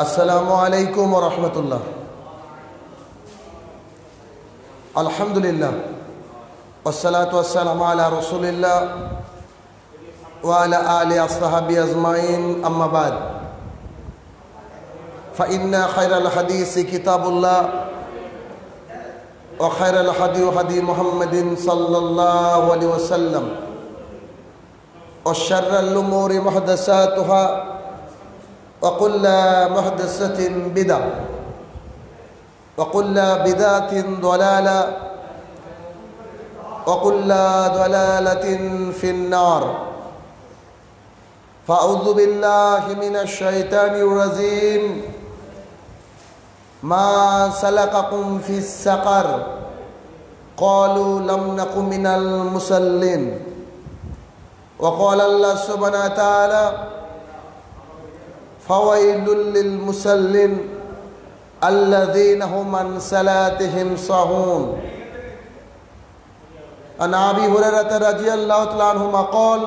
السلام عليكم ورحمة الله الحمد لله والصلاة والسلام على رسول الله وعلى آل أصحابه أجمعين أما بعد فإن خير الحديث كتاب الله وخير الحديث هدي محمد صلى الله عليه وسلم وشر الأمور محدثاتها وكل محدثة بدعة وكل بدعة ضلالة وكل ضلالة في النار فأعوذ بالله من الشيطان الرجيم ما سلككم في السقر قالوا لم نكن من المسلين وقال الله سبحانه وتعالى ফাওয়াইলুল্লিল মুসাল্লিন الذين هم عن صلاتهم ساهون عن ابي هريره رضي الله تعالى عنهما قال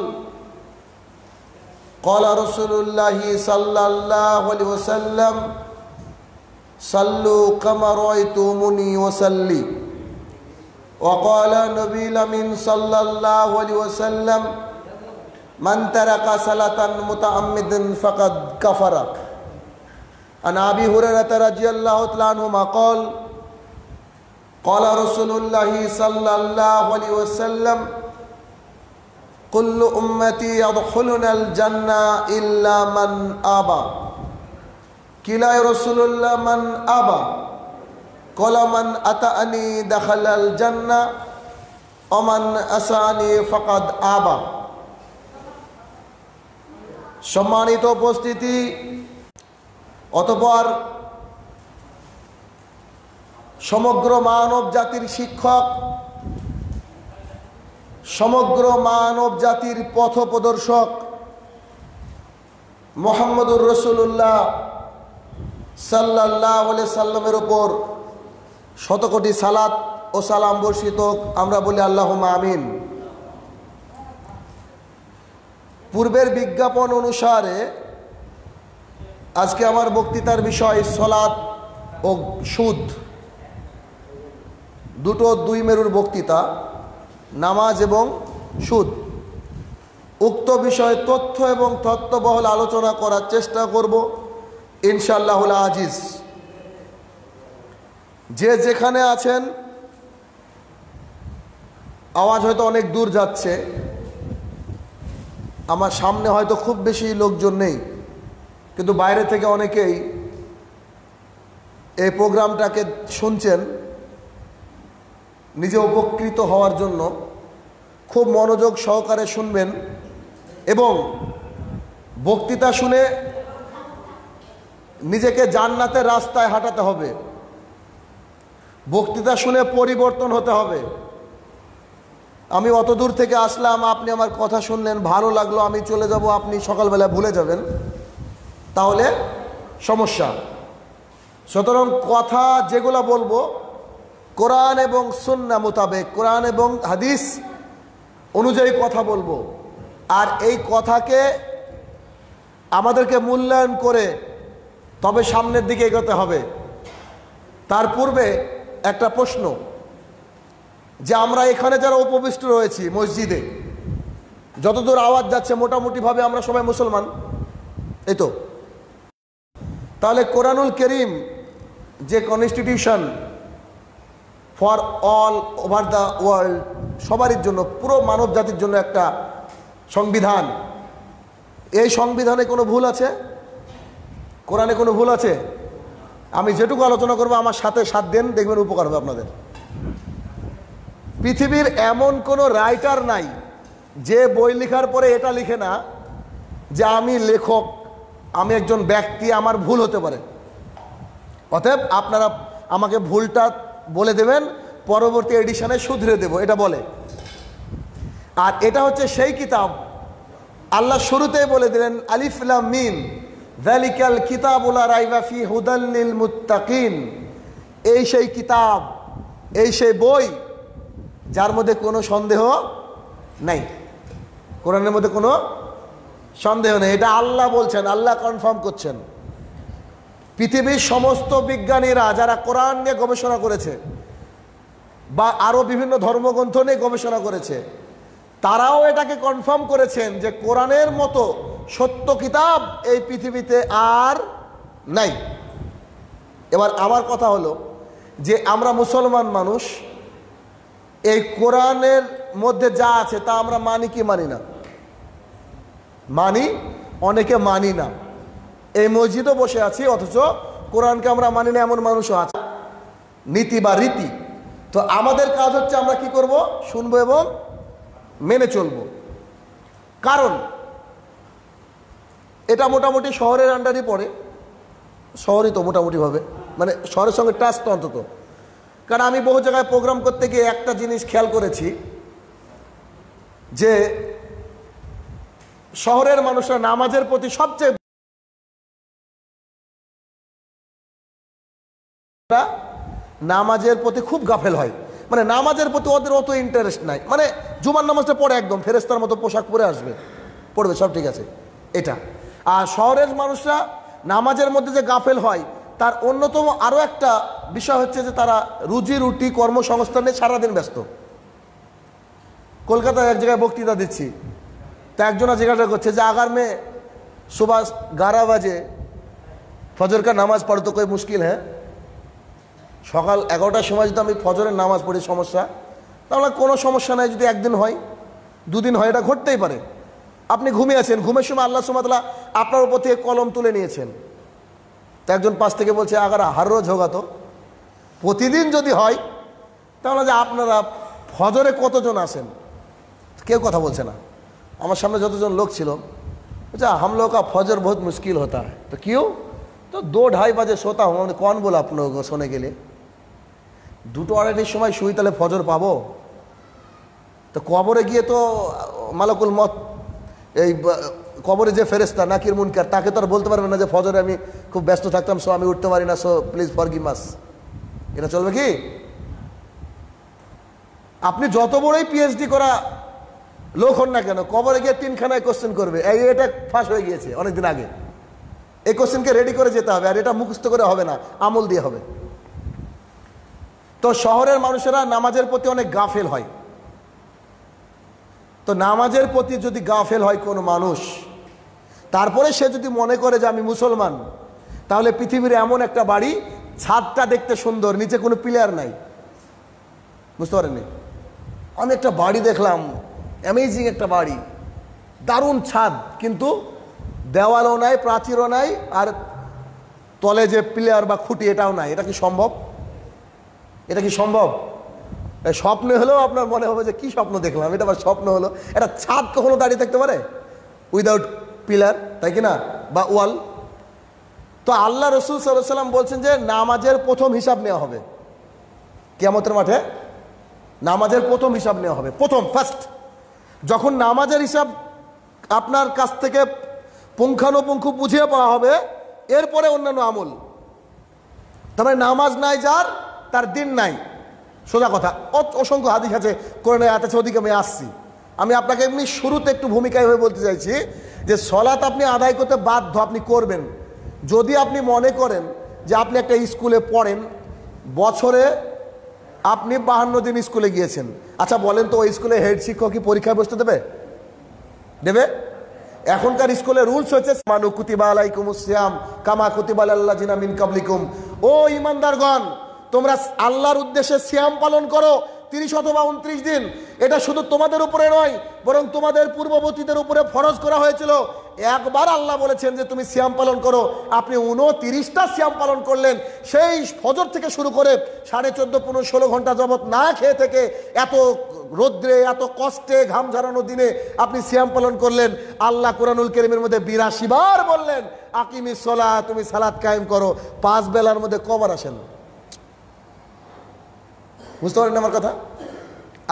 قال رسول الله صلى الله عليه وسلم صلوا كما رايتموني وصلي وقال نبي الامين صلى الله عليه وسلم من ترك صلاة متعمد فقد كفر عن أبي هريرة رضي الله تعالى عنه قال قال رسول الله صلى الله عليه وسلم كل أمتي يدخلون الجنة إلا من أبى كلا رسول الله من أبى قال من أتأني دخل الجنة ومن أساني فقد أبى সম্মানিত উপস্থিতি অতপর সমগ্র মানব জাতির শিক্ষক সমগ্র মানব জাতির পথ প্রদর্শক মোহাম্মদুর রসুল্লাহ সাল্লাহ সাল্লামের ওপর শতকোটি সালাত ও সালাম বর্ষিত আমরা বলি আল্লাহ আমিন পূর্বের বিজ্ঞাপন অনুসারে আজকে আমার বক্তৃতার বিষয় সলাৎ ও সুদ দুটো দুই মেরুর বক্তৃতা নামাজ এবং সুদ উক্ত বিষয়ে তথ্য এবং তত্ত্ববহল আলোচনা করার চেষ্টা করব ইনশাল্লাহুল আজিজ যে যেখানে আছেন আওয়াজ হয়তো অনেক দূর যাচ্ছে আমার সামনে হয়তো খুব বেশি লোকজন নেই কিন্তু বাইরে থেকে অনেকেই এই প্রোগ্রামটাকে শুনছেন নিজে উপকৃত হওয়ার জন্য খুব মনোযোগ সহকারে শুনবেন এবং বক্তৃতা শুনে নিজেকে জান্নাতের রাস্তায় হাঁটাতে হবে বক্তৃতা শুনে পরিবর্তন হতে হবে আমি অত দূর থেকে আসলাম আপনি আমার কথা শুনলেন ভালো লাগলো আমি চলে যাব আপনি সকালবেলা ভুলে যাবেন তাহলে সমস্যা সুতরাং কথা যেগুলো বলবো কোরআন এবং সুন্না মোতাবেক কোরআন এবং হাদিস অনুযায়ী কথা বলবো আর এই কথাকে আমাদেরকে মূল্যায়ন করে তবে সামনের দিকে এগোতে হবে তার পূর্বে একটা প্রশ্ন যে আমরা এখানে যারা উপবিষ্ট রয়েছি মসজিদে যতদূর আওয়াজ যাচ্ছে মোটামুটিভাবে আমরা সবাই মুসলমান এই তো তাহলে কোরআনুল করিম যে constitution for all over the world সবারই জন্য পুরো মানব জাতির জন্য একটা সংবিধান এই সংবিধানে কোনো ভুল আছে কোরআনে কোনো ভুল আছে আমি যেটুকু আলোচনা করবো আমার সাথে সাত দিন দেখবেন উপকার হবে আপনাদের পৃথিবীর এমন কোনো রাইটার নাই যে বই লেখার পরে এটা লিখে না যে আমি লেখক আমি একজন ব্যক্তি আমার ভুল হতে পারে অতএব আপনারা আমাকে ভুলটা বলে দেবেন পরবর্তী এডিশনে শুধরে দেব এটা বলে আর এটা হচ্ছে সেই কিতাব আল্লাহ শুরুতেই বলে দিলেন আলিফুল্লাহ মিন ভ্যালিক্যাল কিতাবুলা রাইবাফি হুদাল্লিল মুত্তাকিন এই সেই কিতাব এই সেই বই যার মধ্যে কোনো সন্দেহ নাই কোরআনের মধ্যে কোনো সন্দেহ নেই এটা আল্লাহ বলছেন আল্লাহ কনফার্ম করছেন পৃথিবীর সমস্ত বিজ্ঞানীরা যারা কোরআন নিয়ে গবেষণা করেছে বা আরও বিভিন্ন ধর্মগ্রন্থ নিয়ে গবেষণা করেছে তারাও এটাকে কনফার্ম করেছেন যে কোরআনের মতো সত্য কিতাব এই পৃথিবীতে আর নাই এবার আমার কথা হলো যে আমরা মুসলমান মানুষ এই কোরআনের মধ্যে যা আছে তা আমরা মানি কি মানি না মানি অনেকে মানি না এই মসজিদও বসে আছি অথচ কোরআনকে আমরা মানি না এমন মানুষও আছে নীতি বা রীতি তো আমাদের কাজ হচ্ছে আমরা কি করব শুনবো এবং মেনে চলব কারণ এটা মোটামুটি শহরের আন্ডারই পড়ে শহরই তো মোটামুটিভাবে মানে শহরের সঙ্গে টাস তো অন্তত কারণ আমি বহু জায়গায় প্রোগ্রাম করতে গিয়ে একটা জিনিস খেয়াল করেছি যে শহরের মানুষরা নামাজের প্রতি সবচেয়ে নামাজের প্রতি খুব গাফেল হয় মানে নামাজের প্রতি ওদের অত ইন্টারেস্ট নাই মানে জুমার নামাজটা পরে একদম ফেরেস্তার মতো পোশাক পরে আসবে পড়বে সব ঠিক আছে এটা আর শহরের মানুষরা নামাজের মধ্যে যে গাফেল হয় তার অন্যতম আরও একটা বিষয় হচ্ছে যে তারা রুজি রুটি কর্মসংস্থানে সারাদিন ব্যস্ত কলকাতায় এক জায়গায় বক্তৃতা দিচ্ছি তা একজনা জিজ্ঞাসা করছে যে আগার মেয়ে সুভাষ গারা বাজে ফজরকার নামাজ পড়ে তো কই মুশকিল হ্যাঁ সকাল এগারোটার সময় যদি আমি ফজরের নামাজ পড়ি সমস্যা তাহলে কোনো সমস্যা নাই যদি একদিন হয় দুদিন হয় এটা ঘটতেই পারে আপনি ঘুমিয়ে আছেন ঘুমের সময় আল্লাহ সুমাতলা আপনার উপর থেকে কলম তুলে নিয়েছেন তো একজন পাশ থেকে বলছে আগার হার রোজ হোগাতো প্রতিদিন যদি হয় তাহলে যে আপনারা ফজরে কতজন আসেন কেউ কথা বলছে না আমার সামনে যতজন লোক ছিল বলছে হাম লোক ফজর বহুত মুশকিল হতা তো কেউ তো দো ঢাই বাজে শোতা হম মানে কন বলো আপনার শোনে গেলে দুটো আড়াইটির সময় শুই তাহলে ফজর পাবো তো কবরে গিয়ে তো মালাকুল মত এই কবরে যে ফেরেস্তা নাকির মুনকার তাকে তো আর বলতে পারবে না যে ফজরে আমি খুব ব্যস্ত থাকতাম সো আমি উঠতে পারি না সো প্লিজ ফর গিমাস এটা চলবে কি আপনি যত বড়ই পিএইচডি করা লোক হন না কেন কবরে গিয়ে তিনখানায় কোশ্চেন করবে এই এটা ফাঁস হয়ে গিয়েছে অনেকদিন আগে এই কোশ্চেনকে রেডি করে যেতে হবে আর এটা মুখস্থ করে হবে না আমল দিয়ে হবে তো শহরের মানুষেরা নামাজের প্রতি অনেক গাফেল হয় তো নামাজের প্রতি যদি গাফেল হয় কোনো মানুষ তারপরে সে যদি মনে করে যে আমি মুসলমান তাহলে পৃথিবীর এমন একটা বাড়ি ছাদটা দেখতে সুন্দর নিচে কোনো পিলার নাই বুঝতে পারেনি আমি একটা বাড়ি দেখলাম অ্যামেজিং একটা বাড়ি দারুণ ছাদ কিন্তু দেওয়ালও নাই প্রাচীরও নাই আর তলে যে পিলার বা খুঁটি এটাও নাই এটা কি সম্ভব এটা কি সম্ভব স্বপ্নে হলেও আপনার মনে হবে যে কি স্বপ্ন দেখলাম এটা আবার স্বপ্ন হলো এটা ছাদ কখনো দাঁড়িয়ে থাকতে পারে উইদাউট পিলার তাই কি না বা ওয়াল তো আল্লাহ রসুল সাল্লাম বলছেন যে নামাজের প্রথম হিসাব নেওয়া হবে কেমতের মাঠে নামাজের প্রথম হিসাব নেওয়া হবে প্রথম ফার্স্ট যখন নামাজের হিসাব আপনার কাছ থেকে পুঙ্খানুপুঙ্খ বুঝিয়ে পাওয়া হবে এরপরে অন্যান্য আমল তবে মানে নামাজ নাই যার তার দিন নাই সোজা কথা অসংখ্য হাদিস আছে করে আয়াত আছে ওদিকে আমি আসছি আমি আপনাকে এমনি শুরুতে একটু ভূমিকায় হয়ে বলতে চাইছি যে সলাত আপনি আদায় করতে বাধ্য আপনি করবেন যদি আপনি মনে করেন যে আপনি একটা স্কুলে পড়েন বছরে আপনি বাহান্ন দিন স্কুলে গিয়েছেন আচ্ছা বলেন তো ওই স্কুলে হেড শিক্ষক কি পরীক্ষায় বসতে দেবে দেবে এখনকার স্কুলে রুলস হয়েছে মানু কুতিবা আলাইকুমুসিয়াম কামা কুতিবা আল্লাহ জিনা মিন কাবলিকুম ও ইমানদারগণ তোমরা আল্লাহর উদ্দেশ্যে সিয়াম পালন করো তিরিশ অথবা উনত্রিশ দিন এটা শুধু তোমাদের উপরে নয় বরং তোমাদের পূর্ববর্তীদের উপরে ফরজ করা হয়েছিল একবার আল্লাহ বলেছেন যে তুমি শ্যাম পালন করো আপনি উনতিরিশটা শ্যাম পালন করলেন সেই ফজর থেকে শুরু করে সাড়ে চোদ্দো পনেরো ষোলো ঘন্টা জবৎ না খেয়ে থেকে এত রৌদ্রে এত কষ্টে ঘাম ঝরানো দিনে আপনি শ্যাম পালন করলেন আল্লাহ কোরআনুল কেরিমের মধ্যে বিরাশিবার বললেন আকিমি সোলা তুমি সালাদ কায়েম করো পাঁচ বেলার মধ্যে কবার আসেন বুঝতে পারেন আমার কথা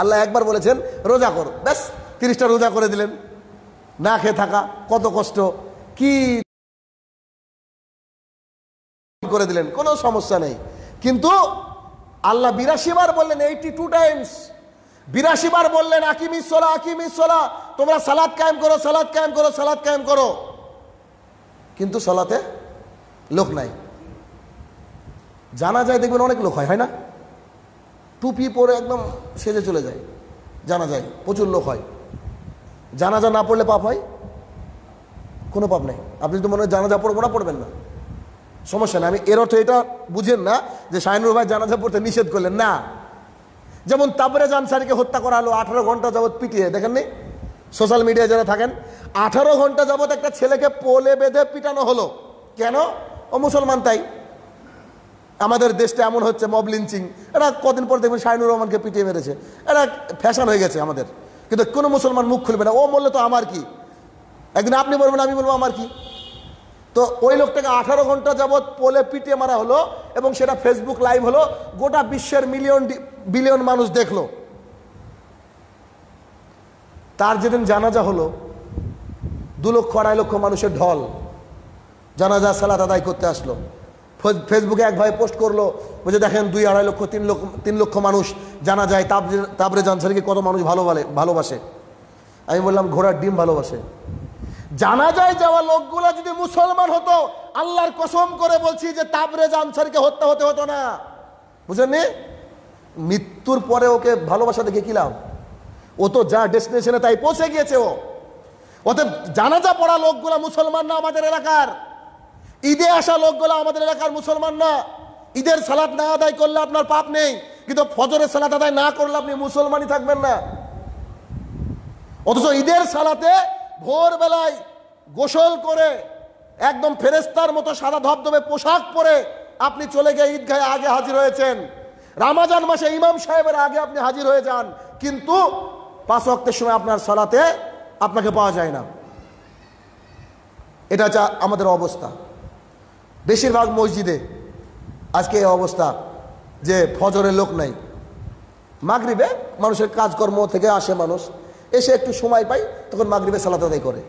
আল্লাহ একবার বলেছেন রোজা করো ব্যাস তিরিশটা রোজা করে দিলেন না খেয়ে থাকা কত কষ্ট কি করে দিলেন কোনো সমস্যা নেই কিন্তু আল্লাহ বিরাশি বার বললেন এইটি টু টাইমস বিরাশি বার বললেন আকিমি সোলা আকিমি সোলা তোমরা সালাদ কায়েম করো সালাদ কায়েম করো সালাদ কায়েম করো কিন্তু সলাতে লোক নাই জানা যায় দেখবেন অনেক লোক হয় হয় না টুপি পরে একদম সেজে চলে যায় জানা যায় প্রচুর লোক হয় জানাজা না পড়লে পাপ হয় কোনো পাপ নেই আপনি যদি মনে হয় জানাজা পড়বো না পড়বেন না সমস্যা নেই আমি এর অর্থ এটা বুঝেন না যে শাহিনুর ভাই জানাজা পড়তে নিষেধ করলেন না যেমন তারপরে জানসারিকে হত্যা করা হলো আঠারো ঘন্টা যাবৎ পিটিয়ে দেখেন নি সোশ্যাল মিডিয়ায় যারা থাকেন আঠারো ঘন্টা যাবৎ একটা ছেলেকে পোলে বেঁধে পিটানো হলো কেন ও মুসলমান তাই আমাদের দেশটা এমন হচ্ছে মব লিঞ্চিং এরা কদিন পর দেখবেন শাহিনুর রহমানকে পিটিয়ে মেরেছে এরা ফ্যাশন হয়ে গেছে আমাদের কিন্তু কোনো মুসলমান মুখ খুলবে না ও বললে তো আমার কি একদিন আপনি বলবেন আমি বলবো আমার কি তো ওই লোকটাকে আঠারো ঘন্টা যাবৎ পোলে পিটিয়ে মারা হলো এবং সেটা ফেসবুক লাইভ হলো গোটা বিশ্বের মিলিয়ন বিলিয়ন মানুষ দেখলো তার যেদিন জানাজা হলো দু লক্ষ আড়াই লক্ষ মানুষের ঢল জানাজা সালাত আদায় করতে আসলো ফেসবুকে এক ভাই পোস্ট করলো বলছে দেখেন দুই আড়াই লক্ষ তিন লক্ষ তিন লক্ষ মানুষ জানা যায় তাপরে তাপরে জানসারিকে কত মানুষ ভালো বলে ভালোবাসে আমি বললাম ঘোড়ার ডিম ভালোবাসে জানা যায় যাওয়া লোকগুলা যদি মুসলমান হতো আল্লাহর কসম করে বলছি যে তাপরে জানসারিকে হত্যা হতে হতো না নি মৃত্যুর পরে ওকে ভালোবাসা দেখে কিলাম ও তো যা ডেস্টিনেশনে তাই পৌঁছে গিয়েছে ও ওতে জানাজা পড়া লোকগুলা মুসলমান না আমাদের এলাকার ঈদে আসা লোকগুলো আমাদের এলাকার মুসলমান না ঈদের সালাদ না আদায় করলে আপনার পাপ নেই কিন্তু ফজরের সালাদ আদায় না করলে আপনি মুসলমানই থাকবেন না অথচ ঈদের সালাতে ভোরবেলায় গোসল করে একদম ফেরেস্তার মতো সাদা ধবধবে পোশাক পরে আপনি চলে গিয়ে গায়ে আগে হাজির হয়েছেন রামাজান মাসে ইমাম সাহেবের আগে আপনি হাজির হয়ে যান কিন্তু পাঁচ অক্টের সময় আপনার সালাতে আপনাকে পাওয়া যায় না এটা যা আমাদের অবস্থা বেশিরভাগ মসজিদে আজকে এই অবস্থা যে ফজরের লোক নাই মাগরিবে মানুষের কাজকর্ম থেকে আসে মানুষ এসে একটু সময় পাই তখন মাগরিবে সালাত আদায় করে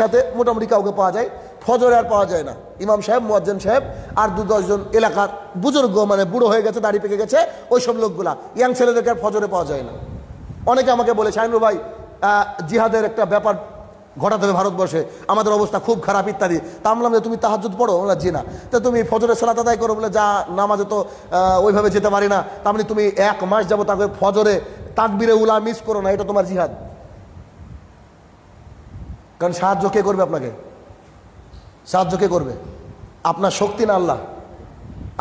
সাথে মোটামুটি কাউকে পাওয়া যায় ফজরে আর পাওয়া যায় না ইমাম সাহেব মোয়াজ্জেম সাহেব আর দু দশজন এলাকার বুজুর্গ মানে বুড়ো হয়ে গেছে দাড়ি পেকে গেছে ওই সব লোকগুলা ইয়াং ছেলেদেরকে আর ফজরে পাওয়া যায় না অনেকে আমাকে বলে শাহিনুর ভাই জিহাদের একটা ব্যাপার ঘটাতে হবে ভারতবর্ষে আমাদের অবস্থা খুব খারাপ ইত্যাদি তা আমলাম যে তুমি তাহাজুদ পড়ো বলে জি না তো তুমি ফজরের সালাত আদায় করো বলে যা নামাজে তো ওইভাবে যেতে পারি না তেমনি তুমি এক মাস যাবো তাকে ফজরে তাকবিরে উলা মিস করো না এটা তোমার জিহাদ কারণ সাহায্য কে করবে আপনাকে সাহায্য কে করবে আপনার শক্তি না আল্লাহ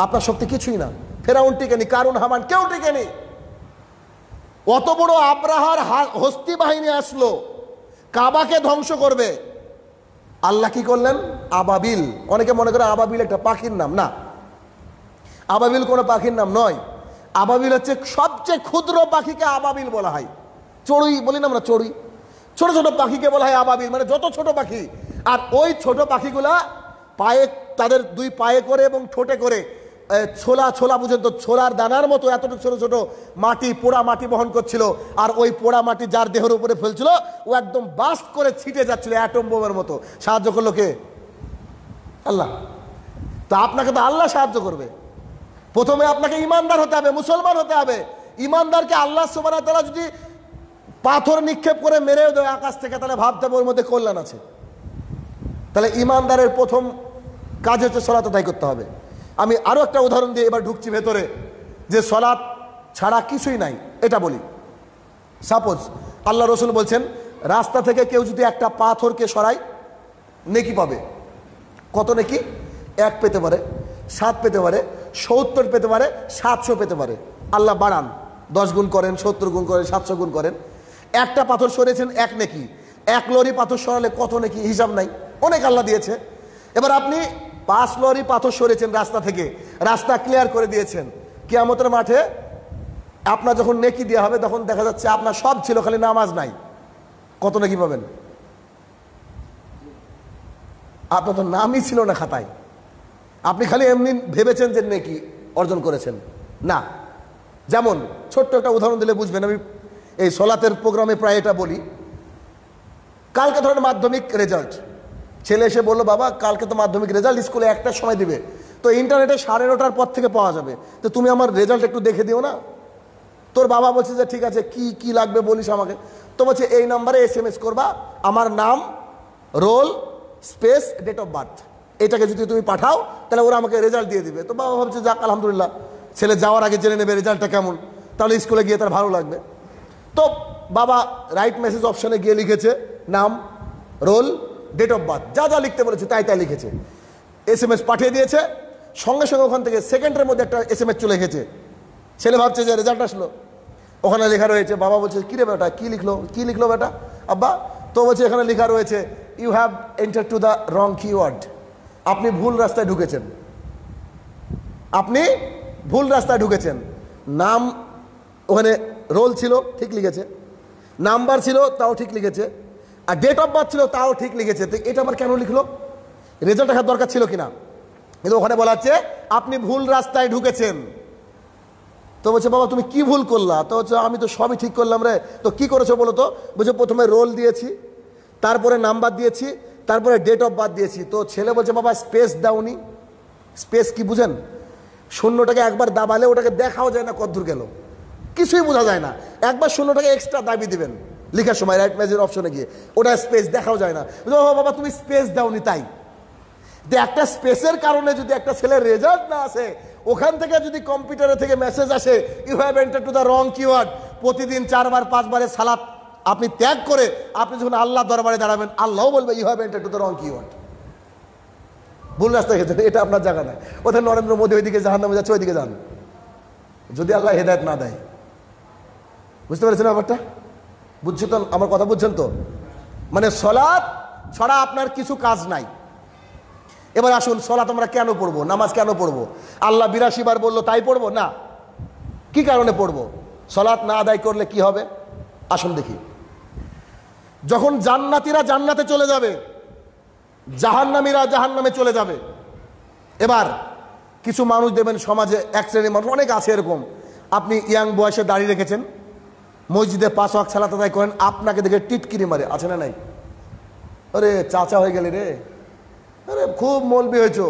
আপনার শক্তি কিছুই না ফেরাউন নি কারণ হামান কেউ টিকে নি অত বড় আব্রাহার হস্তি বাহিনী আসলো কাবাকে ধ্বংস করবে আল্লাহ কি করলেন আবাবিল অনেকে মনে করে আবাবিল একটা পাখির নাম না আবাবিল কোনো পাখির নাম নয় আবাবিল হচ্ছে সবচেয়ে ক্ষুদ্র পাখিকে আবাবিল বলা হয় চড়ুই বলি না আমরা চড়ুই ছোট ছোট পাখিকে বলা হয় আবাবিল মানে যত ছোট পাখি আর ওই ছোট পাখিগুলা পায়ে তাদের দুই পায়ে করে এবং ঠোঁটে করে ছোলা ছোলা পর্যন্ত ছোলার দানার মতো এতটুকু ছোট ছোট মাটি পোড়া মাটি বহন করছিল আর ওই পোড়া মাটি যার দেহের উপরে ফেলছিল ও একদম বাস্ট করে ছিটে যাচ্ছিল অ্যাটম বোমের মতো সাহায্য করলো কে আল্লাহ তো আপনাকে তো আল্লাহ সাহায্য করবে প্রথমে আপনাকে ইমানদার হতে হবে মুসলমান হতে হবে ইমানদারকে আল্লাহ সোমানা তারা যদি পাথর নিক্ষেপ করে মেরেও দেয় আকাশ থেকে তাহলে ভাবতে হবে ওর মধ্যে কল্যাণ আছে তাহলে ইমানদারের প্রথম কাজ হচ্ছে সলাত করতে হবে আমি আরও একটা উদাহরণ দিয়ে এবার ঢুকছি ভেতরে যে সলাৎ ছাড়া কিছুই নাই এটা বলি সাপোজ আল্লাহ রসুল বলছেন রাস্তা থেকে কেউ যদি একটা পাথরকে সরায় নেকি পাবে কত নেকি এক পেতে পারে সাত পেতে পারে সত্তর পেতে পারে সাতশো পেতে পারে আল্লাহ বাড়ান দশ গুণ করেন সত্তর গুণ করেন সাতশো গুণ করেন একটা পাথর সরেছেন এক নেকি এক লরি পাথর সরালে কত নেকি হিসাব নাই অনেক আল্লাহ দিয়েছে এবার আপনি পাঁচ লরি পাথর সরেছেন রাস্তা থেকে রাস্তা ক্লিয়ার করে দিয়েছেন কেয়ামতের মাঠে আপনার যখন নেকি দেওয়া হবে তখন দেখা যাচ্ছে আপনার সব ছিল খালি নামাজ নাই কত নাকি পাবেন আপনার তো নামই ছিল না খাতায় আপনি খালি এমনি ভেবেছেন যে নেকি অর্জন করেছেন না যেমন ছোট্ট একটা উদাহরণ দিলে বুঝবেন আমি এই সলাতের প্রোগ্রামে প্রায় এটা বলি কালকে ধরেন মাধ্যমিক রেজাল্ট ছেলে এসে বললো বাবা কালকে তো মাধ্যমিক রেজাল্ট স্কুলে একটার সময় দিবে তো ইন্টারনেটে সাড়ে নটার পর থেকে পাওয়া যাবে তো তুমি আমার রেজাল্ট একটু দেখে দিও না তোর বাবা বলছে যে ঠিক আছে কি কি লাগবে বলিস আমাকে তো বলছে এই নাম্বারে এস এম এস করবা আমার নাম roll space date of birth এটাকে যদি তুমি পাঠাও তাহলে ওরা আমাকে রেজাল্ট দিয়ে দিবে তো বাবা ভাবছে যাক আলহামদুলিল্লাহ ছেলে যাওয়ার আগে জেনে নেবে রেজাল্টটা কেমন তাহলে স্কুলে গিয়ে তার ভালো লাগবে তো বাবা রাইট মেসেজ অপশানে গিয়ে লিখেছে নাম রোল ডেট অফ বার্থ যা যা লিখতে বলেছে তাই তাই লিখেছে এস এম এস পাঠিয়ে দিয়েছে সঙ্গে সঙ্গে ওখান থেকে সেকেন্ডের মধ্যে একটা এস এম এস চলে গেছে ছেলে ভাবছে যে রেজাল্ট আসলো ওখানে লেখা রয়েছে বাবা বলছে রে বেটা কী লিখলো কী লিখলো বেটা আব্বা তো বলছে এখানে লেখা রয়েছে you have enter to the wrong keyword আপনি ভুল রাস্তায় ঢুকেছেন আপনি ভুল রাস্তায় ঢুকেছেন নাম ওখানে রোল ছিল ঠিক লিখেছে নাম্বার ছিল তাও ঠিক লিখেছে আর ডেট অফ বার্থ ছিল তাও ঠিক লিখেছে তো এটা আবার কেন লিখলো রেজাল্ট রাখার দরকার ছিল কিনা কিন্তু ওখানে বলা হচ্ছে আপনি ভুল রাস্তায় ঢুকেছেন তো বলছে বাবা তুমি কি ভুল করলা তো হচ্ছে আমি তো সবই ঠিক করলাম রে তো কি করেছো বলো তো বলছে প্রথমে রোল দিয়েছি তারপরে নাম্বার দিয়েছি তারপরে ডেট অফ বার্থ দিয়েছি তো ছেলে বলছে বাবা স্পেস দাওনি স্পেস কি বুঝেন শূন্যটাকে একবার দাবালে ওটাকে দেখাও যায় না কদ্দূর গেল কিছুই বোঝা যায় না একবার শূন্যটাকে এক্সট্রা দাবি দিবেন লেখার সময় রাইট পেজের অপশনে গিয়ে ওটা স্পেস দেখাও যায় না ও বাবা তুমি স্পেস দাওনি তাই যে একটা স্পেসের কারণে যদি একটা ছেলের রেজাল্ট না আসে ওখান থেকে যদি কম্পিউটারে থেকে মেসেজ আসে you have enter to the wrong keyword প্রতিদিন চারবার পাঁচবারে সালাত আপনি ত্যাগ করে আপনি যখন আল্লাহ দরবারে দাঁড়াবেন আল্লাহ বলবে you have enter to the wrong keyword ভুল রাস্তা গেছে এটা আপনার জায়গা নাই ওদের নরেন্দ্র মোদী ওইদিকে জাহান নামে যাচ্ছে ওইদিকে যান যদি আল্লাহ হেদায়ত না দেয় বুঝতে পেরেছেন ব্যাপারটা বুঝছো তো আমার কথা বুঝছেন তো মানে সলাৎ ছাড়া আপনার কিছু কাজ নাই এবার আসুন সলাৎ আমরা কেন পড়বো নামাজ কেন পড়বো আল্লাহ বিরাশি বার বললো তাই পড়বো না কি কারণে পড়বো সলাৎ না আদায় করলে কি হবে আসুন দেখি যখন জান্নাতিরা জান্নাতে চলে যাবে জাহান্নামিরা জাহান্নামে চলে যাবে এবার কিছু মানুষ দেবেন সমাজে এক শ্রেণীর মানুষ অনেক আছে এরকম আপনি ইয়াং বয়সে দাঁড়িয়ে রেখেছেন মসজিদে পাঁচ ওয়াক তাদাই আদায় করেন আপনাকে দেখে টিটকিরি মারে আছে না নাই আরে চাচা হয়ে গেলি রে আরে খুব মলবি হয়েছো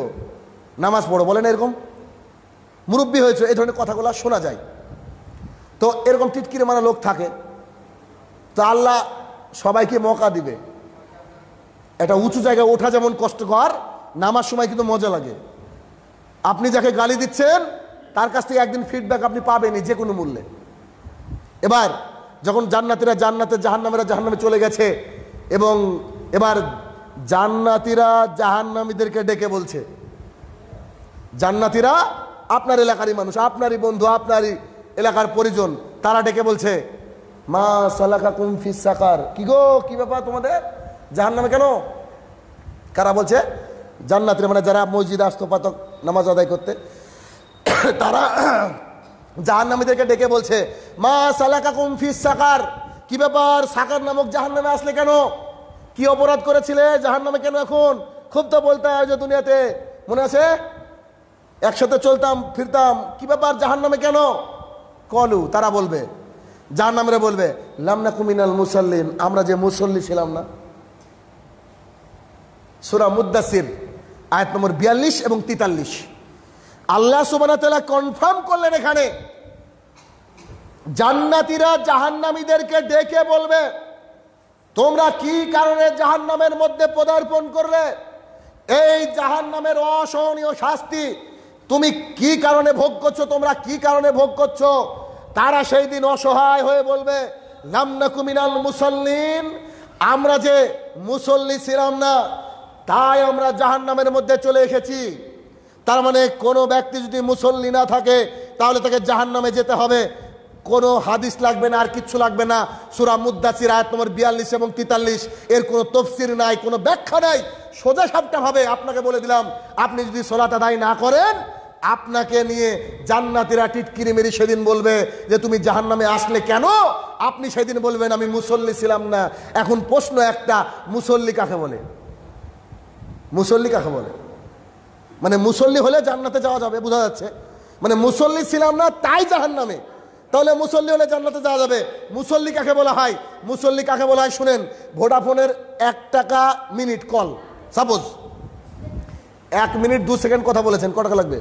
নামাজ পড়ো বলেন এরকম মুরব্বী হয়েছ এই ধরনের কথাগুলো শোনা যায় তো এরকম টিটকিরি মারা লোক থাকে তো আল্লাহ সবাইকে মকা দিবে একটা উঁচু জায়গায় ওঠা যেমন কষ্টকর নামার সময় কিন্তু মজা লাগে আপনি যাকে গালি দিচ্ছেন তার কাছ থেকে একদিন ফিডব্যাক আপনি পাবেনই যে কোনো মূল্যে এবার যখন জান্নাতিরা জান্নাতে জাহান্নামেরা জাহান্নামে চলে গেছে এবং এবার জান্নাতিরা জাহান্নামীদেরকে ডেকে বলছে জান্নাতিরা আপনার এলাকারই মানুষ আপনারই বন্ধু আপনারই এলাকার পরিজন তারা ডেকে বলছে মা সালাকা কুমফিস সাকার কি গো কি ব্যাপার তোমাদের জাহান্নামে কেন কারা বলছে জান্নাতিরা মানে যারা মসজিদ আস্তপাতক নামাজ আদায় করতে তারা নামীদেরকে ডেকে বলছে মা সালাকা কুমফিস সাকার কি ব্যাপার সাকার নামক জাহান্নামে আসলে কেন কি অপরাধ করেছিলে জাহান্নামে কেন এখন খুব তো বলতে আয়োজন দুনিয়াতে মনে আছে একসাথে চলতাম ফিরতাম কি ব্যাপার জাহান্নামে কেন কলু তারা বলবে নামে বলবে লামনা কুমিনাল মুসল্লিম আমরা যে মুসল্লি ছিলাম না সুরা মুদাসির আয়াত নম্বর বিয়াল্লিশ এবং তিতাল্লিশ আল্লাহ সুবানা কনফার্ম করলেন এখানে জান্নাতিরা জাহান্নামীদেরকে ডেকে বলবে তোমরা কি কারণে জাহান্নামের মধ্যে পদার্পণ করলে এই জাহান্নামের অসহনীয় শাস্তি তুমি কি কারণে ভোগ করছো তোমরা কি কারণে ভোগ করছো তারা সেই দিন অসহায় হয়ে বলবে নামনাকু কুমিনাল মুসল্লিন আমরা যে মুসল্লি ছিলাম না তাই আমরা জাহান্নামের মধ্যে চলে এসেছি তার মানে কোনো ব্যক্তি যদি মুসল্লি না থাকে তাহলে তাকে জাহান নামে যেতে হবে কোনো হাদিস লাগবে না আর কিচ্ছু লাগবে না সুরা মুদাসির আয়াত নম্বর বিয়াল্লিশ এবং তিতাল্লিশ এর কোনো তফসির নাই কোনো ব্যাখ্যা নাই সোজা হবে আপনাকে বলে দিলাম আপনি যদি সোলাত আদায় না করেন আপনাকে নিয়ে জান্নাতিরা টিটকিরি মেরি সেদিন বলবে যে তুমি জাহান নামে আসলে কেন আপনি সেদিন বলবেন আমি মুসল্লি ছিলাম না এখন প্রশ্ন একটা মুসল্লি কাকে বলে মুসল্লি কাকে বলে মানে মুসল্লি হলে জান্নাতে যাওয়া যাবে বোঝা যাচ্ছে মানে মুসল্লি ছিলাম না তাই জাহান নামে তাহলে মুসল্লি হলে জান্নাতে যাওয়া যাবে মুসল্লি কাকে বলা হয় মুসল্লি কাকে বলা হয় শুনেন ভোডাফোনের এক টাকা মিনিট কল সাপোজ এক মিনিট দু সেকেন্ড কথা বলেছেন ক টাকা লাগবে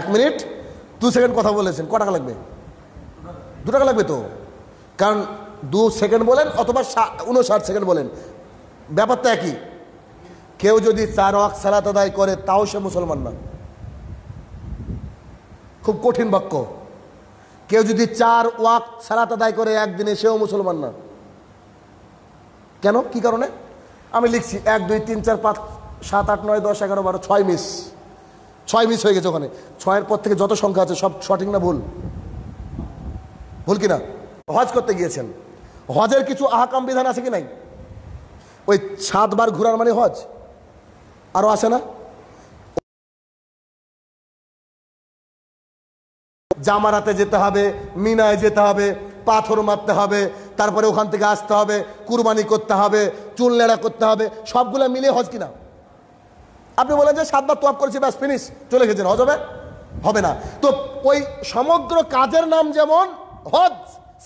এক মিনিট দু সেকেন্ড কথা বলেছেন ক টাকা লাগবে দু টাকা লাগবে তো কারণ দু সেকেন্ড বলেন অথবা উনষাট সেকেন্ড বলেন ব্যাপারটা একই কেউ যদি চার ওয়াক সালাত আদায় করে তাও সে মুসলমান না খুব কঠিন বাক্য কেউ যদি চার ওয়াক সালাত আদায় করে একদিনে সেও মুসলমান না কেন কি কারণে আমি লিখছি এক দুই তিন চার পাঁচ সাত আট নয় দশ এগারো বারো ছয় মিস ছয় মিস হয়ে গেছে ওখানে ছয়ের পর থেকে যত সংখ্যা আছে সব সঠিক না ভুল ভুল কিনা হজ করতে গিয়েছেন হজের কিছু আহাকাম বিধান আছে কি নাই ওই সাতবার ঘুরার মানে হজ আরও আছে না জামারাতে যেতে হবে মিনায় যেতে হবে পাথর মারতে হবে তারপরে ওখান থেকে আসতে হবে কুরবানি করতে হবে চুল লেড়া করতে হবে সবগুলো মিলে হজ কিনা আপনি বলেন যে সাতবার তোয়াপ করেছি ব্যাস ফিনিশ চলে গেছেন হজ হবে হবে না তো ওই সমগ্র কাজের নাম যেমন হজ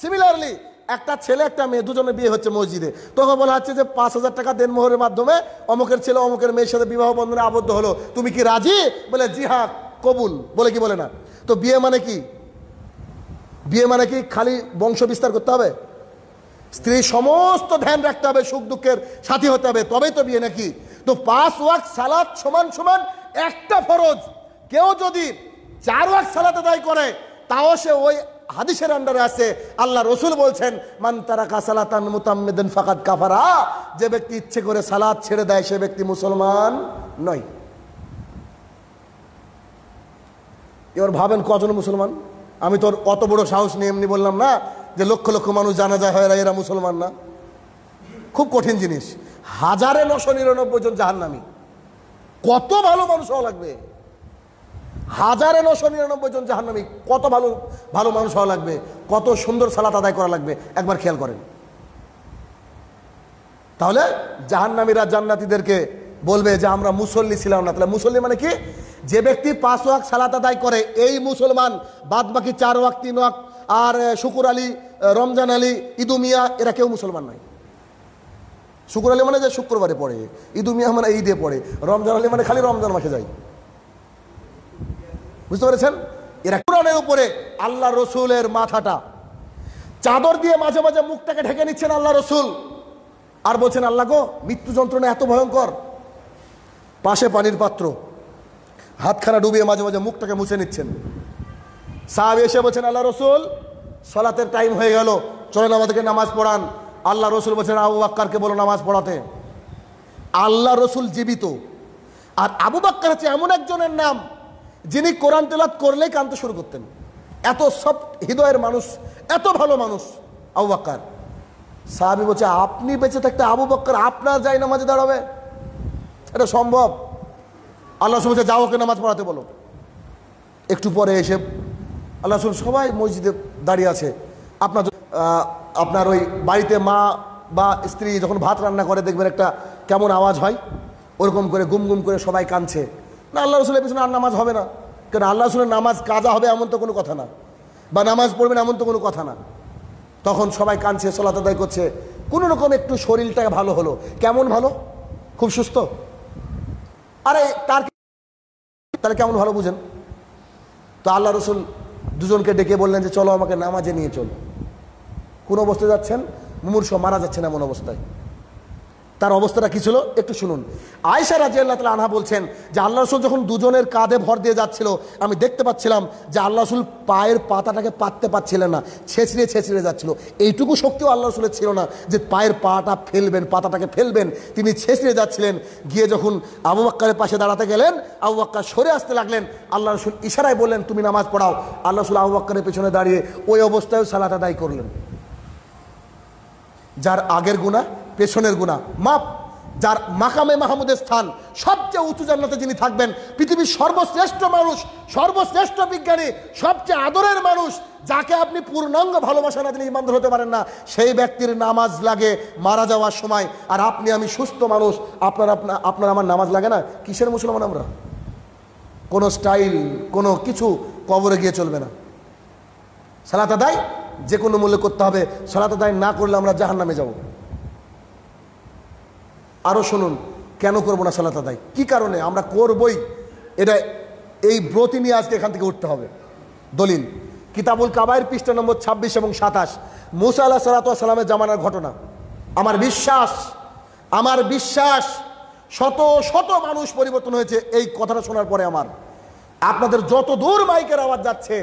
সিমিলারলি একটা ছেলে একটা মেয়ে দুজনে বিয়ে হচ্ছে মসজিদে তখন বলা হচ্ছে যে পাঁচ হাজার টাকা দেনমোহরের মাধ্যমে অমুকের ছেলে অমুকের মেয়ের সাথে বিবাহ বন্ধনে আবদ্ধ হলো তুমি কি রাজি বলে জি হা হ্যাঁ, কবুল বলে কি বলে না তো বিয়ে মানে কি বিয়ে মানে কি খালি বংশ বিস্তার করতে হবে স্ত্রী সমস্ত ধ্যান রাখতে হবে সুখ দুঃখের সাথী হতে হবে তবেই তো বিয়ে নাকি তো পাঁচ ওয়াক সালাদ সমান সমান একটা ফরজ কেউ যদি চার ওয়াক সালাতে দায় করে তাও সে ওই হাদিসের আন্ডারে আছে আল্লাহ রসুল বলছেন মান্তারা কাসালাতান মুতাম্মেদেন ফাকাত কাফারা যে ব্যক্তি ইচ্ছে করে সালাদ ছেড়ে দেয় সে ব্যক্তি মুসলমান নয় এবার ভাবেন কজন মুসলমান আমি তোর অত বড় সাহস নিয়ে এমনি বললাম না যে লক্ষ লক্ষ মানুষ জানা যায় হয় এরা মুসলমান না খুব কঠিন জিনিস হাজারে নশো নিরানব্বই জন জাহান্নামি কত ভালো মানুষ হওয়া লাগবে হাজারে নশো নিরানব্বই জন জাহান্নামি কত ভালো ভালো মানুষ হওয়া লাগবে কত সুন্দর সালাত আদায় করা লাগবে একবার খেয়াল করেন তাহলে জাহান্নামীরা জান্নাতিদেরকে বলবে যে আমরা মুসল্লি ছিলাম না তাহলে মুসল্লি মানে কি যে ব্যক্তি পাঁচ ওয়াক সালাত আদায় করে এই মুসলমান বাদ বাকি চার ওয়াক তিন ওয়াক আর শুকুর আলী রমজান আলী ইদুমিয়া এরা কেউ মুসলমান নয় শুকুর আলী মানে যে শুক্রবারে পড়ে ইদুমিয়া মানে ঈদে পড়ে রমজান আলী মানে খালি রমজান মাসে যায় বুঝতে পেরেছেন এরা কোরআনের উপরে আল্লাহ রসুলের মাথাটা চাদর দিয়ে মাঝে মাঝে মুখটাকে ঢেকে নিচ্ছেন আল্লাহ রসুল আর বলছেন আল্লাহ গো মৃত্যু যন্ত্রণা এত ভয়ঙ্কর পাশে পানির পাত্র হাতখানা ডুবিয়ে মাঝে মাঝে মুখটাকে মুছে নিচ্ছেন সাহাবি এসে বলছেন আল্লাহ রসুল সলাতের টাইম হয়ে গেল চলেন আমাদেরকে নামাজ পড়ান আল্লাহ রসুল বলছেন আবু বাক্কারকে বলো নামাজ পড়াতে আল্লাহ রসুল জীবিত আর আবু বাক্কার হচ্ছে এমন একজনের নাম যিনি কোরআন তেলাত করলে কানতে শুরু করতেন এত সফট হৃদয়ের মানুষ এত ভালো মানুষ আবু বাক্কার সাহাবি বলছে আপনি বেঁচে থাকতে আবু বাক্কার আপনার যাই নামাজে দাঁড়াবে এটা সম্ভব আল্লাহ বলছে যাও কে নামাজ পড়াতে বলো একটু পরে এসে আল্লাহ রসুল সবাই মসজিদে দাঁড়িয়ে আছে আপনার আপনার ওই বাড়িতে মা বা স্ত্রী যখন ভাত রান্না করে দেখবেন একটা কেমন আওয়াজ হয় ওরকম করে গুম গুম করে সবাই কাঁদছে না আল্লাহ রসুলের পিছনে আর নামাজ হবে না কেন আল্লাহ রসুলের নামাজ কাজা হবে এমন তো কোনো কথা না বা নামাজ পড়বেন এমন তো কোনো কথা না তখন সবাই কাঁদছে সলাত আদায় করছে কোনো রকম একটু শরীরটা ভালো হলো কেমন ভালো খুব সুস্থ আরে তার তাহলে কেমন ভালো বুঝেন তো আল্লাহ রসুল দুজনকে ডেকে বললেন যে চলো আমাকে নামাজে নিয়ে চলো কোন অবস্থায় যাচ্ছেন মুমূর্ষ মারা যাচ্ছেন এমন অবস্থায় তার অবস্থাটা কী ছিল একটু শুনুন আয়সা রাজি আল্লাহ তালা আনহা বলছেন যে আল্লাহ রসুল যখন দুজনের কাঁধে ভর দিয়ে যাচ্ছিল আমি দেখতে পাচ্ছিলাম যে আল্লাহ রসুল পায়ের পাতাটাকে পাততে পারছিলেন না ছেঁচড়ে ছেঁচড়ে যাচ্ছিল এইটুকু শক্তিও আল্লাহ রসুলের ছিল না যে পায়ের পাটা ফেলবেন পাতাটাকে ফেলবেন তিনি ছেঁচড়ে যাচ্ছিলেন গিয়ে যখন আবু আক্কারের পাশে দাঁড়াতে গেলেন আবু বাক্কার সরে আসতে লাগলেন আল্লাহ রসুল ইশারায় বললেন তুমি নামাজ পড়াও আল্লাহ রসুল আবু আক্কারের পেছনে দাঁড়িয়ে ওই অবস্থায় সালাটা দায়ী করলেন যার আগের গুণা পেছনের গুণা মাপ যার মাকামে মাহমুদের স্থান সবচেয়ে উঁচু জান্নাতে যিনি থাকবেন পৃথিবীর সর্বশ্রেষ্ঠ মানুষ সর্বশ্রেষ্ঠ বিজ্ঞানী সবচেয়ে আদরের মানুষ যাকে আপনি পূর্ণাঙ্গ ভালোবাসা না তিনি ইমানদার হতে পারেন না সেই ব্যক্তির নামাজ লাগে মারা যাওয়ার সময় আর আপনি আমি সুস্থ মানুষ আপনার আপনার আপনার আমার নামাজ লাগে না কিসের মুসলমান আমরা কোনো স্টাইল কোনো কিছু কবরে গিয়ে চলবে না সালাতা দায় যে কোনো মূল্যে করতে হবে সালাতা দায় না করলে আমরা জাহান নামে যাবো আরও শুনুন কেন করবো না সালাত আদায় কী কারণে আমরা করবই এটা এই ব্রতি নিয়ে আজকে এখান থেকে উঠতে হবে দলিল কিতাবুল কাবায়ের পৃষ্ঠা নম্বর ২৬ এবং সাতাশ মুসা আল্লাহ সালাতামের জামানার ঘটনা আমার বিশ্বাস আমার বিশ্বাস শত শত মানুষ পরিবর্তন হয়েছে এই কথাটা শোনার পরে আমার আপনাদের যত দূর মাইকের আওয়াজ যাচ্ছে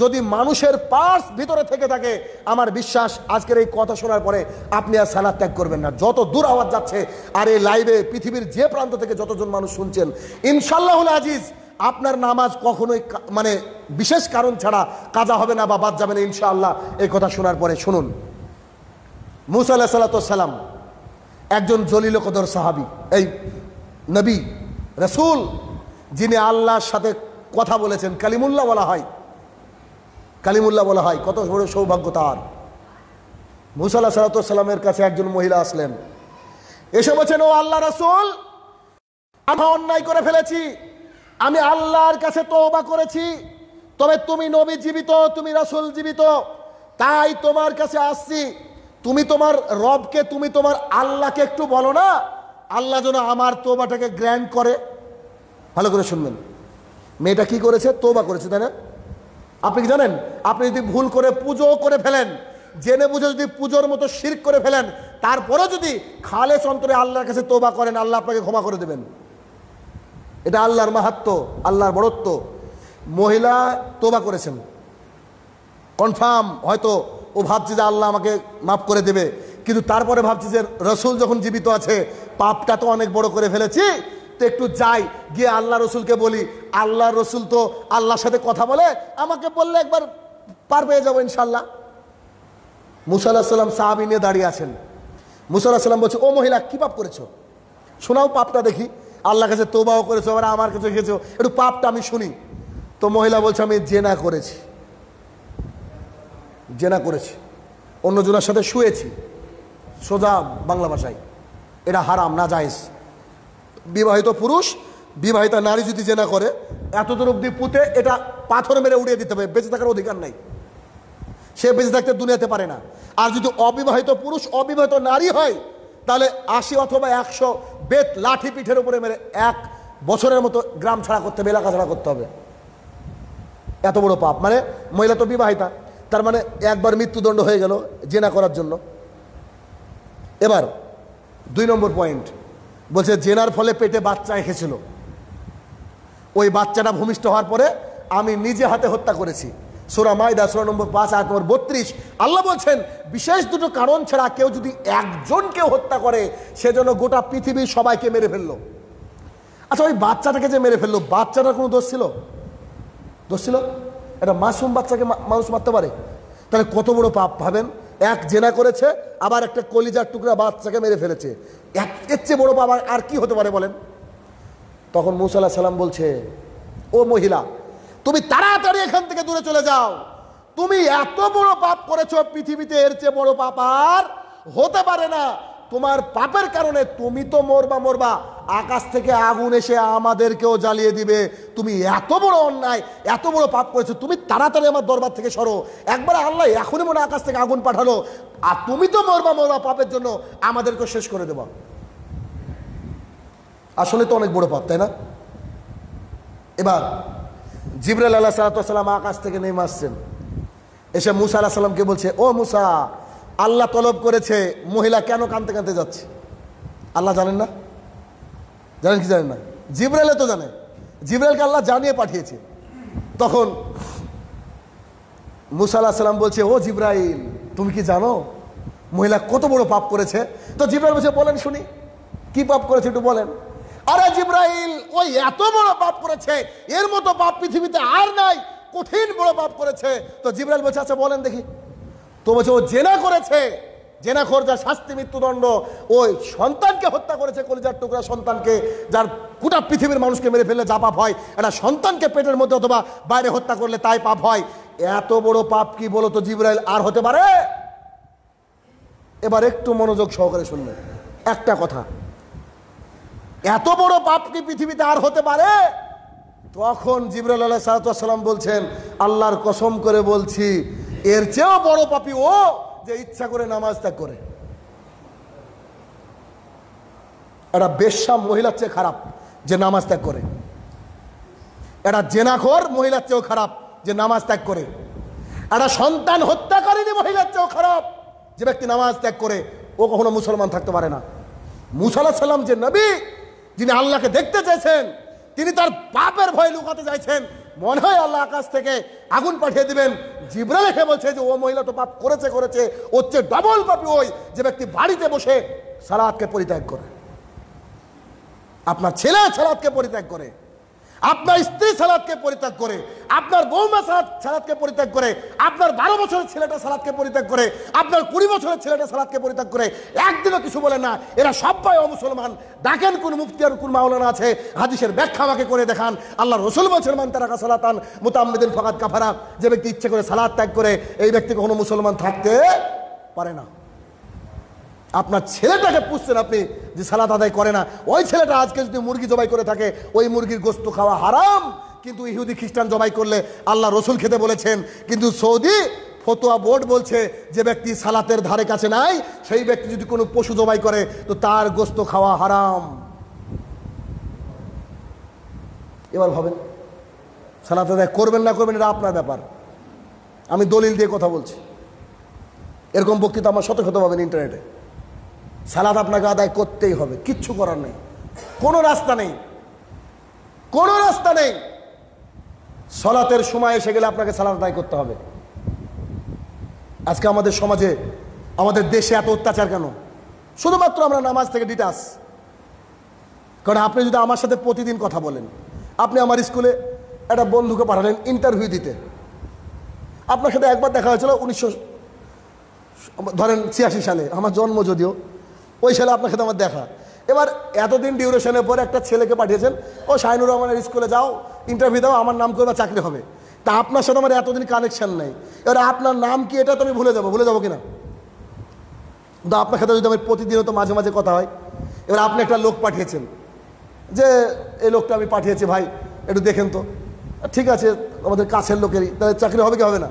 যদি মানুষের পার্স ভিতরে থেকে থাকে আমার বিশ্বাস আজকের এই কথা শোনার পরে আপনি আর সালাদ ত্যাগ করবেন না যত দূর আওয়াজ যাচ্ছে আর এই লাইভে পৃথিবীর যে প্রান্ত থেকে যতজন মানুষ শুনছেন ইনশাল্লাহুল আজিজ আপনার নামাজ কখনোই মানে বিশেষ কারণ ছাড়া কাজা হবে না বা বাদ যাবে না ইনশাআল্লাহ এই কথা শোনার পরে শুনুন মুসা আল্লাহ একজন জলিল কদর সাহাবি এই নবী রসুল যিনি আল্লাহর সাথে কথা বলেছেন কালিমুল্লাহ বলা হয় কালিমুল্লাহ বলা হয় কত বড় সৌভাগ্য তার মুসাল্লা সালাতামের কাছে একজন মহিলা আসলেন এসে বলছেন ও আল্লাহ রাসুল আমরা অন্যায় করে ফেলেছি আমি আল্লাহর কাছে তওবা করেছি তবে তুমি নবী জীবিত তুমি রাসুল জীবিত তাই তোমার কাছে আসছি তুমি তোমার রবকে তুমি তোমার আল্লাহকে একটু বলো না আল্লাহ যেন আমার তোবাটাকে গ্র্যান্ড করে ভালো করে শুনবেন মেয়েটা কি করেছে তোবা করেছে তাই না আপনি কি জানেন আপনি যদি ভুল করে পুজো করে ফেলেন জেনে বুঝে যদি পুজোর মতো শির করে ফেলেন তারপরে যদি খালে অন্তরে আল্লাহর কাছে তোবা করেন আল্লাহ আপনাকে ক্ষমা করে দেবেন এটা আল্লাহর মাহাত্ম আল্লাহর বড়ত্ব মহিলা তোবা করেছেন কনফার্ম হয়তো ও ভাবছে যে আল্লাহ আমাকে মাফ করে দেবে কিন্তু তারপরে ভাবছি যে রসুল যখন জীবিত আছে পাপটা তো অনেক বড় করে ফেলেছি তো একটু যাই গিয়ে আল্লাহ রসুলকে বলি আল্লাহ রসুল তো আল্লাহর সাথে কথা বলে আমাকে বললে একবার পার পেয়ে যাবো ইনশাল্লাহ মুসাল্লাহ সাল্লাম সাহাবি নিয়ে দাঁড়িয়ে আছেন মুসাল্লাহ সাল্লাম বলছে ও মহিলা কী পাপ করেছো শোনাও পাপটা দেখি আল্লাহ কাছে তোবাও করেছো আবার আমার কাছে গেছো একটু পাপটা আমি শুনি তো মহিলা বলছে আমি জেনা করেছি জেনা করেছি অন্যজনের সাথে শুয়েছি সোজা বাংলা ভাষায় এটা হারাম না যায় বিবাহিত পুরুষ বিবাহিতা নারী যদি জেনা করে এতদূর অব্দি পুঁতে এটা পাথর মেরে উড়িয়ে দিতে হবে বেঁচে থাকার অধিকার নাই সে বেঁচে থাকতে দুনিয়াতে পারে না আর যদি অবিবাহিত পুরুষ অবিবাহিত নারী হয় তাহলে আশি অথবা একশো বেত লাঠি পিঠের উপরে মেরে এক বছরের মতো গ্রাম ছাড়া করতে হবে এলাকা ছাড়া করতে হবে এত বড় পাপ মানে মহিলা তো বিবাহিতা তার মানে একবার মৃত্যুদণ্ড হয়ে গেল জেনা করার জন্য এবার দুই নম্বর পয়েন্ট বলছে জেনার ফলে পেটে বাচ্চা এসেছিল ওই বাচ্চাটা ভূমিষ্ঠ হওয়ার পরে আমি নিজে হাতে হত্যা করেছি সোরা মাইদা সোরা নম্বর পাঁচ আট নম্বর বত্রিশ আল্লাহ বলছেন বিশেষ দুটো কারণ ছাড়া কেউ যদি একজনকে হত্যা করে সেজন্য গোটা পৃথিবীর সবাইকে মেরে ফেললো আচ্ছা ওই বাচ্চাটাকে যে মেরে ফেললো বাচ্চাটার কোনো দোষ ছিল দোষ ছিল এটা মাসুম বাচ্চাকে মানুষ মারতে পারে তাহলে কত বড় পাপ ভাবেন এক জেনা করেছে আবার একটা কলিজার টুকরা বাচ্চাকে মেরে ফেলেছে এক এর চেয়ে বড়ো বাবা আর কি হতে পারে বলেন তখন মৌসাল্লাহ সাল্লাম বলছে ও মহিলা তুমি তাড়াতাড়ি এখান থেকে দূরে চলে যাও তুমি এত বড় পাপ করেছ পৃথিবীতে এর চেয়ে বড় পাপ আর হতে পারে না তোমার পাপের কারণে তুমি তো মরবা মরবা আকাশ থেকে আগুন এসে আমাদেরকেও জ্বালিয়ে দিবে তুমি এত বড় অন্যায় এত বড় পাপ করেছো তুমি তাড়াতাড়ি আমার দরবার থেকে সরো একবার আল্লাহ এখনই মনে আকাশ থেকে আগুন পাঠালো আর তুমি তো মরবা মরবা পাপের জন্য আমাদেরকে শেষ করে দেব আসলে তো অনেক বড় পাপ তাই না এবার জিবরাল আল্লাহ সালাতাম আকাশ থেকে নেমে আসছেন এসে মুসা আল্লাহ সাল্লামকে বলছে ও মুসা আল্লাহ তলব করেছে মহিলা কেন কানতে কানতে যাচ্ছে আল্লাহ জানেন না জানেন কি জানেন না মানে? জিব্রাইলে তো জানে জিব্রাইলকে আল্লাহ জানিয়ে পাঠিয়েছে তখন মুসা আল্লাহ সাল্লাম বলছে ও জিব্রাইল তুমি কি জানো মহিলা কত বড় পাপ করেছে তো জিব্রাইল বলছে বলেন শুনি কি পাপ করেছে একটু বলেন আরে জিব্রাইল ওই এত বড় পাপ করেছে এর মতো পাপ পৃথিবীতে আর নাই কঠিন বড় পাপ করেছে তো জিব্রাইল বলছে আচ্ছা বলেন দেখি তো বলছে ও জেনা করেছে জেনাখোর যার শাস্তি মৃত্যুদণ্ড ওই সন্তানকে হত্যা করেছে কলিজার টুকরা সন্তানকে যার গোটা পৃথিবীর মানুষকে মেরে ফেললে যা পাপ হয় একটা সন্তানকে পেটের মধ্যে অথবা বাইরে হত্যা করলে তাই পাপ হয় এত বড় পাপ কি বলো তো জিব্রাইল আর হতে পারে এবার একটু মনোযোগ সহকারে শুনবে একটা কথা এত বড় পাপ কি পৃথিবীতে আর হতে পারে তখন জিবরাল আল্লাহ সালাম বলছেন আল্লাহর কসম করে বলছি এর চেয়েও বড় পাপি ও যে ইচ্ছা করে নামাজ ত্যাগ করে একটা বেশ্যা মহিলার চেয়ে খারাপ যে নামাজ ত্যাগ করে একটা জেনাখর মহিলার চেয়েও খারাপ যে নামাজ ত্যাগ করে একটা সন্তান হত্যা করেনি মহিলার চেয়েও খারাপ যে ব্যক্তি নামাজ ত্যাগ করে ও কখনো মুসলমান থাকতে পারে না মুসাল্লাহ সাল্লাম যে নবী যিনি আল্লাহকে দেখতে চাইছেন তিনি তার পাপের ভয় লুকাতে চাইছেন মনে হয় আল্লাহ আকাশ থেকে আগুন পাঠিয়ে দিবেন জিব্রা লেখে বলছে যে ও মহিলা তো পাপ করেছে করেছে হচ্ছে ডবল পাপি ওই যে ব্যক্তি বাড়িতে বসে সালাদকে পরিত্যাগ করে আপনার ছেলে সালাদকে পরিত্যাগ করে আপনার স্ত্রী সালাদকে পরিত্যাগ করে আপনার বৌমা সালাদ সালাদকে পরিত্যাগ করে আপনার বারো বছরের ছেলেটা সালাদকে পরিত্যাগ করে আপনার কুড়ি বছরের ছেলেটা সালাদকে পরিত্যাগ করে একদিনও কিছু বলে না এরা সবাই অমুসলমান ডাকেন কোন মুফতি আর কোন মাওলানা আছে হাদিসের ব্যাখ্যা আমাকে করে দেখান আল্লাহ রসুল মুসলমান তারা সালাতান মোতাম্মদিন ফকাত কাফারা যে ব্যক্তি ইচ্ছে করে সালাদ ত্যাগ করে এই ব্যক্তি কখনো মুসলমান থাকতে পারে না আপনার ছেলেটাকে পুষছেন আপনি যে সালাত আদায় করে না ওই ছেলেটা আজকে যদি মুরগি জবাই করে থাকে ওই মুরগির গোস্ত খাওয়া হারাম কিন্তু ইহুদি খ্রিস্টান জবাই করলে আল্লাহ রসুল খেতে বলেছেন কিন্তু সৌদি ফতোয়া বোর্ড বলছে যে ব্যক্তি সালাতের ধারে কাছে নাই সেই ব্যক্তি যদি কোনো পশু জবাই করে তো তার গোস্ত খাওয়া হারাম এবার ভাবেন সালাত আদায় করবেন না করবেন এটা আপনার ব্যাপার আমি দলিল দিয়ে কথা বলছি এরকম বক্তৃতা আমার শত শত পাবেন ইন্টারনেটে সালাদ আপনাকে আদায় করতেই হবে কিচ্ছু করার নেই কোনো রাস্তা নেই কোনো রাস্তা নেই সলাতের সময় এসে গেলে আপনাকে সালাদ আদায় করতে হবে আজকে আমাদের সমাজে আমাদের দেশে এত অত্যাচার কেন শুধুমাত্র আমরা নামাজ থেকে ডিটাস কারণ আপনি যদি আমার সাথে প্রতিদিন কথা বলেন আপনি আমার স্কুলে একটা বন্ধুকে পাঠালেন ইন্টারভিউ দিতে আপনার সাথে একবার দেখা হয়েছিল উনিশশো ধরেন ছিয়াশি সালে আমার জন্ম যদিও ওই ছেলে আপনার সাথে আমার দেখা এবার এতদিন ডিউরেশনের পরে একটা ছেলেকে পাঠিয়েছেন ও শাহিনুর রহমানের স্কুলে যাও ইন্টারভিউ দাও আমার নাম করবে চাকরি হবে তা আপনার সাথে আমার এতদিন কানেকশান নেই এবার আপনার নাম কি এটা তো আমি ভুলে যাবো ভুলে যাবো কিনা কিন্তু আপনার সাথে যদি আমি প্রতিদিনও তো মাঝে মাঝে কথা হয় এবার আপনি একটা লোক পাঠিয়েছেন যে এই লোকটা আমি পাঠিয়েছি ভাই একটু দেখেন তো ঠিক আছে আমাদের কাছের লোকেরই তাহলে চাকরি হবে কি হবে না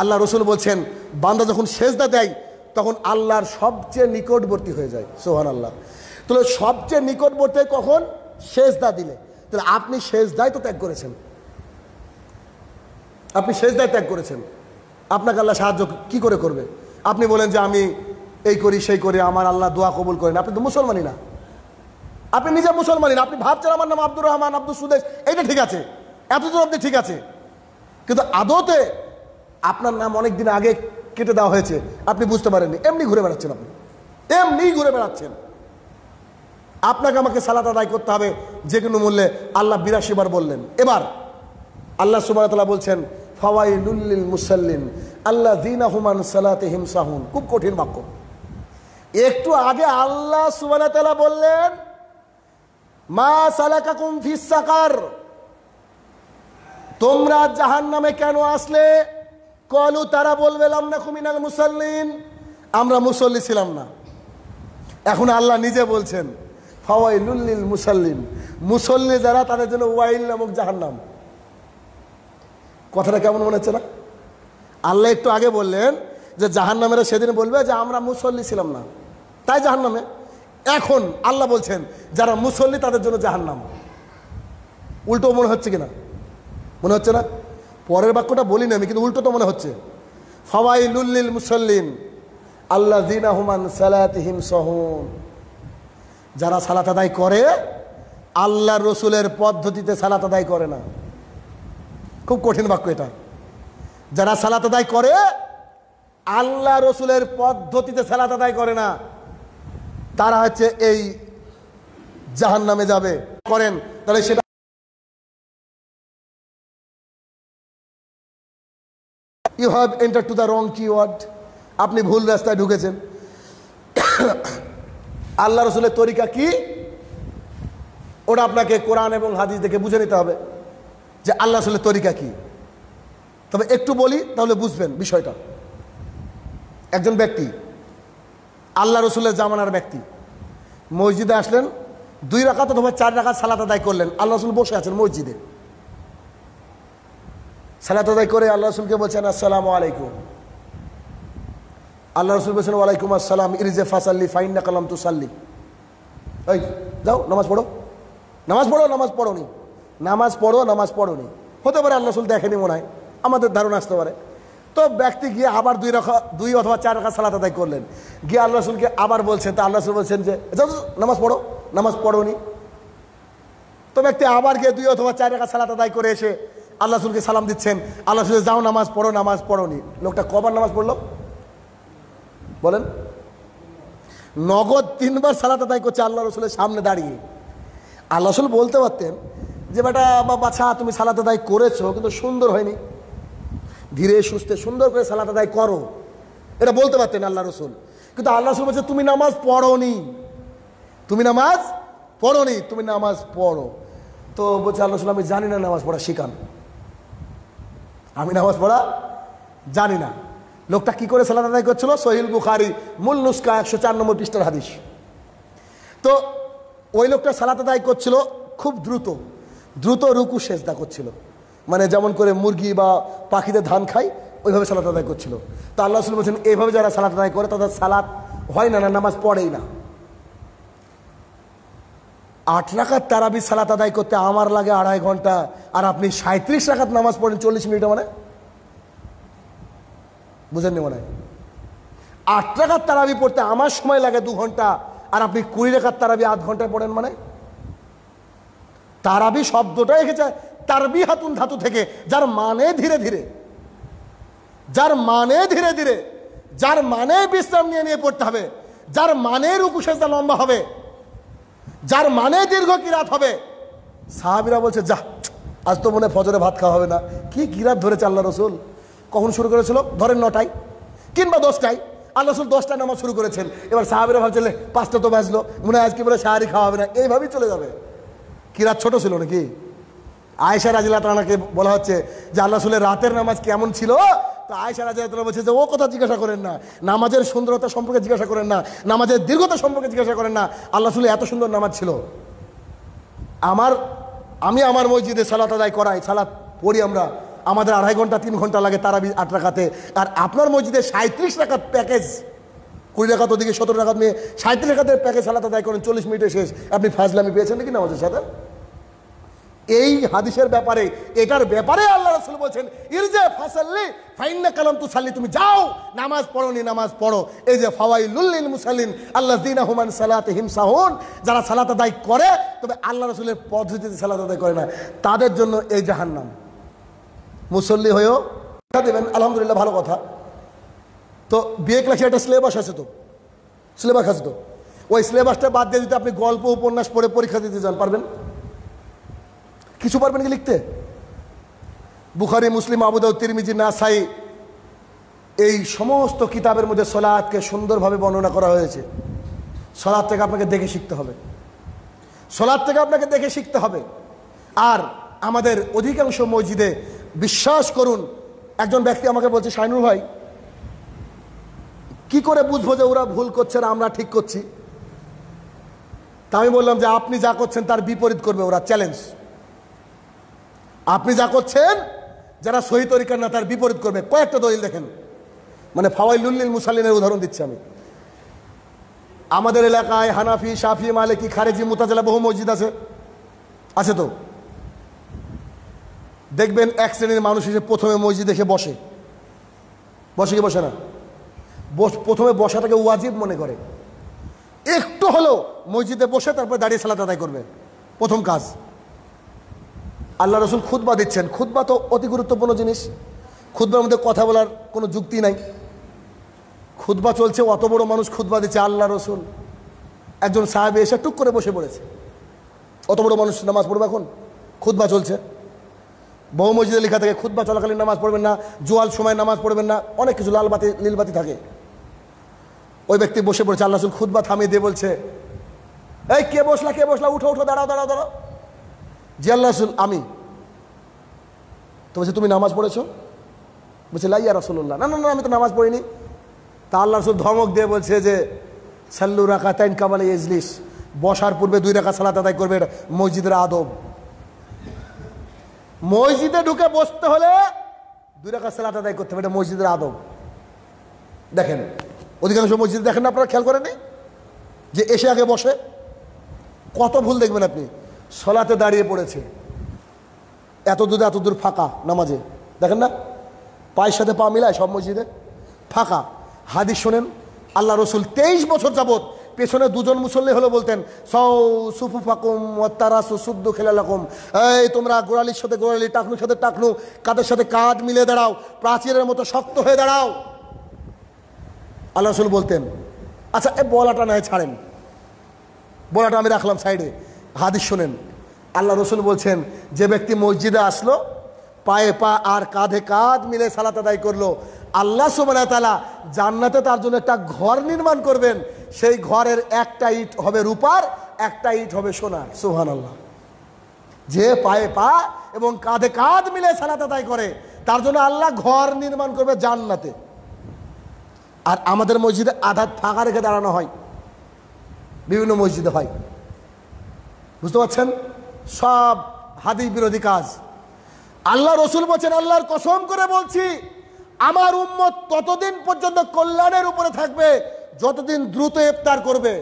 আল্লাহ রসুল বলছেন বান্দা যখন সেজদা দেয় তখন আল্লাহর সবচেয়ে নিকটবর্তী হয়ে যায় সোহান আল্লাহ তাহলে সবচেয়ে নিকটবর্তী কখন সেজদা দিলে তাহলে আপনি দায় তো ত্যাগ করেছেন আপনি দায় ত্যাগ করেছেন আপনাকে আল্লাহ সাহায্য কি করে করবে আপনি বলেন যে আমি এই করি সেই করি আমার আল্লাহ দোয়া কবুল করেন আপনি তো মুসলমানই না আপনি নিজে মুসলমানই না আপনি ভাবছেন আমার নাম আব্দুর রহমান আব্দুল সুদেশ এইটা ঠিক আছে এতদূর অব্দি ঠিক আছে কিন্তু আদতে আপনার নাম অনেক দিন আগে কেটে দেওয়া হয়েছে আপনি বুঝতে পারেননি এমনি ঘুরে বেড়াচ্ছেন আপনি এমনি ঘুরে বেড়াচ্ছেন আপনাকে আমাকে সালাত আদায় করতে হবে যে কোনো মূল্যে আল্লাহ বিরাশিবার বললেন এবার আল্লাহ সুবাহতাল্লাহ বলছেন ফাওয়াইলুল্লিল মুসাল্লিন আল্লাহ দিন আহমান সালাতে হিমসাহুন খুব কঠিন বাক্য একটু আগে আল্লাহ সুবাহতাল্লাহ বললেন মা সালাকা কুমফিস সাকার তোমরা জাহান নামে কেন আসলে কলু তারা বলবে না কুমিনাল মুসল্লিন আমরা মুসল্লি ছিলাম না এখন আল্লাহ নিজে বলছেন ফাওয়াইলুল্লিল মুসল্লিন মুসল্লি যারা তাদের জন্য ওয়াইল নামক জাহান্নাম কথাটা কেমন মনে হচ্ছে না আল্লাহ একটু আগে বললেন যে জাহান্নামেরা সেদিন বলবে যে আমরা মুসল্লি ছিলাম না তাই জাহান্নামে এখন আল্লাহ বলছেন যারা মুসল্লি তাদের জন্য জাহান্নাম উল্টো মনে হচ্ছে কিনা মনে হচ্ছে না পরের বাক্যটা বলি না আমি কিন্তু উল্টো তো মনে হচ্ছে ফাওয়াইলুল্লিল মুসল্লিম আল্লাহ জিনা হুমান সালাতিহিম সহন যারা সালাত আদায় করে আল্লাহ রসুলের পদ্ধতিতে সালাত আদায় করে না খুব কঠিন বাক্য এটা যারা সালাত আদায় করে আল্লাহ রসুলের পদ্ধতিতে সালাত আদায় করে না তারা হচ্ছে এই জাহান নামে যাবে করেন তাহলে সেটা you have enter to the wrong keyword আপনি ভুল রাস্তায় ঢুকেছেন আল্লাহ রসুলের তরিকা কি ওটা আপনাকে কোরআন এবং হাদিস দেখে বুঝে নিতে হবে যে আল্লাহ রসুলের তরিকা কি তবে একটু বলি তাহলে বুঝবেন বিষয়টা একজন ব্যক্তি আল্লাহ রসুলের জামানার ব্যক্তি মসজিদে আসলেন দুই তো তোমার চার রাখা সালাত আদায় করলেন আল্লাহ রসুল বসে আছেন মসজিদে সালাত আদায় করে আল্লাহ রসুলকে বলছেন আসসালামু আলাইকুম আল্লাহ রসুল বলছেন ওয়ালাইকুম আসসালাম ইরিজে ফাসাল্লি ফাইন না কালাম সাল্লি ওই যাও নামাজ পড়ো নামাজ পড়ো নামাজ পড়ো নি নামাজ পড়ো নামাজ পড়ো নি হতে পারে আল্লাহ রসুল দেখেনি মনে হয় আমাদের ধারণা আসতে পারে তো ব্যক্তি গিয়ে আবার দুই রকা দুই অথবা চার রাখা সালাত আদায় করলেন গিয়ে আল্লাহ রসুলকে আবার বলছেন তা আল্লাহ রসুল বলছেন যে নামাজ পড়ো নামাজ পড়ো নি তো ব্যক্তি আবার গিয়ে দুই অথবা চার রেখা সালাত আদায় করে এসে আল্লাহ রসুলকে সালাম দিচ্ছেন আল্লাহ রসুল যাও নামাজ পড়ো নামাজ পড়োনি লোকটা কবার নামাজ পড়লো বলেন নগদ তিনবার সালাত আদায় করছে আল্লাহ রসুলের সামনে দাঁড়িয়ে আল্লাহ রসুল বলতে পারতেন যে বেটা বা বাছা তুমি সালাত আদায় করেছো কিন্তু সুন্দর হয়নি ধীরে সুস্থে সুন্দর করে সালাত আদায় করো এটা বলতে পারতেন আল্লাহ রসুল কিন্তু আল্লাহ রসুল বলছে তুমি নামাজ পড়োনি তুমি নামাজ পড়োনি তুমি নামাজ পড়ো তো বলছে আল্লাহ রসুল আমি জানি না নামাজ পড়া শিখান আমি নামাজ পড়া জানি না লোকটা কি করে সালাদ আদায় করছিল সহিল বুখারি মূল নুস্কা একশো চার নম্বর পৃষ্ঠার হাদিস তো ওই লোকটা সালাত আদায় করছিল খুব দ্রুত দ্রুত রুকু সেজদা করছিল মানে যেমন করে মুরগি বা পাখিদের ধান খায় ওইভাবে সালাত আদায় করছিল তো আল্লাহ বলছেন এইভাবে যারা সালাত আদায় করে তাদের সালাত হয় না না নামাজ পড়েই না আট রাখার তারাবি সালাত আদায় করতে আমার লাগে আড়াই ঘন্টা আর আপনি সাঁত্রিশ রাখাত নামাজ পড়েন চল্লিশ মিনিটে মানে বুঝেননি মনে হয় আট রাখাত তারাবি পড়তে আমার সময় লাগে দু ঘন্টা আর আপনি কুড়ি রাখাত তারাবি আধ ঘন্টায় পড়েন মানে তারাবি শব্দটা এসেছে তারবি হাতুন ধাতু থেকে যার মানে ধীরে ধীরে যার মানে ধীরে ধীরে যার মানে বিশ্রাম নিয়ে নিয়ে পড়তে হবে যার মানে রুকু লম্বা হবে যার মানে দীর্ঘ কিরাত হবে সাহাবিরা বলছে যা আজ তো মনে ফজরে ভাত খাওয়া হবে না কি কিরাত ধরেছে আল্লাহ রসুল কখন শুরু করেছিল ধরেন নটায় কিংবা দশটায় আল্লাহ রসুল দশটায় নামাজ শুরু করেছেন এবার সাহাবিরা ভাবছিলেন পাঁচটা তো বাজলো মনে হয় আজকে বলে সাহারি খাওয়া হবে না এইভাবেই চলে যাবে কিরাত ছোট ছিল নাকি আয়েশা রাজিলা তানাকে বলা হচ্ছে যে আল্লাহ রসুলের রাতের নামাজ কেমন ছিল তো আয়সা তারা বলছে যে ও কথা জিজ্ঞাসা করেন না নামাজের সুন্দরতা সম্পর্কে জিজ্ঞাসা করেন না নামাজের দীর্ঘতা সম্পর্কে জিজ্ঞাসা করেন না আল্লাহ রসুল এত সুন্দর নামাজ ছিল আমার আমি আমার মসজিদে সালাত আদায় করাই সালাত পড়ি আমরা আমাদের আড়াই ঘন্টা তিন ঘন্টা লাগে তারা আট টাকাতে আর আপনার মসজিদে সাঁত্রিশ টাকার প্যাকেজ কুড়ি টাকা তো দিকে সতেরো টাকা নিয়ে সাঁত্রিশ টাকাতে প্যাকেজ সালাত আদায় করেন চল্লিশ মিনিটে শেষ আপনি ফাজলামি পেয়েছেন নাকি নামাজের সাথে এই হাদিসের ব্যাপারে এটার ব্যাপারে আল্লাহ রসুল বলছেন ইরজে ফাসাল্লি ফাইন্না কালাম তু সাল্লি তুমি যাও নামাজ পড়ো নি নামাজ পড়ো এই যে ফাওয়াইলুল্লিন মুসাল্লিন আল্লাহ দিন হুমান সালাত হিমসাহন যারা সালাত আদায় করে তবে আল্লাহ রসুলের পদ্ধতিতে সালাত আদায় করে না তাদের জন্য এই জাহান্নাম মুসল্লি হয়েও দেবেন আলহামদুলিল্লাহ ভালো কথা তো বিয়ে ক্লাসে একটা সিলেবাস আছে তো সিলেবাস আছে তো ওই সিলেবাসটা বাদ দিয়ে যদি আপনি গল্প উপন্যাস পড়ে পরীক্ষা দিতে যান পারবেন কিছু পারবেন কি লিখতে বুখারি মুসলিম আবুদাউ তিরমিজি নাসাই এই সমস্ত কিতাবের মধ্যে সলাদকে সুন্দরভাবে বর্ণনা করা হয়েছে সলাদ থেকে আপনাকে দেখে শিখতে হবে সলাদ থেকে আপনাকে দেখে শিখতে হবে আর আমাদের অধিকাংশ মসজিদে বিশ্বাস করুন একজন ব্যক্তি আমাকে বলছে শাহিনুর ভাই কি করে বুঝবো যে ওরা ভুল করছে না আমরা ঠিক করছি তা আমি বললাম যে আপনি যা করছেন তার বিপরীত করবে ওরা চ্যালেঞ্জ আপনি যা করছেন যারা সহি তরিকার না তার বিপরীত করবে কয়েকটা দলিল দেখেন মানে ফাওয়াইলুল্লিল মুসাল্লিনের উদাহরণ দিচ্ছি আমি আমাদের এলাকায় হানাফি সাফি মালিকি খারেজি মোতাজেলা বহু মসজিদ আছে আছে তো দেখবেন এক শ্রেণীর মানুষ হিসেবে প্রথমে মসজিদ দেখে বসে বসে কি বসে না প্রথমে বসাটাকে ওয়াজিব মনে করে একটু হলো মসজিদে বসে তারপরে দাঁড়িয়ে সালাত আদায় করবে প্রথম কাজ আল্লাহ রসুল খুদ্া দিচ্ছেন খুদ্া তো অতি গুরুত্বপূর্ণ জিনিস খুদ্ার মধ্যে কথা বলার কোনো যুক্তি নাই খুদ্া চলছে অত বড় মানুষ খুদ্া দিচ্ছে আল্লাহ রসুল একজন সাহেব এসে টুক করে বসে পড়েছে অত বড় মানুষ নামাজ পড়বে এখন খুদ্া চলছে বহু মসজিদে লেখা থাকে খুদ্া চলাকালীন নামাজ পড়বেন না জোয়াল সময় নামাজ পড়বেন না অনেক কিছু লাল বাতি নীলবাতি থাকে ওই ব্যক্তি বসে পড়েছে আল্লাহ রসুল খুদ্া থামিয়ে দিয়ে বলছে এই কে বসলা কে বসলা উঠো উঠো দাঁড়াও দাঁড়াও দাঁড়াও জিয়াল্লা রসুল আমি তো বলছে তুমি নামাজ পড়েছো বলছে লাইয়া রসুল্লাহ না না না আমি তো নামাজ পড়িনি তা আল্লাহ রসুল ধমক দিয়ে বলছে যে সাল্লু রাখা তাইন কাবালে ইজলিস বসার পূর্বে দুই রাখা সালাত আদায় করবে এটা মসজিদের আদব মসজিদে ঢুকে বসতে হলে দুই রাখা সালাত আদায় করতে হবে এটা মসজিদের আদব দেখেন অধিকাংশ মসজিদে দেখেন না আপনারা খেয়াল করেনি যে এসে আগে বসে কত ভুল দেখবেন আপনি সলাতে দাঁড়িয়ে পড়েছে এত দূর এত দূর ফাঁকা নামাজে দেখেন না পায়ের সাথে পা মিলায় সব মসজিদে ফাঁকা হাদিস শোনেন আল্লাহ রসুল তেইশ বছর যাবৎ পেছনে দুজন মুসল্লি হলো বলতেন সৌ সুফু ফাকুম তারাসু সুদ্দু খেলালাকুম এই তোমরা গোড়ালির সাথে গোড়ালি টাকনুর সাথে টাকনু কাদের সাথে কাঁধ মিলে দাঁড়াও প্রাচীরের মতো শক্ত হয়ে দাঁড়াও আল্লাহ রসুল বলতেন আচ্ছা এ বলাটা নয় ছাড়েন বলাটা আমি রাখলাম সাইডে হাদিস শোনেন আল্লাহ রসুল বলছেন যে ব্যক্তি মসজিদে আসলো পায়ে পা আর কাঁধে কাঁধ মিলে সালাত আদায় করলো আল্লাহ তালা জান্নাতে তার জন্য একটা ঘর নির্মাণ করবেন সেই ঘরের একটা ইট হবে রূপার একটা ইট হবে সোনার সোহান আল্লাহ যে পায়ে পা এবং কাঁধে কাঁধ মিলে সালাত আদায় করে তার জন্য আল্লাহ ঘর নির্মাণ করবে জান্নাতে আর আমাদের মসজিদে আধাত ফাঁকা রেখে দাঁড়ানো হয় বিভিন্ন মসজিদে হয় বুঝতে পারছেন সব হাদিস বিরোধী কাজ আল্লাহ রসুল বলছেন আল্লাহর কসম করে বলছি আমার উম্মত ততদিন পর্যন্ত কল্যাণের উপরে থাকবে যতদিন দ্রুত ইফতার করবে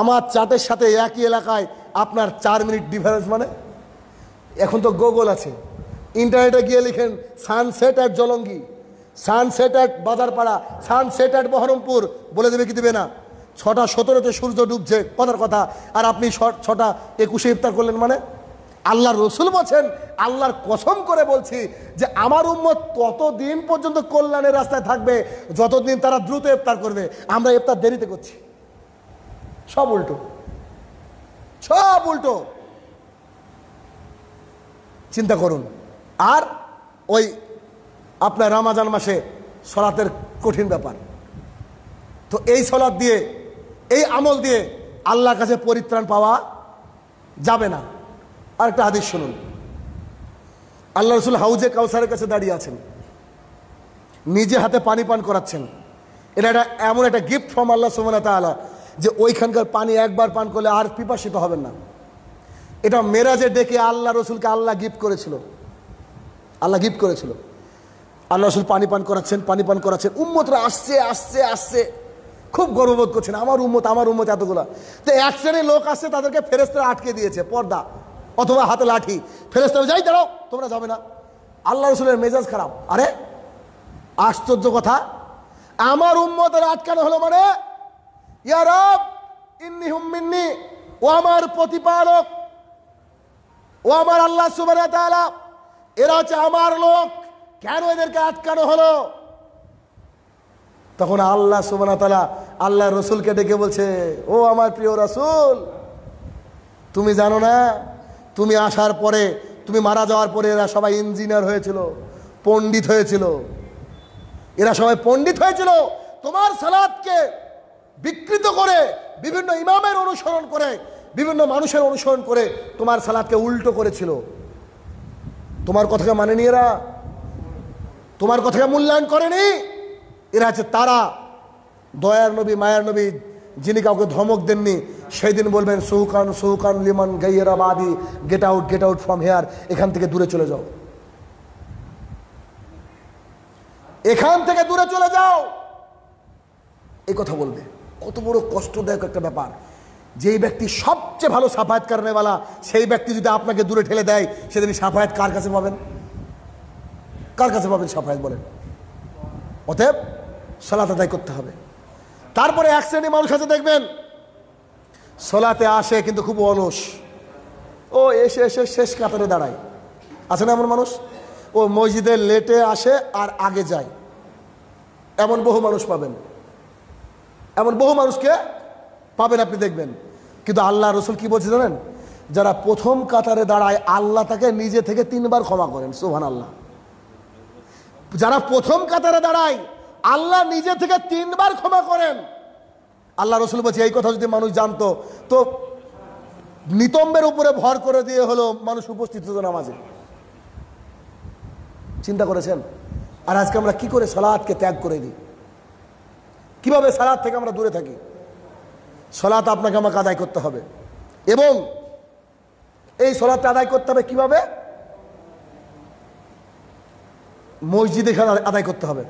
আমার চাঁদের সাথে একই এলাকায় আপনার চার মিনিট ডিফারেন্স মানে এখন তো গুগল আছে ইন্টারনেটে গিয়ে লিখেন sunset at Jalangi sunset at Bazarpara sunset at Baharampur বলে দেবে কি দেবে না ছটা সতেরোতে সূর্য ডুবছে কথার কথা আর আপনি ছটা একুশে ইফতার করলেন মানে আল্লাহ রসুল বলছেন আল্লাহর কসম করে বলছি যে আমার উম্মত ততদিন পর্যন্ত কল্যাণের রাস্তায় থাকবে যতদিন তারা দ্রুত ইফতার করবে আমরা ইফতার দেরিতে করছি সব উল্টো সব উল্টো চিন্তা করুন আর ওই আপনার রামাজান মাসে সলাতের কঠিন ব্যাপার তো এই সলাদ দিয়ে এই আমল দিয়ে আল্লাহর কাছে পরিত্রাণ পাওয়া যাবে না আর একটা হাদিস শুনুন আল্লাহ রসুল হাউজে কাউসারের কাছে দাঁড়িয়ে আছেন নিজে হাতে পানি পান করাচ্ছেন এটা একটা এমন একটা গিফট ফ্রম আল্লাহ সুমনা তালা যে ওইখানকার পানি একবার পান করলে আর পিপাসিত হবেন না এটা মেরাজে ডেকে আল্লাহ রসুলকে আল্লাহ গিফট করেছিল আল্লাহ গিফট করেছিল আল্লাহ রসুল পানি পান করাচ্ছেন পানি পান করাচ্ছেন উম্মতরা আসছে আসছে আসছে খুব গর্ববোধ করছেন আমার উম্মত আমার উম্মত এতগুলা তো এক শ্রেণীর লোক আসছে তাদেরকে ফেরেস্তরা আটকে দিয়েছে পর্দা অথবা হাতে লাঠি ফেরেস্তরা যাই দাঁড়াও তোমরা যাবে না আল্লাহ রসুলের মেজাজ খারাপ আরে আশ্চর্য কথা আমার উম্মতের আটকানো হলো মানে ইয়ারব ইন্নি হুম্মিন্নি ও আমার প্রতিপালক ও আমার আল্লাহ সুবাহ এরা হচ্ছে আমার লোক কেন এদেরকে আটকানো হলো তখন আল্লাহ সুবান তালা আল্লাহ রসুলকে ডেকে বলছে ও আমার প্রিয় রসুল তুমি জানো না তুমি আসার পরে তুমি মারা যাওয়ার পরে এরা সবাই ইঞ্জিনিয়ার হয়েছিল পণ্ডিত হয়েছিল এরা সবাই পণ্ডিত হয়েছিল তোমার সালাদকে বিকৃত করে বিভিন্ন ইমামের অনুসরণ করে বিভিন্ন মানুষের অনুসরণ করে তোমার সালাদকে উল্টো করেছিল তোমার কথাকে মানেনি এরা তোমার কথাকে মূল্যায়ন করেনি এরা হচ্ছে তারা দয়ার নবী মায়ার নবী যিনি কাউকে ধমক দেননি সেই দিন বলবেন সৌকান সৌকান লিমান গাইয়েরা বাদি get out get out from here এখান থেকে দূরে চলে যাও এখান থেকে দূরে চলে যাও এই কথা বলবে কত বড় কষ্টদায়ক একটা ব্যাপার যেই ব্যক্তি সবচেয়ে ভালো সাফায়াত কারণেওয়ালা সেই ব্যক্তি যদি আপনাকে দূরে ঠেলে দেয় সেদিন সাফায়াত কার কাছে পাবেন কার কাছে পাবেন সাফায়াত বলেন অতএব সলাত আদায় করতে হবে তারপরে এক শ্রেণীর মানুষ আছে দেখবেন সলাতে আসে কিন্তু খুব অলস ও এসে এসে শেষ কাতারে দাঁড়ায় আছে না এমন মানুষ ও মসজিদে লেটে আসে আর আগে যায় এমন বহু মানুষ পাবেন এমন বহু মানুষকে পাবেন আপনি দেখবেন কিন্তু আল্লাহ রসুল কি বলছে জানেন যারা প্রথম কাতারে দাঁড়ায় আল্লাহ তাকে নিজে থেকে তিনবার ক্ষমা করেন সোহান আল্লাহ যারা প্রথম কাতারে দাঁড়ায় আল্লাহ নিজে থেকে তিনবার ক্ষমা করেন আল্লাহ রসুল বলছে এই কথা যদি মানুষ জানতো তো নিতম্বের উপরে ভর করে দিয়ে হলো মানুষ উপস্থিত হতো নামাজে চিন্তা করেছেন আর আজকে আমরা কি করে সালাদকে ত্যাগ করে দিই কিভাবে সালাদ থেকে আমরা দূরে থাকি সলাত আপনাকে আমাকে আদায় করতে হবে এবং এই সলাতে আদায় করতে হবে কিভাবে মসজিদে খেলা আদায় করতে হবে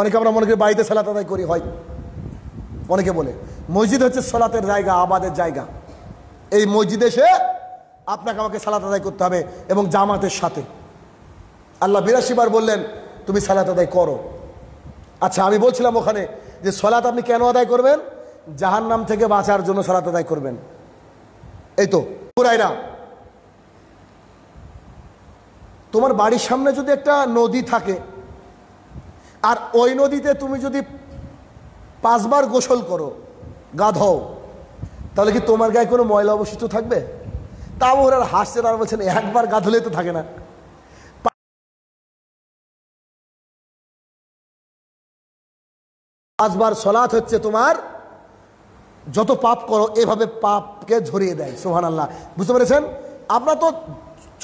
অনেকে আমরা মনে করি বাড়িতে সালাত আদায় করি হয় অনেকে বলে মসজিদ হচ্ছে সলাতের জায়গা আবাদের জায়গা এই মসজিদে এসে আপনাকে আমাকে সালাত আদায় করতে হবে এবং জামাতের সাথে আল্লাহ বিরাশিবার বললেন তুমি সালাত আদায় করো আচ্ছা আমি বলছিলাম ওখানে যে সলাত আপনি কেন আদায় করবেন জাহান নাম থেকে বাঁচার জন্য সালাত আদায় করবেন এই তো পুরাইরা তোমার বাড়ির সামনে যদি একটা নদী থাকে আর ওই নদীতে তুমি যদি পাঁচবার গোসল করো গা ধও তাহলে কি তোমার গায়ে কোনো ময়লা অবশিষ্ট থাকবে তাও ওরা হাসছেন আর বলছেন একবার গা ধুলে তো থাকে না পাঁচবার সলাথ হচ্ছে তোমার যত পাপ করো এভাবে পাপকে ঝরিয়ে দেয় সোহান আল্লাহ বুঝতে পেরেছেন আপনার তো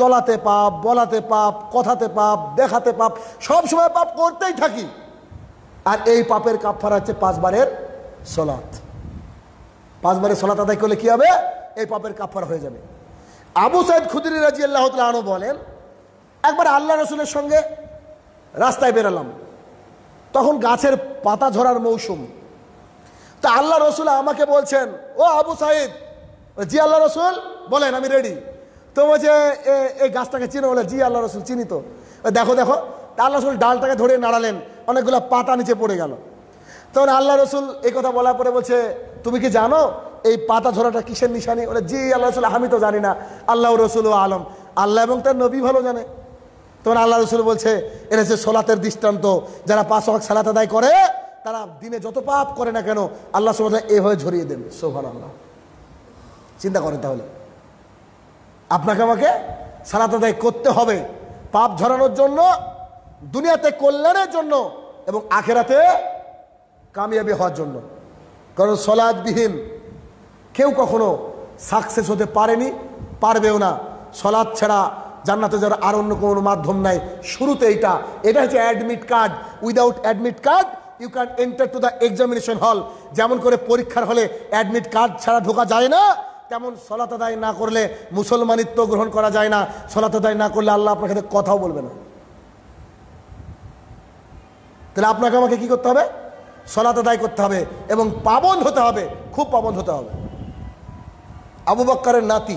চলাতে পাপ বলাতে পাপ কথাতে পাপ দেখাতে পাপ সব সময় পাপ করতেই থাকি আর এই পাপের কাপফার হচ্ছে পাঁচবারের সলাত পাঁচবারের সলাত আদায় করলে কী হবে এই পাপের কাপফার হয়ে যাবে আবু সাইদ খুদির রাজি আল্লাহ আনু বলেন একবার আল্লাহ রসুলের সঙ্গে রাস্তায় বেরোলাম তখন গাছের পাতা ঝরার মৌসুম তা আল্লাহ রসুল আমাকে বলছেন ও আবু সাইদ জি আল্লাহ রসুল বলেন আমি রেডি তো বলছে এই গাছটাকে চিনো বলে জি আল্লাহ রসুল চিনি তো দেখো দেখো আল্লাহ রসুল ডালটাকে ধরে নাড়ালেন অনেকগুলো পাতা নিচে পড়ে গেল তখন আল্লাহ রসুল এই কথা বলার পরে বলছে তুমি কি জানো এই পাতা ধরাটা কিসের নিশানি বলে জি আল্লাহ রসুল আমি তো জানি না আল্লাহ রসুল ও আলম আল্লাহ এবং তার নবী ভালো জানে তখন আল্লাহ রসুল বলছে এটা হচ্ছে সোলাতের দৃষ্টান্ত যারা পাঁচ হক সালাত আদায় করে তারা দিনে যত পাপ করে না কেন আল্লাহ সুবাদ এভাবে ঝরিয়ে দেন সোভান আল্লাহ চিন্তা করেন তাহলে আপনাকে আমাকে সালাত আদায় করতে হবে পাপ ঝরানোর জন্য দুনিয়াতে কল্যাণের জন্য এবং আখেরাতে কামিয়াবি হওয়ার জন্য কারণ সলাদবিহীন কেউ কখনো সাকসেস হতে পারেনি পারবেও না সলাদ ছাড়া জান্নাতে যাওয়ার আর অন্য কোনো মাধ্যম নাই শুরুতে এইটা এটা হচ্ছে admit card without admit card you can enter to the examination hall যেমন করে পরীক্ষার হলে অ্যাডমিট কার্ড ছাড়া ঢোকা যায় না তেমন সলাত আদায় না করলে মুসলমানিত্ব গ্রহণ করা যায় না সলাত আদায় না করলে আল্লাহ আপনার সাথে কথাও বলবে না তাহলে আপনাকে আমাকে কি করতে হবে সলাত আদায় করতে হবে এবং পাবন হতে হবে খুব পাবন হতে হবে আবু বাক্কারের নাতি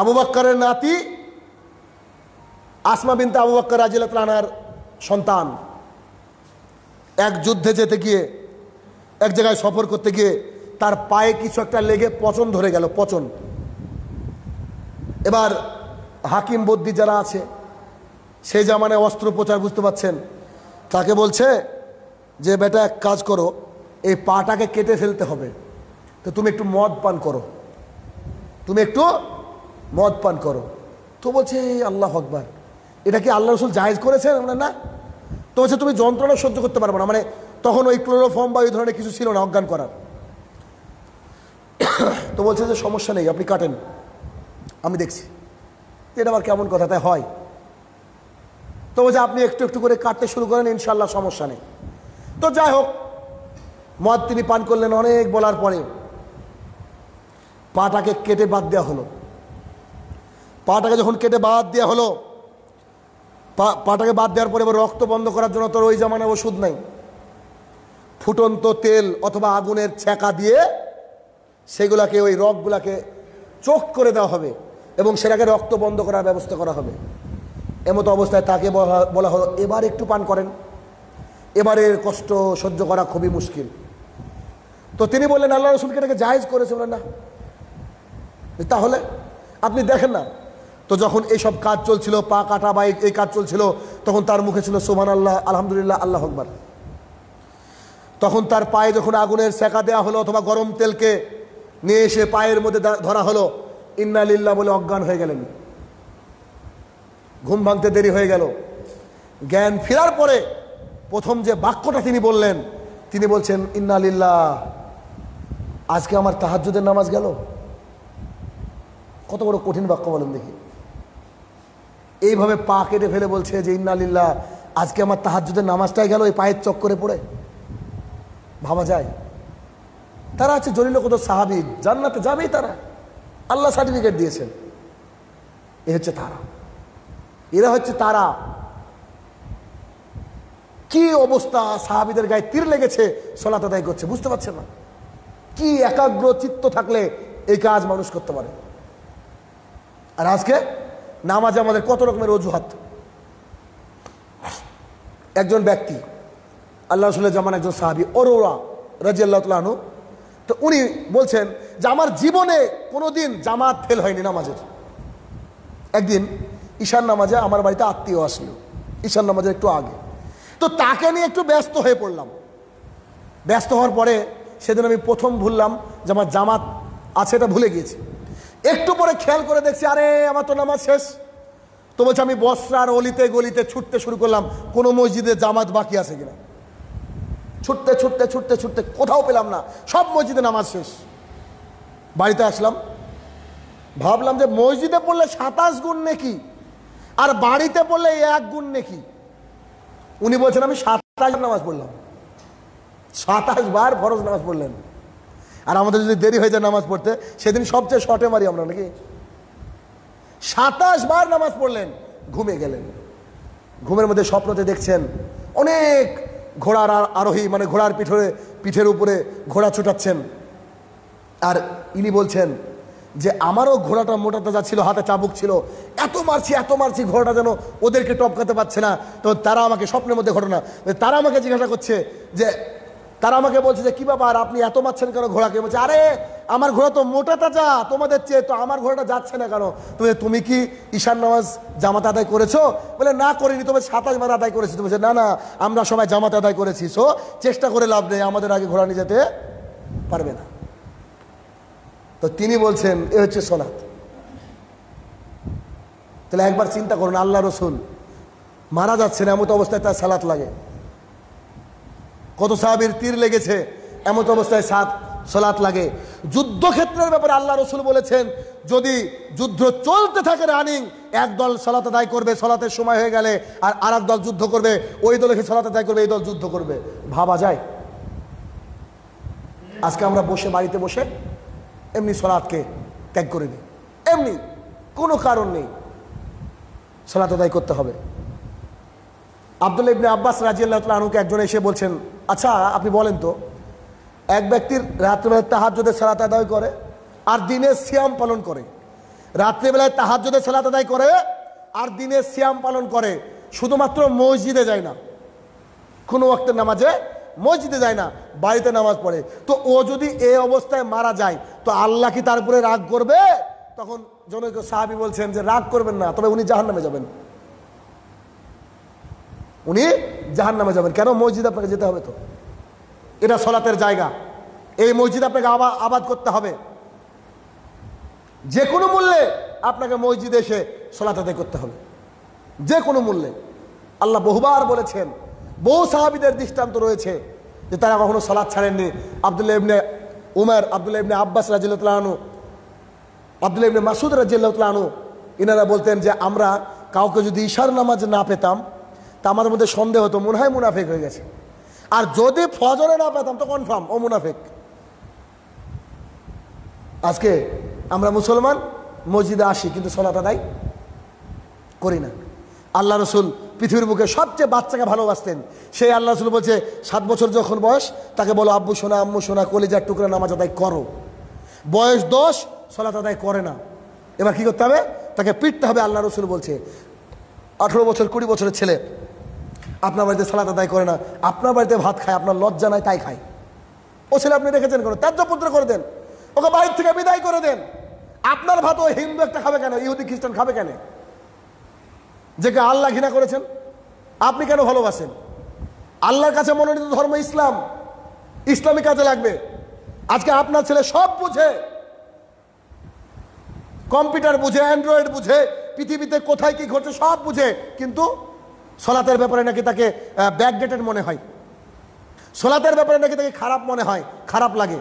আবু বাক্কারের নাতি আসমা বিনতে আবু বাক্কর তানার সন্তান এক যুদ্ধে যেতে গিয়ে এক জায়গায় সফর করতে গিয়ে তার পায়ে কিছু একটা লেগে পচন ধরে গেল পচন এবার হাকিম বদ্দি যারা আছে সে জামানে অস্ত্রোপচার বুঝতে পাচ্ছেন তাকে বলছে যে বেটা এক কাজ করো এই পাটাকে কেটে ফেলতে হবে তো তুমি একটু মদ পান করো তুমি একটু মদ পান করো তো বলছে আল্লাহ হকবার এটা কি আল্লাহ রসুল জাহেজ করেছেন আমরা না তো বলছে তুমি যন্ত্রণা সহ্য করতে পারবো না মানে তখন ওই ক্লোরোফর্ম বা ওই ধরনের কিছু ছিল না অজ্ঞান করার তো বলছে যে সমস্যা নেই আপনি কাটেন আমি দেখছি এটা আবার কেমন কথা তাই হয় তো বলছে আপনি একটু একটু করে কাটতে শুরু করেন ইনশাল্লাহ সমস্যা নেই তো যাই হোক মদ তিনি পান করলেন অনেক বলার পরে পাটাকে কেটে বাদ দেওয়া হলো পাটাকে যখন কেটে বাদ দেওয়া হলো পা পাটাকে বাদ দেওয়ার পরে এবার রক্ত বন্ধ করার জন্য তোর ওই জামানায় ওষুধ নাই ফুটন্ত তেল অথবা আগুনের ছ্যাঁকা দিয়ে সেগুলাকে ওই রগগুলাকে চোখ করে দেওয়া হবে এবং সেটাকে রক্ত বন্ধ করার ব্যবস্থা করা হবে এমতো অবস্থায় তাকে বলা হলো এবার একটু পান করেন এবারের কষ্ট সহ্য করা খুবই মুশকিল তো তিনি বললেন আল্লাহ রসুলকে এটাকে জাহেজ করেছে বলেন না তাহলে আপনি দেখেন না তো যখন এইসব কাজ চলছিল পা কাটা বা এই কাজ চলছিল তখন তার মুখে ছিল সোমান আল্লাহ আলহামদুলিল্লাহ আল্লাহ আকবার তখন তার পায়ে যখন আগুনের সেকা দেওয়া হলো অথবা গরম তেলকে নিয়ে এসে পায়ের মধ্যে ধরা হলো ইন্নালিল্লা বলে অজ্ঞান হয়ে গেলেন ঘুম ভাঙতে দেরি হয়ে গেল জ্ঞান ফেরার পরে প্রথম যে বাক্যটা তিনি বললেন তিনি বলছেন ইন্নালিল্লা আজকে আমার তাহাজুদের নামাজ গেল কত বড় কঠিন বাক্য বলেন দেখি এইভাবে পা কেটে ফেলে বলছে যে ইন্নালিল্লা আজকে আমার তাহাজুদের নামাজটাই গেল এই পায়ের চক্করে পড়ে ভাবা যায় তারা আছে জলিল কোদর সাহাবি জান্নাতে যাবেই তারা আল্লাহ সার্টিফিকেট দিয়েছেন এ হচ্ছে তারা এরা হচ্ছে তারা কি অবস্থা সাহাবিদের গায়ে তীর লেগেছে সলাত আদায় করছে বুঝতে পারছে না কি একাগ্র চিত্ত থাকলে এই কাজ মানুষ করতে পারে আর আজকে নামাজে আমাদের কত রকমের অজুহাত একজন ব্যক্তি আল্লাহ রসুল্লাহ জামান একজন সাহাবি অরোরা আল্লাহ তালু তো উনি বলছেন যে আমার জীবনে কোনো দিন জামাত ফেল হয়নি নামাজের একদিন ঈশান নামাজে আমার বাড়িতে আত্মীয় আসলো ঈশান নামাজের একটু আগে তো তাকে নিয়ে একটু ব্যস্ত হয়ে পড়লাম ব্যস্ত হওয়ার পরে সেদিন আমি প্রথম ভুললাম যে আমার জামাত আছে এটা ভুলে গিয়েছি একটু পরে খেয়াল করে দেখছি আরে আমার তো নামাজ শেষ তো বলছে আমি বসরার অলিতে গলিতে ছুটতে শুরু করলাম কোনো মসজিদে জামাত বাকি আছে কিনা ছুটতে ছুটতে ছুটতে ছুটতে কোথাও পেলাম না সব মসজিদে নামাজ শেষ বাড়িতে আসলাম ভাবলাম যে মসজিদে পড়লে সাতাশ গুণ নাকি আর বাড়িতে পড়লে এক গুণ নাকি উনি বলছেন আমি সাতাশ নামাজ পড়লাম সাতাশ বার ফরজ নামাজ পড়লেন আর আমাদের যদি দেরি হয়ে যায় নামাজ পড়তে সেদিন সবচেয়ে শর্টে মারি আমরা নাকি সাতাশ বার নামাজ পড়লেন ঘুমে গেলেন ঘুমের মধ্যে স্বপ্নতে দেখছেন অনেক ঘোড়ার আরোহী মানে ঘোড়ার পিঠরে পিঠের উপরে ঘোড়া ছুটাচ্ছেন আর ইনি বলছেন যে আমারও ঘোড়াটা মোটা তাজা ছিল হাতে চাবুক ছিল এত মারছি এত মারছি ঘোড়াটা যেন ওদেরকে টপকাতে পারছে না তো তারা আমাকে স্বপ্নের মধ্যে ঘটনা তারা আমাকে জিজ্ঞাসা করছে যে তারা আমাকে বলছে যে কী আর আপনি এত মারছেন কেন ঘোড়াকে বলছে আরে আমার ঘোড়া তো মোটা তাজা তোমাদের চেয়ে তো আমার ঘোড়াটা যাচ্ছে না কেন তুমি তুমি কি ঈশান নামাজ জামাত আদায় করেছো বলে না করিনি তোমার সাতাশ বার আদায় করেছি তুমি না না আমরা সবাই জামাত আদায় করেছি সো চেষ্টা করে লাভ নেই আমাদের আগে ঘোড়া নিয়ে যেতে পারবে না তো তিনি বলছেন এ হচ্ছে সোনাত তাহলে একবার চিন্তা করুন আল্লাহ রসুল মারা যাচ্ছে না এমন অবস্থায় তার সালাত লাগে কত সাহাবির তীর লেগেছে এমন অবস্থায় সাত সলাৎ লাগে যুদ্ধক্ষেত্রের ব্যাপারে আল্লাহ রসুল বলেছেন যদি যুদ্ধ চলতে থাকে রানিং একদল সলাতে আদায় করবে সলাতের সময় হয়ে গেলে আর আর দল যুদ্ধ করবে ওই দল এসে সলাত আদায় করবে এই দল যুদ্ধ করবে ভাবা যায় আজকে আমরা বসে বাড়িতে বসে এমনি সলাৎকে ত্যাগ করে নিই এমনি কোনো কারণ নেই সলাত আদায় করতে হবে আবদুল্লা ইবনে আব্বাস আল্লাহ তালুকে একজন এসে বলছেন আচ্ছা আপনি বলেন তো এক ব্যক্তির রাত্রেবেলায় যদি সালাত আদায় করে আর দিনে সিয়াম পালন করে রাত্রেবেলায় যদি সালাত আদায় করে আর দিনে সিয়াম পালন করে শুধুমাত্র মসজিদে যায় না কোনো ওয়াক্তের নামাজে মসজিদে যায় না বাড়িতে নামাজ পড়ে তো ও যদি এ অবস্থায় মারা যায় তো আল্লাহ কি তার উপরে রাগ করবে তখন জনৈক সাহাবি বলছেন যে রাগ করবেন না তবে উনি জাহান্নামে যাবেন উনি জাহান নামে যাবেন কেন মসজিদ আপনাকে যেতে হবে তো এটা সলাতের জায়গা এই মসজিদ আপনাকে আবাদ করতে হবে যে কোনো মূল্যে আপনাকে মসজিদ এসে সলাত করতে হবে যে কোনো মূল্যে আল্লাহ বহুবার বলেছেন বহু সাহাবিদের দৃষ্টান্ত রয়েছে যে তারা কখনো সলাদ ছাড়েননি আবদুল্লা ইবনে উমের আবদুল্লা ইবনে আব্বাস রাজিল্লাহনু আবদুল্লা ইবনে মাসুদ রাজিল্লাহনু ইনারা বলতেন যে আমরা কাউকে যদি ঈশার নামাজ না পেতাম তা আমাদের মধ্যে সন্দেহ হতো মনে হয় মুনাফেক হয়ে গেছে আর যদি ফজরে না পেতাম তো কনফার্ম ও মুনাফেক আজকে আমরা মুসলমান মসজিদে আসি কিন্তু সলাটা দায় করি না আল্লাহ রসুল পৃথিবীর বুকে সবচেয়ে বাচ্চাকে ভালোবাসতেন সেই আল্লাহ রসুল বলছে সাত বছর যখন বয়স তাকে বলো আব্বু সোনা আম্মু সোনা কলিজার টুকরা নামাজ আদায় করো বয়স দশ সলাত আদায় করে না এবার কি করতে হবে তাকে পিটতে হবে আল্লাহ রসুল বলছে আঠেরো বছর কুড়ি বছরের ছেলে আপনার বাড়িতে সালাত আদায় করে না আপনার বাড়িতে ভাত খায় আপনার লজ্জা নাই তাই খায় ও ছেলে আপনি রেখেছেন কেন ত্যায্য পুত্র করে দেন ওকে বাড়ির থেকে বিদায় করে দেন আপনার ভাত ওই হিন্দু একটা খাবে কেন ইহুদি খ্রিস্টান খাবে কেন যেকে আল্লাহ ঘৃণা করেছেন আপনি কেন ভালোবাসেন আল্লাহর কাছে মনোনীত ধর্ম ইসলাম ইসলামী কাজে লাগবে আজকে আপনার ছেলে সব বুঝে কম্পিউটার বুঝে অ্যান্ড্রয়েড বুঝে পৃথিবীতে কোথায় কি ঘটছে সব বুঝে কিন্তু সলাতের ব্যাপারে নাকি তাকে ব্যাকডেটেড মনে হয় সলাতের ব্যাপারে নাকি তাকে খারাপ মনে হয় খারাপ লাগে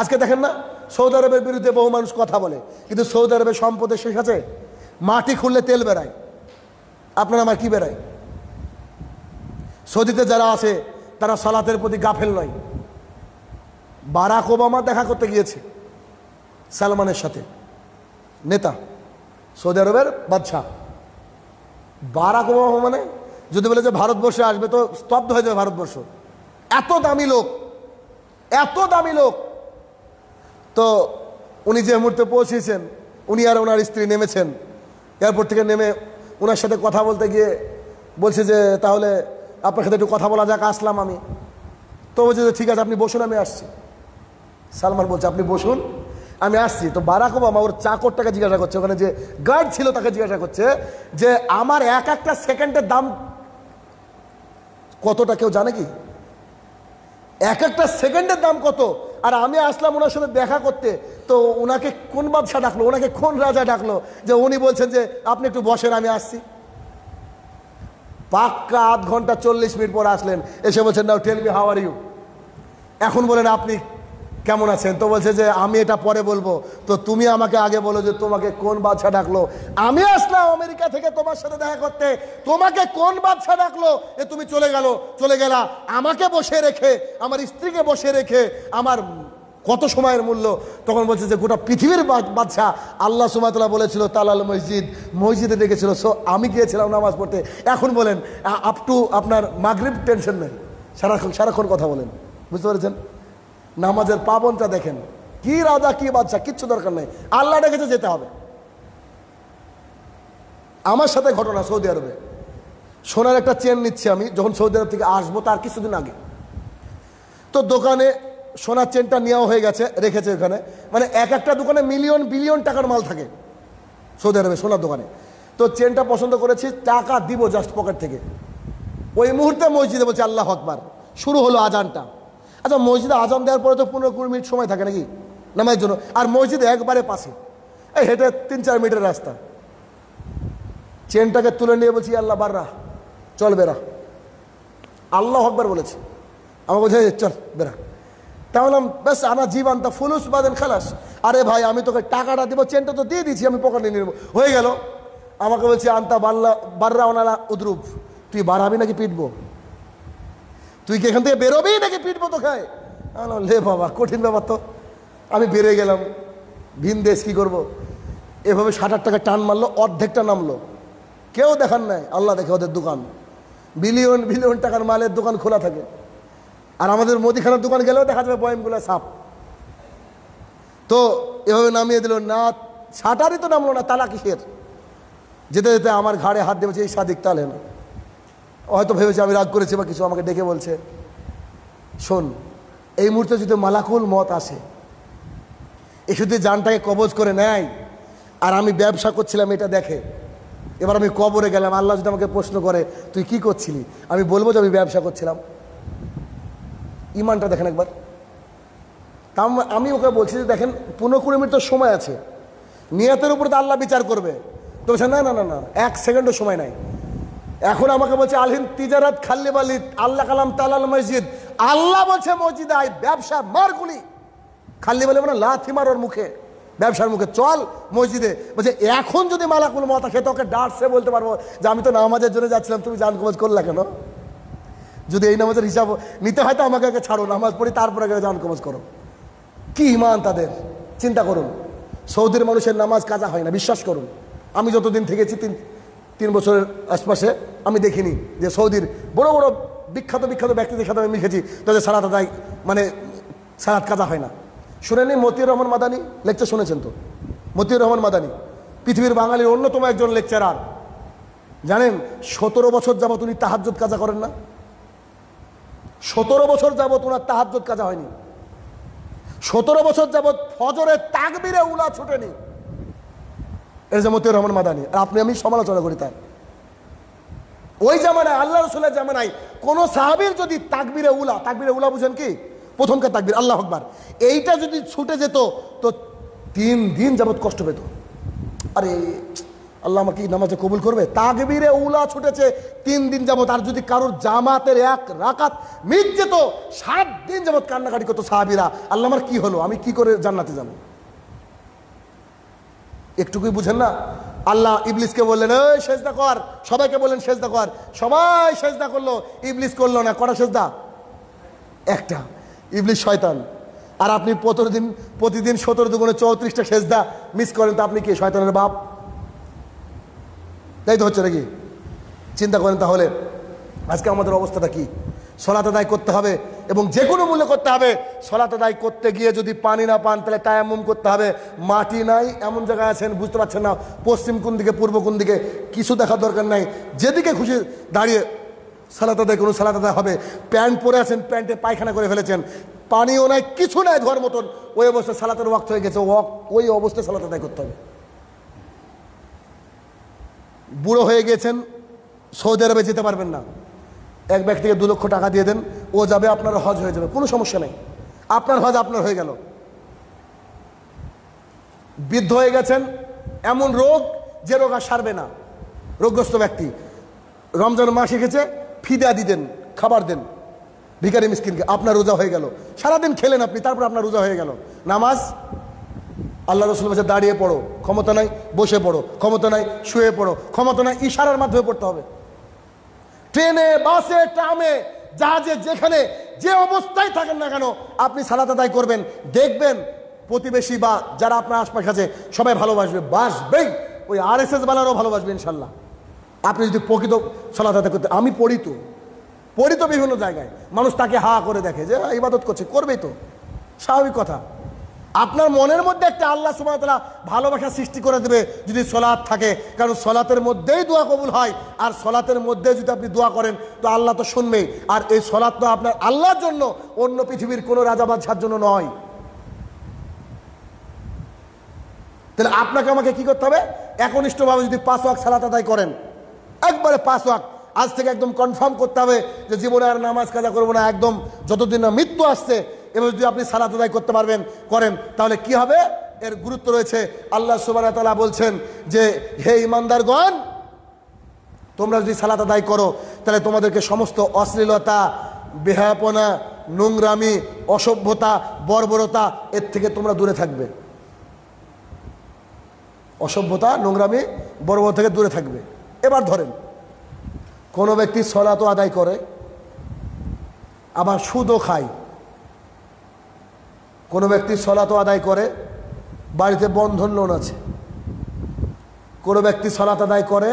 আজকে দেখেন না সৌদি আরবের বিরুদ্ধে বহু মানুষ কথা বলে কিন্তু সৌদি আরবের সম্পদের শেষ আছে মাটি খুললে তেল বেড়ায় আপনার আমার কি বেড়ায় সৌদিতে যারা আছে তারা সলাতের প্রতি গাফেল নয় বারাক ওবামা দেখা করতে গিয়েছে সালমানের সাথে নেতা সৌদি আরবের বাদশাহ বারাক ওবামা মানে যদি বলে যে ভারতবর্ষে আসবে তো স্তব্ধ হয়ে যাবে ভারতবর্ষ এত দামি লোক এত দামি লোক তো উনি যে মুহূর্তে পৌঁছেছেন উনি আর ওনার স্ত্রী নেমেছেন এয়ারপোর্ট থেকে নেমে ওনার সাথে কথা বলতে গিয়ে বলছে যে তাহলে আপনার সাথে একটু কথা বলা যাক আসলাম আমি তো বলছে যে ঠিক আছে আপনি বসুন আমি আসছি সালমান বলছে আপনি বসুন আমি আসছি তো বারাক ওবামা ওর চাকরটাকে জিজ্ঞাসা করছে ওখানে যে গার্ড ছিল তাকে জিজ্ঞাসা করছে যে আমার এক একটা সেকেন্ডের দাম কতটা কেউ জানে কি এক একটা সেকেন্ডের দাম কত আর আমি আসলাম ওনার সাথে দেখা করতে তো ওনাকে কোন বাদশাহ ডাকলো ওনাকে কোন রাজা ডাকলো যে উনি বলছেন যে আপনি একটু বসেন আমি আসছি পাক্কা আধ ঘন্টা চল্লিশ মিনিট পর আসলেন এসে বলছেন নাও টেলমি হাওয়ার ইউ এখন বলেন আপনি কেমন আছেন তো বলছে যে আমি এটা পরে বলবো তো তুমি আমাকে আগে বলো যে তোমাকে কোন বাদশা ডাকলো আমি আসলাম আমেরিকা থেকে তোমার সাথে দেখা করতে তোমাকে কোন বাদশা ডাকলো এ তুমি চলে গেল চলে গেলা আমাকে বসে রেখে আমার স্ত্রীকে বসে রেখে আমার কত সময়ের মূল্য তখন বলছে যে গোটা পৃথিবীর বাচ্চা আল্লাহ সুমাতলা বলেছিল তালাল মসজিদ মসজিদে ডেকেছিল সো আমি গিয়েছিলাম নামাজ পড়তে এখন বলেন আপ টু আপনার মাগরিব টেনশন নেই সারাক্ষণ সারাক্ষণ কথা বলেন বুঝতে পেরেছেন নামাজের পাবনটা দেখেন কি রাজা কি বাদশাহ কিচ্ছু দরকার নেই আল্লাহ ডেকেছে যেতে হবে আমার সাথে ঘটনা সৌদি আরবে সোনার একটা চেন নিচ্ছি আমি যখন সৌদি আরব থেকে আসবো তার কিছুদিন আগে তো দোকানে সোনার চেনটা নেওয়া হয়ে গেছে রেখেছে ওখানে মানে এক একটা দোকানে মিলিয়ন বিলিয়ন টাকার মাল থাকে সৌদি আরবে সোনার দোকানে তো চেনটা পছন্দ করেছি টাকা দিব জাস্ট পকেট থেকে ওই মুহূর্তে মসজিদে বলছে আল্লাহ আকবার শুরু হলো আজানটা আচ্ছা মসজিদে আজান দেওয়ার পরে তো পনেরো কুড়ি মিনিট সময় থাকে নাকি নামাজের জন্য আর মসজিদে একবারে পাশে এই হেঁটে তিন চার মিনিটের রাস্তা চেনটাকে তুলে নিয়ে বলছি আল্লাহ বাররা চল বেরা আল্লাহ হকবার বলেছে আমার বোঝা চল বেরা তা বললাম ব্যাস আনা জীবন তা ফুলুস বাদেন খালাস আরে ভাই আমি তোকে টাকাটা দেবো চেনটা তো দিয়ে দিচ্ছি আমি পকেটে নিয়ে নেবো হয়ে গেল আমাকে বলছে আনতা বাল্লা বাররা ওনালা উদ্রুপ তুই বাড়াবি নাকি পিটবো তুই কি এখান থেকে বেরোবি নাকি পিঠ মতো খায় লে বাবা কঠিন ব্যাপার তো আমি বেরে গেলাম ভিন দেশ কী করবো এভাবে ষাট আট টাকা টান মারলো অর্ধেকটা নামলো কেউ দেখার নাই আল্লাহ দেখে ওদের দোকান বিলিয়ন বিলিয়ন টাকার মালের দোকান খোলা থাকে আর আমাদের মুদিখানার দোকান গেলেও দেখা যাবে বয়েমগুলো সাপ তো এভাবে নামিয়ে দিল না ছাটারই তো নামলো না তালা কিসের যেতে যেতে আমার ঘাড়ে হাত দেবেছে এই সাদিক তালে না হয়তো ভেবেছে আমি রাগ করেছি বা কিছু আমাকে ডেকে বলছে শোন এই মুহূর্তে যদি মালাকুল মত আসে এ শুধু যানটাকে কবজ করে নেয় আর আমি ব্যবসা করছিলাম এটা দেখে এবার আমি কবরে গেলাম আল্লাহ যদি আমাকে প্রশ্ন করে তুই কি করছিলি আমি বলবো যে আমি ব্যবসা করছিলাম ইমানটা দেখেন একবার তা আমি ওকে বলছি যে দেখেন পনেরো কুড়ি মিনিট তো সময় আছে নিয়তের উপর তো আল্লাহ বিচার করবে তো বলছে না না না না এক সেকেন্ডও সময় নাই এখন আমাকে বলছে আলহিন তিজারাত খাল্লি বালি আল্লাহ কালাম তালাল মসজিদ আল্লাহ বলছে মসজিদ আয় ব্যবসা মারগুলি খাল্লি বলে মানে লাথি মারোর মুখে ব্যবসার মুখে চল মসজিদে বলছে এখন যদি মালাকুল মতা আসে তোকে ডাটসে বলতে পারবো যে আমি তো নামাজের জন্য যাচ্ছিলাম তুমি জান কবজ করলা কেন যদি এই নামাজের হিসাব নিতে হয় তো আমাকে আগে ছাড়ো নামাজ পড়ি তারপরে আগে জান কবজ করো কি ইমান তাদের চিন্তা করুন সৌদির মানুষের নামাজ কাজা হয় না বিশ্বাস করুন আমি যতদিন থেকেছি তিন তিন বছরের আশপাশে আমি দেখিনি যে সৌদির বড় বড় বিখ্যাত বিখ্যাত ব্যক্তিদের সাথে আমি লিখেছি তাদের সারাত আদায় মানে সারাত কাজা হয় না শুনেনি মতিউর রহমান মাদানি লেকচার শুনেছেন তো মতিউর রহমান মাদানি পৃথিবীর বাঙালির অন্যতম একজন লেকচারার জানেন সতেরো বছর যাবত উনি তাহাজ্জত কাজা করেন না সতেরো বছর যাবত ওনার তাহাজ্জত কাজা হয়নি সতেরো বছর যাবত ফজরে তাকবিরে উলা ছুটেনি এর যে রহমান মাদানি আর আপনি আমি সমালোচনা করি তার ওই জামানায় আল্লাহ রসুলের জামানায় কোনো সাহাবির যদি তাকবিরে উলা তাকবিরে উলা বুঝেন কি প্রথমকার তাকবির আল্লাহ আকবার এইটা যদি ছুটে যেত তো তিন দিন যাবৎ কষ্ট পেত আরে আল্লাহ আমাকে নামাজে কবুল করবে তাকবিরে উলা ছুটেছে তিন দিন যাবৎ আর যদি কারোর জামাতের এক রাকাত মিট যেত সাত দিন যাবৎ কান্নাকাটি করতো সাহাবিরা আল্লাহ আমার কী হলো আমি কি করে জান্নাতে যাবো একটুকুই বুঝেন না আল্লাহ ইবলিসকে বললেন ওই সেজদা কর সবাইকে বললেন সেজদা কর সবাই সেজদা করলো ইবলিস করলো না কটা সেজদা একটা ইবলিস শয়তান আর আপনি দিন প্রতিদিন সতেরো দুগুণে চৌত্রিশটা সেজদা মিস করেন তো আপনি কি শয়তানের বাপ তাই তো হচ্ছে নাকি চিন্তা করেন তাহলে আজকে আমাদের অবস্থাটা কী সলাত আদায় করতে হবে এবং যে কোনো মূল্যে করতে হবে সলাত আদায় করতে গিয়ে যদি পানি না পান তাহলে তায়ামুম করতে হবে মাটি নাই এমন জায়গায় আছেন বুঝতে পারছেন না পশ্চিম কোন দিকে পূর্ব কোন দিকে কিছু দেখার দরকার নাই যেদিকে খুশি দাঁড়িয়ে সালাত আদায় করুন সালাত আদায় হবে প্যান্ট পরে আছেন প্যান্টে পায়খানা করে ফেলেছেন পানিও নাই কিছু নাই ঘর মতন ওই অবস্থায় সালাতের ওয়াক্ত হয়ে গেছে ওয়াক ওই অবস্থায় সালাত আদায় করতে হবে বুড়ো হয়ে গেছেন সৌদি আরবে যেতে পারবেন না এক ব্যক্তিকে দু লক্ষ টাকা দিয়ে দেন ও যাবে আপনার হজ হয়ে যাবে কোনো সমস্যা নেই আপনার হজ আপনার হয়ে গেল বৃদ্ধ হয়ে গেছেন এমন রোগ যে রোগ আর সারবে না রোগগ্রস্ত ব্যক্তি রমজান মাস এসেছে ফিদা দিতেন খাবার দেন ভিকারি মিসকিনকে আপনার রোজা হয়ে গেল সারাদিন খেলেন আপনি তারপর আপনার রোজা হয়ে গেল নামাজ আল্লাহ রসুল মাসে দাঁড়িয়ে পড়ো ক্ষমতা নাই বসে পড়ো ক্ষমতা নাই শুয়ে পড়ো ক্ষমতা নাই ইশারার মাধ্যমে পড়তে হবে ট্রেনে বাসে ট্রামে জাহাজে যেখানে যে অবস্থায় থাকেন না কেন আপনি সালাত আদায় করবেন দেখবেন প্রতিবেশী বা যারা আপনার আশপাশ আছে সবাই ভালোবাসবে বাসবেই ওই আর এস এস বালারও ভালোবাসবে ইনশাল্লাহ আপনি যদি প্রকৃত সালাত আদায় করতে আমি পড়ি তো পড়ি তো বিভিন্ন জায়গায় মানুষ তাকে হা করে দেখে যে হ্যাঁ, ইবাদত করছে করবেই তো স্বাভাবিক কথা আপনার মনের মধ্যে একটা আল্লাহ তারা ভালোবাসা সৃষ্টি করে দেবে যদি সলাৎ থাকে কারণ সলাতের মধ্যেই দোয়া কবুল হয় আর সলাতের মধ্যে যদি আপনি দোয়া করেন তো আল্লাহ তো শুনবেই আর এই সলাৎ তো আপনার আল্লাহর জন্য অন্য পৃথিবীর কোনো রাজা বাদশার জন্য নয় তাহলে আপনাকে আমাকে কি করতে হবে একনিষ্ঠভাবে যদি পাঁচ ওয়াক সালাত আদায় করেন একবারে পাঁচ ওয়াক আজ থেকে একদম কনফার্ম করতে হবে যে জীবনে আর নামাজ কাজা করবো না একদম যতদিন না মৃত্যু আসছে এবং যদি আপনি সালাত আদায় করতে পারবেন করেন তাহলে কি হবে এর গুরুত্ব রয়েছে আল্লাহ সুবাহতালা বলছেন যে হে ইমানদারগণ তোমরা যদি সালাত আদায় করো তাহলে তোমাদেরকে সমস্ত অশ্লীলতা বেহাপনা নোংরামি অসভ্যতা বর্বরতা এর থেকে তোমরা দূরে থাকবে অসভ্যতা নোংরামি বর্বর থেকে দূরে থাকবে এবার ধরেন কোনো ব্যক্তি সলাতো আদায় করে আবার সুদও খায় কোনো ব্যক্তি সলাতো আদায় করে বাড়িতে বন্ধন লোন আছে কোনো ব্যক্তি সলাত আদায় করে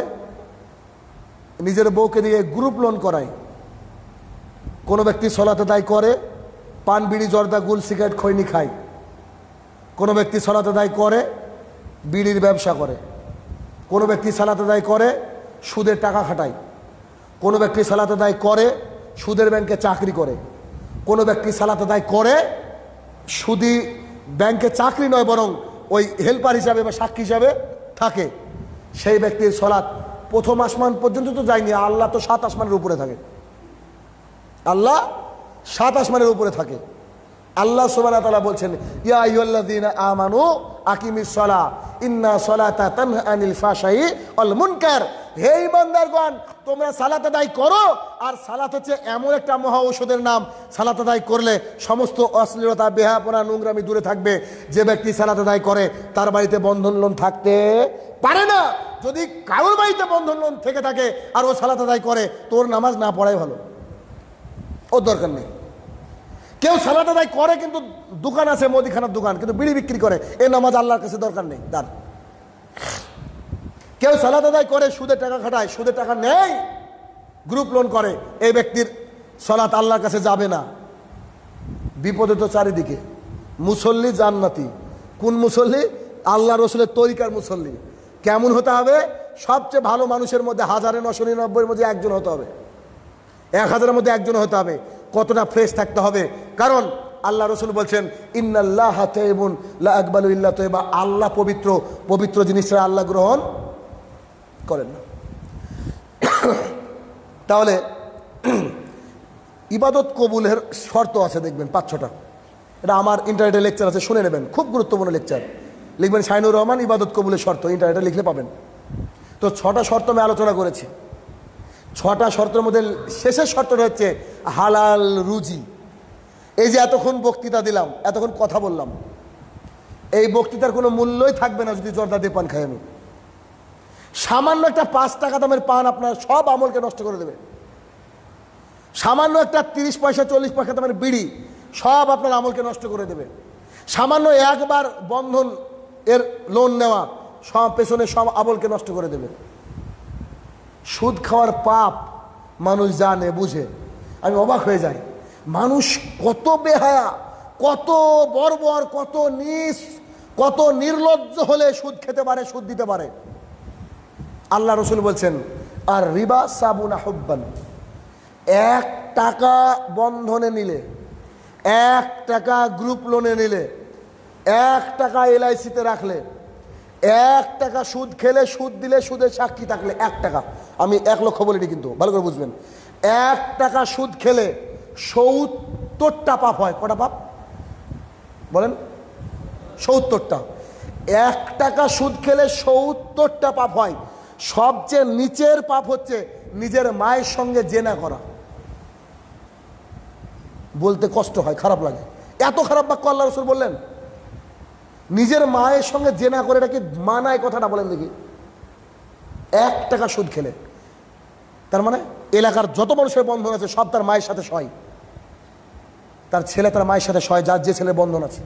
নিজের বউকে দিয়ে গ্রুপ লোন করায় কোনো ব্যক্তি সলাত আদায় করে পান বিড়ি জর্দা গুল সিগারেট খৈনি খায় কোনো ব্যক্তি সলাত আদায় করে বিড়ির ব্যবসা করে কোনো ব্যক্তি সালাত আদায় করে সুদের টাকা খাটায় কোনো ব্যক্তি সালাত আদায় করে সুদের ব্যাংকে চাকরি করে কোনো ব্যক্তি সালাত আদায় করে শুধু ব্যাংকে চাকরি নয় বরং ওই হেল্পার হিসাবে বা সাক্ষী হিসাবে থাকে সেই ব্যক্তির সলাৎ প্রথম আসমান পর্যন্ত তো যায়নি আল্লাহ তো সাত আসমানের উপরে থাকে আল্লাহ সাত আসমানের উপরে থাকে আল্লাহ সুবাহ তালা বলছেন ইয়া ইয়াল্লাদিন আমানু আকিমি সলা ইন্না সলাতা তানহা আনিল ফাশাহি অল মুনকার হে ইমানদারগণ তোমরা সালাত আদায় করো আর সালাত হচ্ছে এমন একটা মহা ঔষধের নাম সালাত আদায় করলে সমস্ত অশ্লীলতা বেহাপনা নোংরামি দূরে থাকবে যে ব্যক্তি সালাত আদায় করে তার বাড়িতে বন্ধন লোন থাকতে পারে না যদি কারোর বাড়িতে বন্ধন লোন থেকে থাকে আর ও সালাত আদায় করে তোর নামাজ না পড়াই ভালো ওর দরকার নেই কেউ সালাদ আদায় করে কিন্তু দোকান আছে মোদিখানার দোকান কিন্তু বিড়ি বিক্রি করে এ নামাজ আল্লাহর কাছে দরকার নেই দার কেউ সালাদ আদায় করে সুদে টাকা খাটায় সুদে টাকা নেই গ্রুপ লোন করে এই ব্যক্তির সলাৎ আল্লাহর কাছে যাবে না বিপদে তো চারিদিকে মুসল্লি জান্নাতি কোন মুসল্লি আল্লাহ রসুলের তরিকার মুসল্লি কেমন হতে হবে সবচেয়ে ভালো মানুষের মধ্যে হাজারে নশো নিরানব্বইয়ের মধ্যে একজন হতে হবে এক হাজারের মধ্যে একজন হতে হবে কতটা ফ্রেশ থাকতে হবে কারণ আল্লাহ রসুল বলছেন ইন্নাল্লাহ তেবুন লা আকবাল ইল্লা তেবা আল্লাহ পবিত্র পবিত্র জিনিসরা আল্লাহ গ্রহণ করেন না তাহলে ইবাদত কবুলের শর্ত আছে দেখবেন পাঁচ ছটা এটা আমার ইন্টারনেটে লেকচার আছে শুনে নেবেন খুব গুরুত্বপূর্ণ লেকচার লিখবেন শাহিনুর রহমান ইবাদত কবুলের শর্ত ইন্টারনেটে লিখলে পাবেন তো ছটা শর্ত আমি আলোচনা করেছি ছটা শর্তের মধ্যে শেষের শর্তটা হচ্ছে হালাল রুজি এই যে এতক্ষণ বক্তৃতা দিলাম এতক্ষণ কথা বললাম এই বক্তৃতার কোনো মূল্যই থাকবে না যদি জর্দা দিয়ে পান খাই আমি সামান্য একটা পাঁচ টাকা দামের পান আপনার সব আমলকে নষ্ট করে দেবে সামান্য একটা তিরিশ পয়সা চল্লিশ পয়সা দামের বিড়ি সব আপনার আমলকে নষ্ট করে দেবে সামান্য একবার বন্ধন এর লোন নেওয়া সব পেছনে সব আমলকে নষ্ট করে দেবে সুদ খাওয়ার পাপ মানুষ জানে বুঝে আমি অবাক হয়ে যাই মানুষ কত বেহায়া কত বর্বর কত নিস কত নির্লজ্জ হলে সুদ খেতে পারে সুদ দিতে পারে আল্লাহ রসুল বলছেন আর রিবা সাবুন আহব্বান এক টাকা বন্ধনে নিলে এক টাকা গ্রুপ লোনে নিলে এক টাকা এলআইসিতে রাখলে এক টাকা সুদ খেলে সুদ দিলে সুদের সাক্ষী থাকলে এক টাকা আমি এক লক্ষ বলি কিন্তু ভালো করে বুঝবেন এক টাকা সুদ খেলে সত্তরটা পাপ হয় কটা পাপ বলেন সত্তরটা এক টাকা সুদ খেলে সত্তরটা পাপ হয় সবচেয়ে নিচের পাপ হচ্ছে নিজের মায়ের সঙ্গে জেনা করা বলতে কষ্ট হয় খারাপ লাগে এত খারাপ বাক্য আল্লাহ রসুল বললেন নিজের মায়ের সঙ্গে জেনা করে এটা কি মানায় কথাটা বলেন দেখি এক টাকা সুদ খেলে তার মানে এলাকার যত মানুষের বন্ধন আছে সব তার মায়ের সাথে সয় তার ছেলে তার মায়ের সাথে সয় যার যে ছেলে বন্ধন আছে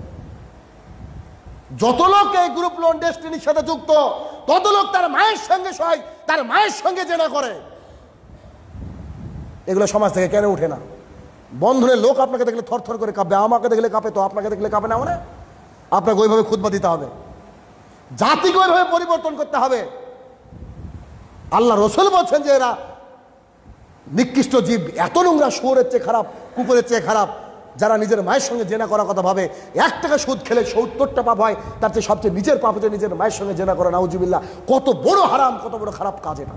যত লোক এই গ্রুপ লোন ডেস্টিনির সাথে যুক্ত তত লোক তার মায়ের সঙ্গে সয় তার মায়ের সঙ্গে জেনা করে এগুলো সমাজ থেকে কেন উঠে না বন্ধনের লোক আপনাকে দেখলে থরথর করে কাঁপবে আমাকে দেখলে কাঁপে তো আপনাকে দেখলে কাঁপে না মানে আপনাকে ওইভাবে খুদবা দিতে হবে জাতিকে ওইভাবে পরিবর্তন করতে হবে আল্লাহ রসুল বলছেন যে এরা নিকৃষ্ট জীব এত নোংরা শুয়োরের চেয়ে খারাপ কুকুরের চেয়ে খারাপ যারা নিজের মায়ের সঙ্গে জেনা করার কথা ভাবে এক টাকা সুদ খেলে সত্তরটা পাপ হয় তার চেয়ে সবচেয়ে নিজের পাপ হচ্ছে নিজের মায়ের সঙ্গে জেনা করা নাউজুবিল্লা কত বড় হারাম কত বড় খারাপ কাজ এটা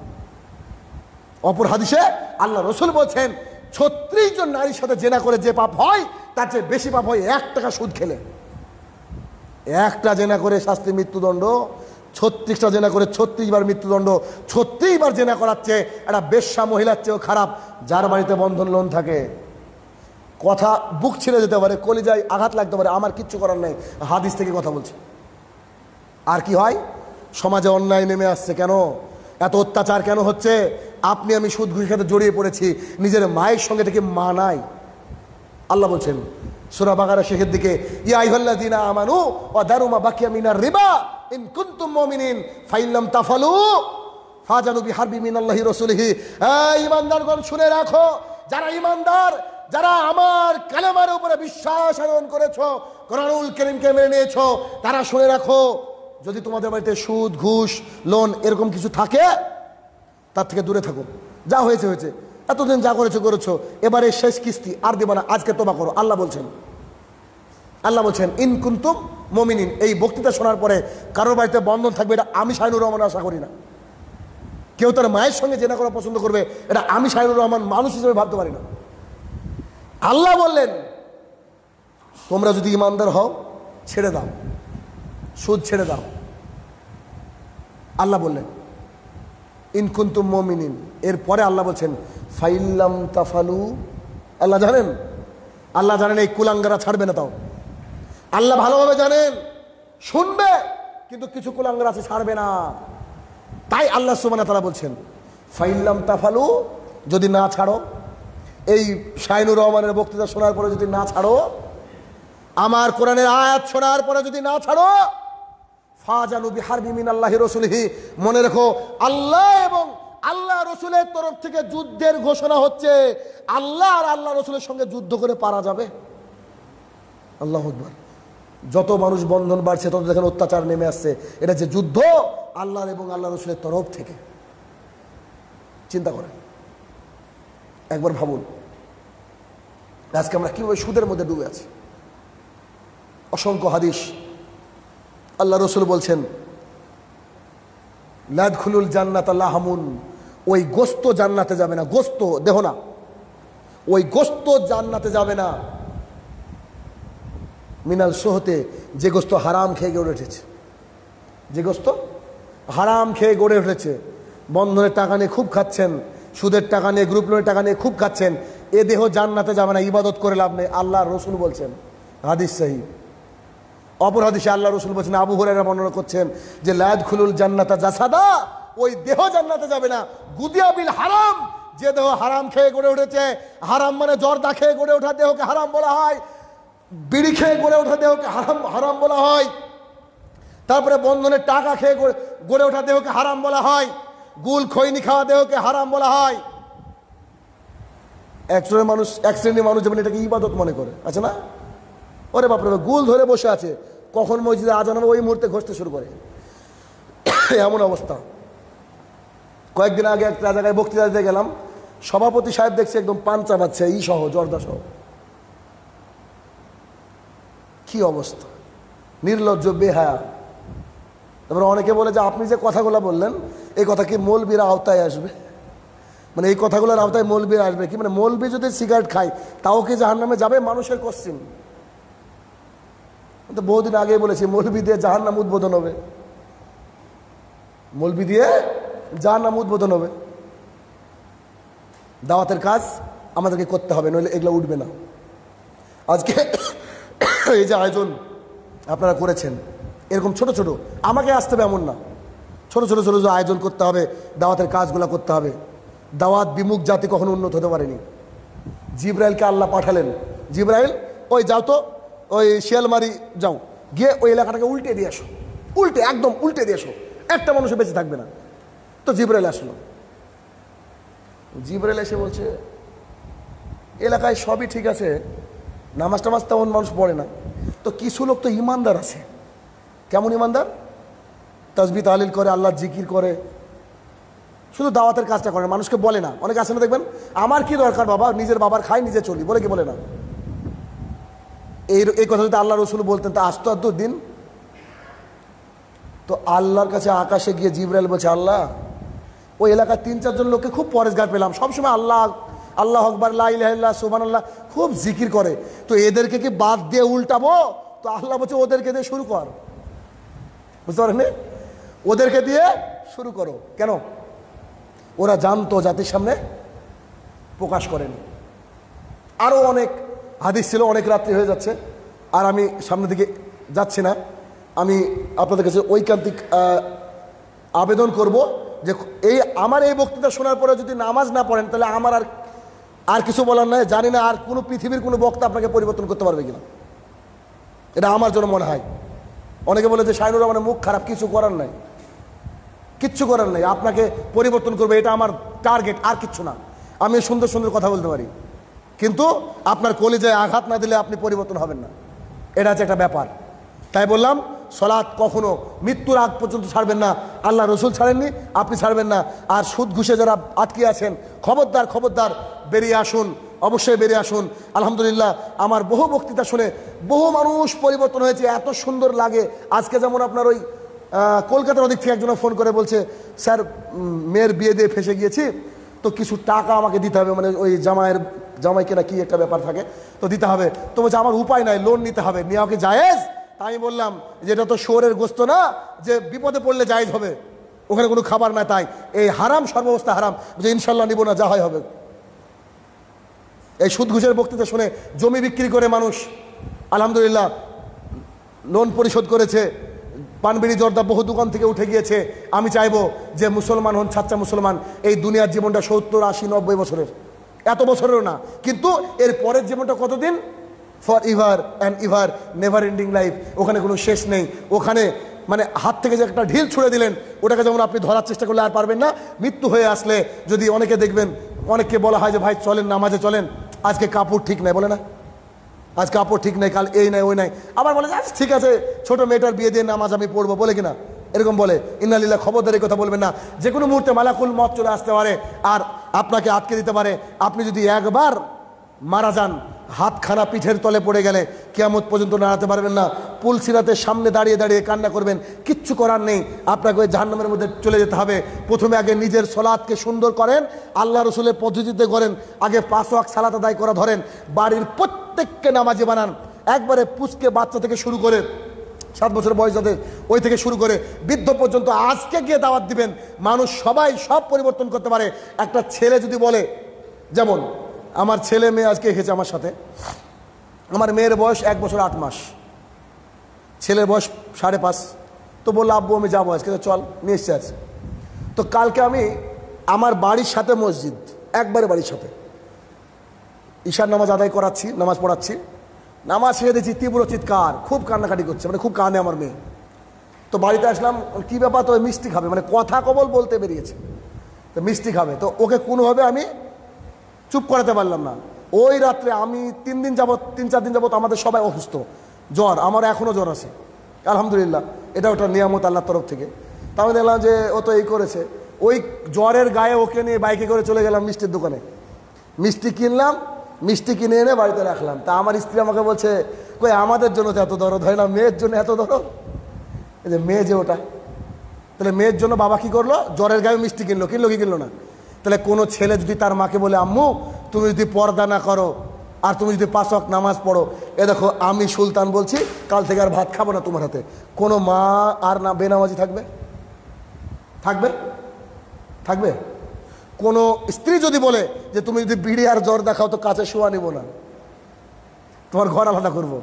অপর হাদিসে আল্লাহ রসুল বলছেন ছত্রিশ জন নারীর সাথে জেনা করে যে পাপ হয় তার চেয়ে বেশি পাপ হয় এক টাকা সুদ খেলে একটা জেনা করে শাস্তি মৃত্যুদণ্ড ছত্রিশটা জেনা করে ছত্রিশবার মৃত্যুদণ্ড ছত্রিশ বার জেনা করাচ্ছে একটা বেশ্যা মহিলার চেয়েও খারাপ যার বাড়িতে বন্ধন লোন থাকে কথা বুক ছিঁড়ে যেতে পারে কলিজায় আঘাত লাগতে পারে আমার কিচ্ছু করার নেই হাদিস থেকে কথা বলছে আর কি হয় সমাজে অন্যায় নেমে আসছে কেন এত অত্যাচার কেন হচ্ছে আপনি আমি সুদ ঘুষের সাথে জড়িয়ে পড়েছি নিজের মায়ের সঙ্গে থেকে মা নাই আল্লাহ বলছেন সুরা বাগারা শেখের দিকে ইয়াই হল্লা দিনা আমানু ও দারুমা বাকিয়া মিনার রিবা ইন কুন্তুম মুমিনিন ফাইলাম তাফালু ফাজানুবি হারবি মিনাল্লাহি রসুলিহি ইমানদারগণ শুনে রাখো যারা ইমানদার যারা আমার কালেমার উপরে বিশ্বাস আরোহণ করেছ কোরআনুল করিমকে মেনে নিয়েছ তারা শুনে রাখো যদি তোমাদের বাড়িতে সুদ ঘুষ লোন এরকম কিছু থাকে তার থেকে দূরে থাকো যা হয়েছে হয়েছে এতদিন যা করেছো করেছো এবারে শেষ কিস্তি আর দেবে না আজকে তোমা করো আল্লাহ বলছেন আল্লাহ বলছেন ইন কুন্তুম মমিনিন এই বক্তৃতা শোনার পরে কারোর বাড়িতে বন্ধন থাকবে এটা আমি শাহিনুর রহমান আশা করি না কেউ তার মায়ের সঙ্গে জেনা করা পছন্দ করবে এটা আমি শাহিনুর রহমান মানুষ হিসেবে ভাবতে পারি না আল্লাহ বললেন তোমরা যদি ইমানদার হও ছেড়ে দাও সুদ ছেড়ে দাও আল্লাহ বললেন মমিন মমিনিন এরপরে আল্লাহ বলছেন ফাইল্লাম তাফালু আল্লাহ জানেন আল্লাহ জানেন এই কুলাঙ্গারা ছাড়বে না তাও আল্লাহ ভালোভাবে জানেন শুনবে কিন্তু কিছু কুলাঙ্গার আছে ছাড়বে না তাই আল্লাহ সুমানা তারা বলছেন ফাইল্লাম তাফালু যদি না ছাড়ো এই শাহিনুর রহমানের বক্তৃতা শোনার পরে যদি না ছাড়ো আমার কোরআনের আয়াত শোনার পরে যদি না ছাড়ো ফাজানু বিহার বিমিন আল্লাহ রসুলহি মনে রেখো আল্লাহ এবং আল্লাহ রসুলের তরফ থেকে যুদ্ধের ঘোষণা হচ্ছে আল্লাহ আর আল্লাহ রসুলের সঙ্গে যুদ্ধ করে পারা যাবে আল্লাহ আকবর যত মানুষ বন্ধন বাড়ছে তত দেখেন অত্যাচার নেমে আসছে এটা যে যুদ্ধ আল্লাহর এবং আল্লাহ রসুলের তরফ থেকে চিন্তা করেন একবার ভাবুন আজকে আমরা কীভাবে সুদের মধ্যে ডুবে আছি অসংখ্য হাদিস আল্লাহ রসুল বলছেন লাদখুলুল জান্নাত আল্লাহ হামুন ওই গোস্ত জান্নাতে যাবে না গোস্ত দেহ না ওই গোস্ত জান্নাতে যাবে না মিনাল সোহতে যে গোস্ত হারাম খেয়ে গড়ে উঠেছে যে গোস্ত হারাম খেয়ে গড়ে উঠেছে বন্ধনের টাকা নিয়ে খুব খাচ্ছেন সুদের টাকা নিয়ে গ্রুপ লোনের টাকা নিয়ে খুব খাচ্ছেন এ দেহ জান্নাতে যাবে না ইবাদত করে লাভ নেই আল্লাহ রসুল বলছেন হাদিস সাহিব অপর হাদিসে আল্লাহ রসুল বলছেন আবু হরেরা বর্ণনা করছেন যে লায়দ খুলুল জান্নাতা জাসাদা ওই দেহ জান্নাতে যাবে না গুদিয়া বিল হারাম যে দেহ হারাম খেয়ে গড়ে উঠেছে হারাম মানে জর্দা খেয়ে গড়ে ওঠা দেহকে হারাম বলা হয় বিড়ি খেয়ে গড়ে ওঠা দেহকে হারাম হারাম বলা হয় তারপরে বন্ধনের টাকা খেয়ে গড়ে ওঠা দেহকে হারাম বলা হয় গুল খৈনি খাওয়া দেহকে হারাম বলা হয় এক শ্রেণীর মানুষ এক শ্রেণীর মানুষ যেমন এটাকে ইবাদত মনে করে আছে না ওরে বাপরে গুল ধরে বসে আছে কখন মসজিদে আজান হবে ওই মুহূর্তে ঘষতে শুরু করে এমন অবস্থা কয়েকদিন আগে একটা জায়গায় বক্তৃতা দিতে গেলাম সভাপতি সাহেব দেখছি একদম পান চাপাচ্ছে ইসহ সহ জর্দা সহ কি অবস্থা নির্লজ্জ বেহায়া তারপরে অনেকে বলে যে আপনি যে কথাগুলো বললেন এই কথা কি মৌলবীর আওতায় আসবে মানে এই কথাগুলোর আওতায় মৌলবীর আসবে কি মানে মৌলবী যদি সিগারেট খায় তাও কি জাহান নামে যাবে মানুষের কোশ্চিন তো বহুদিন আগেই বলেছি মৌলবী দিয়ে জাহান নাম উদ্বোধন হবে মৌলবি দিয়ে যার নাম উদ্বোধন হবে দাওয়াতের কাজ আমাদেরকে করতে হবে নইলে এগুলো উঠবে না আজকে এই যে আয়োজন আপনারা করেছেন এরকম ছোট ছোট আমাকে আসতে হবে এমন না ছোট ছোট ছোট ছোট আয়োজন করতে হবে দাওয়াতের কাজগুলো করতে হবে দাওয়াত বিমুখ জাতি কখনো উন্নত হতে পারেনি জিব্রাইলকে আল্লাহ পাঠালেন জিব্রাইল ওই যাও তো ওই শিয়ালমারি যাও গিয়ে ওই এলাকাটাকে উল্টে দিয়ে আসো উল্টে একদম উল্টে দিয়ে আসো একটা মানুষ বেঁচে থাকবে না তো জিব্রাইল আসলো জিব্রাইল এসে বলছে এলাকায় সবই ঠিক আছে নামাজ টামাজ তেমন মানুষ পড়ে না তো কিছু লোক তো ইমানদার আছে কেমন ইমানদার তসবি আলিল করে আল্লাহ জিকির করে শুধু দাওয়াতের কাজটা করে মানুষকে বলে না অনেকে আছে না দেখবেন আমার কি দরকার বাবা নিজের বাবার খাই নিজে চলি বলে কি বলে না এই এই কথা যদি আল্লাহ রসুল বলতেন তা আস্ত আর দিন তো আল্লাহর কাছে আকাশে গিয়ে জিবরাইল বলছে আল্লাহ ওই এলাকার তিন চারজন লোককে খুব পরেশগার পেলাম সবসময় আল্লাহ আল্লাহ আকবর লাইল্লা সুবান আল্লাহ খুব জিকির করে তো এদেরকে কি বাদ দিয়ে উল্টাবো তো আল্লাহ বলছে ওদেরকে দিয়ে শুরু কর বুঝতে পারেন ওদেরকে দিয়ে শুরু করো কেন ওরা জানতো জাতির সামনে প্রকাশ করেনি আরও অনেক হাদিস ছিল অনেক রাত্রি হয়ে যাচ্ছে আর আমি সামনের দিকে যাচ্ছি না আমি আপনাদের কাছে ঐকান্তিক আবেদন করব যে এই আমার এই বক্তৃতা শোনার পরে যদি নামাজ না পড়েন তাহলে আমার আর আর কিছু বলার নাই জানি না আর কোনো পৃথিবীর কোনো বক্তা আপনাকে পরিবর্তন করতে পারবে কিনা এটা আমার জন্য মনে হয় অনেকে বলে যে শাহিনুর রহমানের মুখ খারাপ কিছু করার নাই কিচ্ছু করার নাই আপনাকে পরিবর্তন করবে এটা আমার টার্গেট আর কিচ্ছু না আমি সুন্দর সুন্দর কথা বলতে পারি কিন্তু আপনার কলিজায় আঘাত না দিলে আপনি পরিবর্তন হবেন না এটা হচ্ছে একটা ব্যাপার তাই বললাম সলাৎ কখনো মৃত্যুর আগ পর্যন্ত ছাড়বেন না আল্লাহ রসুল ছাড়েননি আপনি ছাড়বেন না আর সুদ ঘুষে যারা আটকে আছেন খবরদার খবরদার বেরিয়ে আসুন অবশ্যই বেরিয়ে আসুন আলহামদুলিল্লাহ আমার বহু বক্তৃতা শুনে বহু মানুষ পরিবর্তন হয়েছে এত সুন্দর লাগে আজকে যেমন আপনার ওই কলকাতার ওদিক থেকে একজন ফোন করে বলছে স্যার মেয়ের বিয়ে দিয়ে ফেসে গিয়েছি তো কিছু টাকা আমাকে দিতে হবে মানে ওই জামাইয়ের জামাইকে না কি একটা ব্যাপার থাকে তো দিতে হবে তো বলছে আমার উপায় নাই লোন নিতে হবে নিয়ে আমাকে জায়েজ তাই আমি বললাম এটা তো শোরের গোস্ত না যে বিপদে পড়লে জায়েজ হবে ওখানে কোনো খাবার না তাই এই হারাম সর্বাবস্থা হারাম যে ইনশাল্লাহ নিব না যা হয় হবে এই সুদ ঘুষের বক্তৃতা শুনে জমি বিক্রি করে মানুষ আলহামদুলিল্লাহ লোন পরিশোধ করেছে পানবিড়ি জর্দা বহু দোকান থেকে উঠে গিয়েছে আমি চাইবো যে মুসলমান হন ছাত্রা মুসলমান এই দুনিয়ার জীবনটা সত্তর আশি নব্বই বছরের এত বছরেরও না কিন্তু এর পরের জীবনটা কতদিন forever and ever never ending life ওখানে কোনো শেষ নেই ওখানে মানে হাত থেকে যে একটা ঢিল ছুড়ে দিলেন ওটাকে যেমন আপনি ধরার চেষ্টা করলে আর পারবেন না মৃত্যু হয়ে আসলে যদি অনেকে দেখবেন অনেককে বলা হয় যে ভাই চলেন নামাজে চলেন আজকে কাপড় ঠিক নাই বলে না আজ কাপড় ঠিক নাই কাল এই নাই ওই নাই আবার বলে আজ আচ্ছা, ঠিক আছে ছোট মেয়েটার বিয়ে দিয়ে নামাজ আমি পড়বো বলে কিনা এরকম বলে ইন্নালিল্লা খবরদারের কথা বলবেন না যে কোনো মুহূর্তে মালাকুল মত চলে আসতে পারে আর আপনাকে আটকে দিতে পারে আপনি যদি একবার মারা যান হাতখানা পিঠের তলে পড়ে গেলে কেয়ামত পর্যন্ত নাড়াতে পারবেন না পুলসিরাতের সামনে দাঁড়িয়ে দাঁড়িয়ে কান্না করবেন কিচ্ছু করার নেই আপনাকে ওই জাহান্নামের মধ্যে চলে যেতে হবে প্রথমে আগে নিজের সলাদকে সুন্দর করেন আল্লাহ রসুলের পদ্ধতিতে করেন আগে পাঁচ ওয়াক সালাত আদায় করা ধরেন বাড়ির প্রত্যেককে নামাজি বানান একবারে পুচকে বাচ্চা থেকে শুরু করে সাত বছর বয়স যাতে ওই থেকে শুরু করে বৃদ্ধ পর্যন্ত আজকে গিয়ে দাওয়াত দিবেন মানুষ সবাই সব পরিবর্তন করতে পারে একটা ছেলে যদি বলে যেমন আমার ছেলে মেয়ে আজকে এসেছে আমার সাথে আমার মেয়ের বয়স এক বছর আট মাস ছেলের বয়স সাড়ে পাঁচ তো বললো আব্বু আমি যাবো আজকে তো চল নিয়ে এসছে আজ তো কালকে আমি আমার বাড়ির সাথে মসজিদ একবারে বাড়ির সাথে ঈশার নামাজ আদায় করাচ্ছি নামাজ পড়াচ্ছি নামাজ শেষে দেখছি তীব্র চিৎকার খুব কান্নাকাটি করছে মানে খুব কানে আমার মেয়ে তো বাড়িতে আসলাম কী ব্যাপার তো মিষ্টি খাবে মানে কথা কবল বলতে বেরিয়েছে তো মিষ্টি খাবে তো ওকে কোনোভাবে আমি চুপ করাতে পারলাম না ওই রাত্রে আমি তিন দিন যাবত তিন চার দিন যাবত আমাদের সবাই অসুস্থ জ্বর আমার এখনও জ্বর আছে আলহামদুলিল্লাহ এটা ওটা নিয়ামত আল্লাহ তরফ থেকে তা আমি দেখলাম যে ও তো এই করেছে ওই জ্বরের গায়ে ওকে নিয়ে বাইকে করে চলে গেলাম মিষ্টির দোকানে মিষ্টি কিনলাম মিষ্টি কিনে এনে বাড়িতে রাখলাম তা আমার স্ত্রী আমাকে বলছে কই আমাদের জন্য তো এত দরদ হয় না মেয়ের জন্য এত দরদ এই যে মেয়ে যে ওটা তাহলে মেয়ের জন্য বাবা কি করলো জ্বরের গায়ে মিষ্টি কিনলো কিনলো কি কিনলো না তাহলে কোনো ছেলে যদি তার মাকে বলে আম্মু তুমি যদি পর্দা না করো আর তুমি যদি পাঁচক নামাজ পড়ো এ দেখো আমি সুলতান বলছি কাল থেকে আর ভাত খাবো না তোমার হাতে কোনো মা আর না বেনামাজি থাকবে থাকবে থাকবে কোনো স্ত্রী যদি বলে যে তুমি যদি বিড়ি আর জ্বর দেখাও তো কাছে শোয়া নেবো না তোমার ঘর আলাদা করবো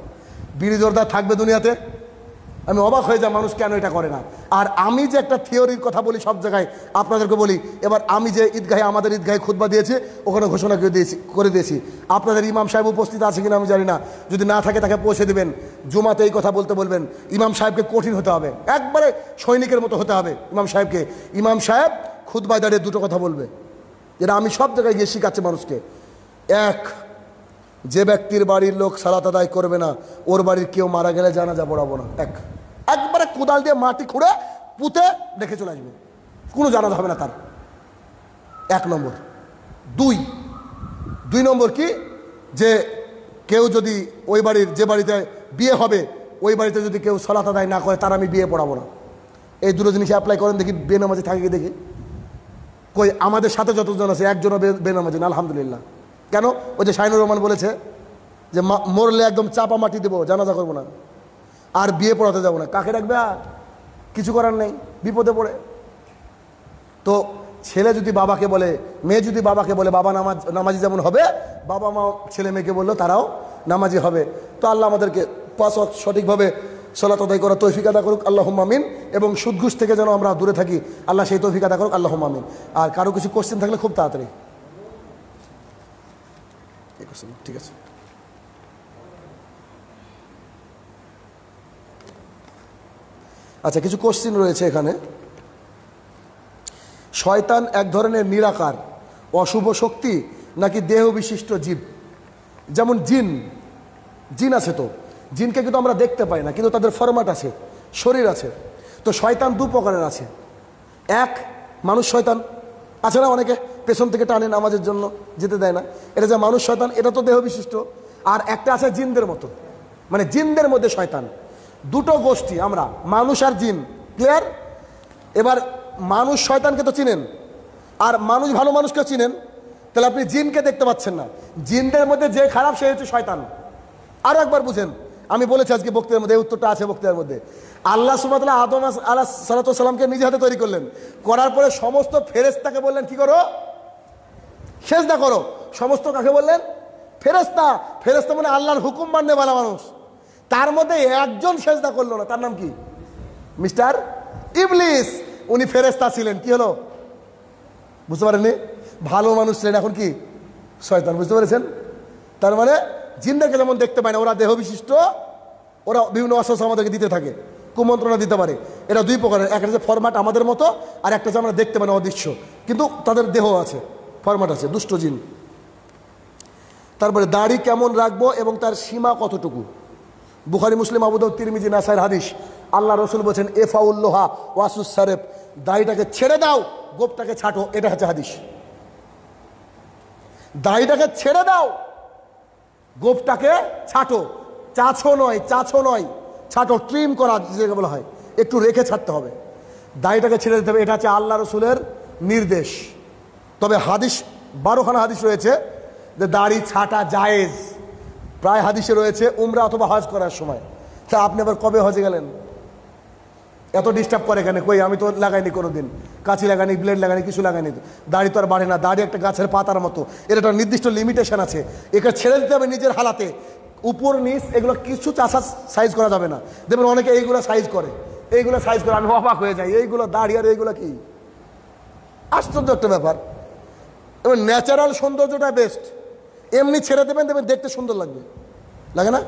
বিড়ি জোরদার থাকবে দুনিয়াতে আমি অবাক হয়ে যাই মানুষ কেন এটা করে না আর আমি যে একটা থিওরির কথা বলি সব জায়গায় আপনাদেরকে বলি এবার আমি যে ঈদগাহে আমাদের ঈদগাহে খুদবা দিয়েছি ওখানে ঘোষণা করে দিয়েছি করে দিয়েছি আপনাদের ইমাম সাহেব উপস্থিত আছে কিনা আমি জানি না যদি না থাকে তাকে পৌঁছে দেবেন জুমাতে এই কথা বলতে বলবেন ইমাম সাহেবকে কঠিন হতে হবে একবারে সৈনিকের মতো হতে হবে ইমাম সাহেবকে ইমাম সাহেব খুদবায় দাঁড়িয়ে দুটো কথা বলবে যেটা আমি সব জায়গায় গিয়ে শিখাচ্ছি মানুষকে এক যে ব্যক্তির বাড়ির লোক সালাত আদায় করবে না ওর বাড়ির কেউ মারা গেলে জানা যা পড়াবো না এক একবারে কোদাল দিয়ে মাটি খুঁড়ে পুঁতে রেখে চলে আসবে কোনো জানা হবে না তার এক নম্বর দুই দুই নম্বর কি যে কেউ যদি ওই বাড়ির যে বাড়িতে বিয়ে হবে ওই বাড়িতে যদি কেউ সলাত আদায় না করে তার আমি বিয়ে পড়াবো না এই দুটো জিনিস অ্যাপ্লাই করেন দেখি বেনামাজি থাকে দেখি কই আমাদের সাথে যতজন আছে একজনও বেনামাজি না আলহামদুলিল্লাহ কেন ওই যে শাহিনুর রহমান বলেছে যে মরলে একদম চাপা মাটি দেবো জানাজা করবো না আর বিয়ে পড়াতে যাবো না কাকে রাখবে আর কিছু করার নেই বিপদে পড়ে তো ছেলে যদি বাবাকে বলে মেয়ে যদি বাবাকে বলে বাবা নামাজ নামাজি যেমন হবে বাবা মা ছেলে মেয়েকে বললো তারাও নামাজি হবে তো আল্লাহ আমাদেরকে পাশ সঠিকভাবে সলা আদায় করা তৌফিক আদা করুক আল্লাহ মামিন এবং সুদঘুষ থেকে যেন আমরা দূরে থাকি আল্লাহ সেই তৌফিক আদা করুক আল্লাহ মামিন আর কারো কিছু কোশ্চেন থাকলে খুব তাড়াতাড়ি করছেন ঠিক আছে আচ্ছা কিছু কোশ্চিন রয়েছে এখানে শয়তান এক ধরনের নিরাকার অশুভ শক্তি নাকি দেহ বিশিষ্ট জীব যেমন জিন জিন আছে তো জিনকে কিন্তু আমরা দেখতে পাই না কিন্তু তাদের ফরম্যাট আছে শরীর আছে তো শয়তান দু প্রকারের আছে এক মানুষ শয়তান আছে না অনেকে পেছন থেকে টানে নামাজের জন্য যেতে দেয় না এটা যে মানুষ শয়তান এটা তো দেহ বিশিষ্ট আর একটা আছে জিনদের মতো মানে জিনদের মধ্যে শয়তান দুটো গোষ্ঠী আমরা মানুষ আর জিন ক্লিয়ার এবার মানুষ শয়তানকে তো চিনেন আর মানুষ ভালো মানুষকেও চিনেন তাহলে আপনি জিনকে দেখতে পাচ্ছেন না জিনদের মধ্যে যে খারাপ সে হচ্ছে শয়তান আরও একবার বুঝেন আমি বলেছি আজকে বক্তব্যের মধ্যে এই উত্তরটা আছে বক্তব্যের মধ্যে আল্লাহ সুবাতলা আদম আল্লাহ সালাতামকে নিজে হাতে তৈরি করলেন করার পরে সমস্ত ফেরেস্তাকে বললেন কি করো সেজদা করো সমস্ত কাকে বললেন ফেরেস্তা ফেরেস্তা মানে আল্লাহর হুকুম মাননে বলা মানুষ তার মধ্যে একজন সেজদা করলো না তার নাম কি মিস্টার ইবলিস উনি ফেরেস্তা ছিলেন কি হলো বুঝতে পারেননি ভালো মানুষ ছিলেন এখন কি শয়তান বুঝতে পেরেছেন তার মানে জিন্দাকে যেমন দেখতে পায় না ওরা দেহ বিশিষ্ট ওরা বিভিন্ন অসস আমাদেরকে দিতে থাকে কুমন্ত্রণা দিতে পারে এটা দুই প্রকারের একটা যে ফরম্যাট আমাদের মতো আর একটা যে আমরা দেখতে পাই না অদৃশ্য কিন্তু তাদের দেহ আছে ফরম্যাট আছে দুষ্ট জিন তারপরে দাড়ি কেমন রাখবো এবং তার সীমা কতটুকু বুখারি মুসলিম আবুদ তিরমিজি নাসার হাদিস আল্লাহ রসুল বলছেন এফাউল্লোহা ওয়াসুস সারেফ দাড়িটাকে ছেড়ে দাও গোপটাকে ছাটো এটা হচ্ছে হাদিস দাড়িটাকে ছেড়ে দাও গোপটাকে ছাটো চাছো নয় চাছো নয় ছাটো ট্রিম করা যেটা বলা হয় একটু রেখে ছাড়তে হবে দাড়িটাকে ছেড়ে দিতে হবে এটা হচ্ছে আল্লাহ রসুলের নির্দেশ তবে হাদিস বারোখানা হাদিস রয়েছে যে দাড়ি ছাটা জায়েজ প্রায় হাদিসে রয়েছে উমরা অথবা হজ করার সময় তা আপনি আবার কবে হজে গেলেন এত ডিস্টার্ব করে কেন কই আমি তো লাগাইনি কোনো দিন কাছি লাগানি ব্লেড লাগানি কিছু লাগাইনি দাড়ি তো আর বাড়ে না দাড়ি একটা গাছের পাতার মতো এর একটা নির্দিষ্ট লিমিটেশন আছে একে ছেড়ে দিতে হবে নিজের হালাতে উপর নিচ এগুলো কিছু চাষা সাইজ করা যাবে না দেখবেন অনেকে এইগুলো সাইজ করে এইগুলো সাইজ করে আমি অবাক হয়ে যাই এইগুলো দাড়ি আর এইগুলো কি আশ্চর্য একটা ব্যাপার এবং ন্যাচারাল সৌন্দর্যটা বেস্ট এমনি ছেড়ে দেবেন দেবেন দেখতে সুন্দর লাগবে লাগে না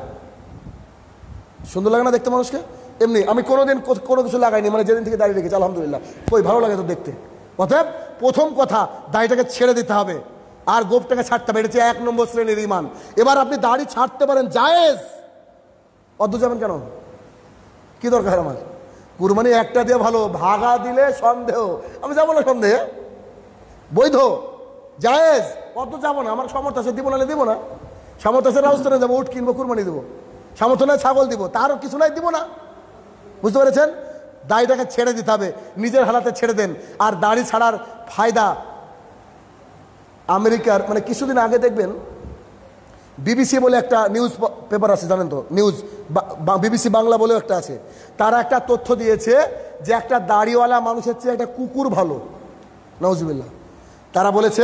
সুন্দর লাগে না দেখতে মানুষকে এমনি আমি কোনোদিন কোনো কিছু লাগাইনি মানে যেদিন থেকে দাঁড়িয়ে রেখেছি আলহামদুলিল্লাহ কই ভালো লাগে তো দেখতে অতএব প্রথম কথা দাড়িটাকে ছেড়ে দিতে হবে আর গোপটাকে ছাড়তে হবে এটা এক নম্বর শ্রেণীর ইমান এবার আপনি দাড়ি ছাড়তে পারেন জায়েজ অর্ধ যাবেন কেন কি দরকার আমার কুরবানি একটা দিয়ে ভালো ভাগা দিলে সন্দেহ আমি যাবো না সন্দেহে বৈধ জায়েজ কত যাবো না আমার সামর্থ্য আছে দিব নাহলে দিব না সামর্থ্য আছে রাজস্থানে যাবো উঠ কিনবো কুরবানি দিব সামর্থ্য নয় ছাগল দিব তারও কিছু নাই দিব না বুঝতে পেরেছেন দাড়িটাকে ছেড়ে দিতে হবে নিজের হালাতে ছেড়ে দেন আর দাড়ি ছাড়ার ফায়দা আমেরিকার মানে কিছুদিন আগে দেখবেন বিবিসি বলে একটা নিউজ পেপার আছে জানেন তো নিউজ বিবিসি বাংলা বলেও একটা আছে তারা একটা তথ্য দিয়েছে যে একটা দাড়িওয়ালা মানুষের চেয়ে একটা কুকুর ভালো নওজবিল্লা তারা বলেছে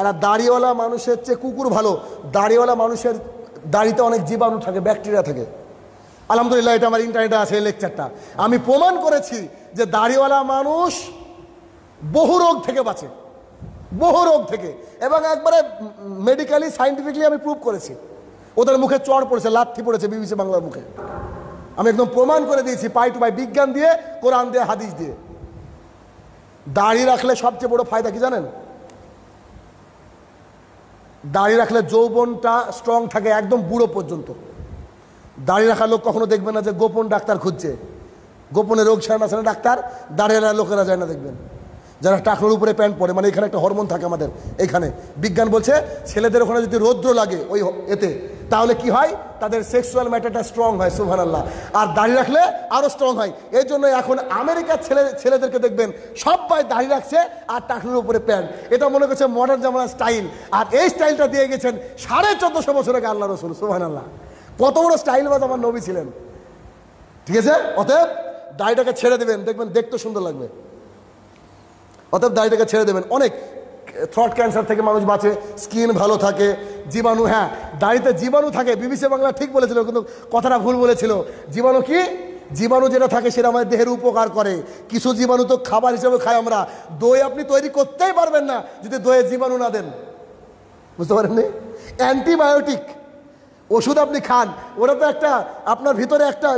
এরা দাড়িওয়ালা মানুষের চেয়ে কুকুর ভালো দাড়িওয়ালা মানুষের দাড়িতে অনেক জীবাণু থাকে ব্যাকটেরিয়া থাকে আলহামদুলিল্লাহ এটা আমার ইন্টারনেটে আছে এই লেকচারটা আমি প্রমাণ করেছি যে দাড়িওয়ালা মানুষ বহু রোগ থেকে বাঁচে বহু রোগ থেকে এবং একবারে মেডিকেলি সাইন্টিফিকলি আমি প্রুভ করেছি ওদের মুখে চড় পড়েছে লাথি পড়েছে বিবিসি বাংলার মুখে আমি একদম প্রমাণ করে দিয়েছি পাই টু পাই বিজ্ঞান দিয়ে কোরআন দিয়ে হাদিস দিয়ে দাড়ি রাখলে সবচেয়ে বড় ফায়দা কি জানেন দাড়ি রাখলে যৌবনটা স্ট্রং থাকে একদম বুড়ো পর্যন্ত দাঁড়িয়ে রাখা লোক কখনো দেখবে না যে গোপন ডাক্তার খুঁজছে গোপনে রোগ সারানা সারা ডাক্তার দাঁড়িয়ে লোকেরা যায় না দেখবেন যারা টাকনোর উপরে প্যান্ট পরে মানে এখানে একটা হরমোন থাকে আমাদের এখানে বিজ্ঞান বলছে ছেলেদের ওখানে যদি রৌদ্র লাগে ওই এতে তাহলে কি হয় তাদের সেক্সুয়াল ম্যাটারটা স্ট্রং হয় সুভান আল্লাহ আর দাড়ি রাখলে আরও স্ট্রং হয় এই জন্য এখন আমেরিকার ছেলে ছেলেদেরকে দেখবেন সবাই দাঁড়িয়ে রাখছে আর টাকনুর উপরে প্যান্ট এটা মনে করছে মডার্ন জামানার স্টাইল আর এই স্টাইলটা দিয়ে গেছেন সাড়ে চোদ্দশো বছর আগে আল্লাহ রসুল সুভান আল্লাহ কত বড় স্টাইলবাজ আমার নবী ছিলেন ঠিক আছে অতএব দাড়িটাকে ছেড়ে দেবেন দেখবেন দেখতে সুন্দর লাগবে অতএব দাড়িটাকে ছেড়ে দেবেন অনেক থ্রট ক্যান্সার থেকে মানুষ বাঁচে স্কিন ভালো থাকে জীবাণু হ্যাঁ দাড়িতে জীবাণু থাকে বিবিসি বাংলা ঠিক বলেছিল কিন্তু কথাটা ভুল বলেছিল জীবাণু কি জীবাণু যেটা থাকে সেটা আমাদের দেহের উপকার করে কিছু জীবাণু তো খাবার হিসেবে খাই আমরা দই আপনি তৈরি করতেই পারবেন না যদি দইয়ে জীবাণু না দেন বুঝতে পারেননি অ্যান্টিবায়োটিক ওষুধ আপনি খান ওরা তো একটা আপনার ভিতরে একটা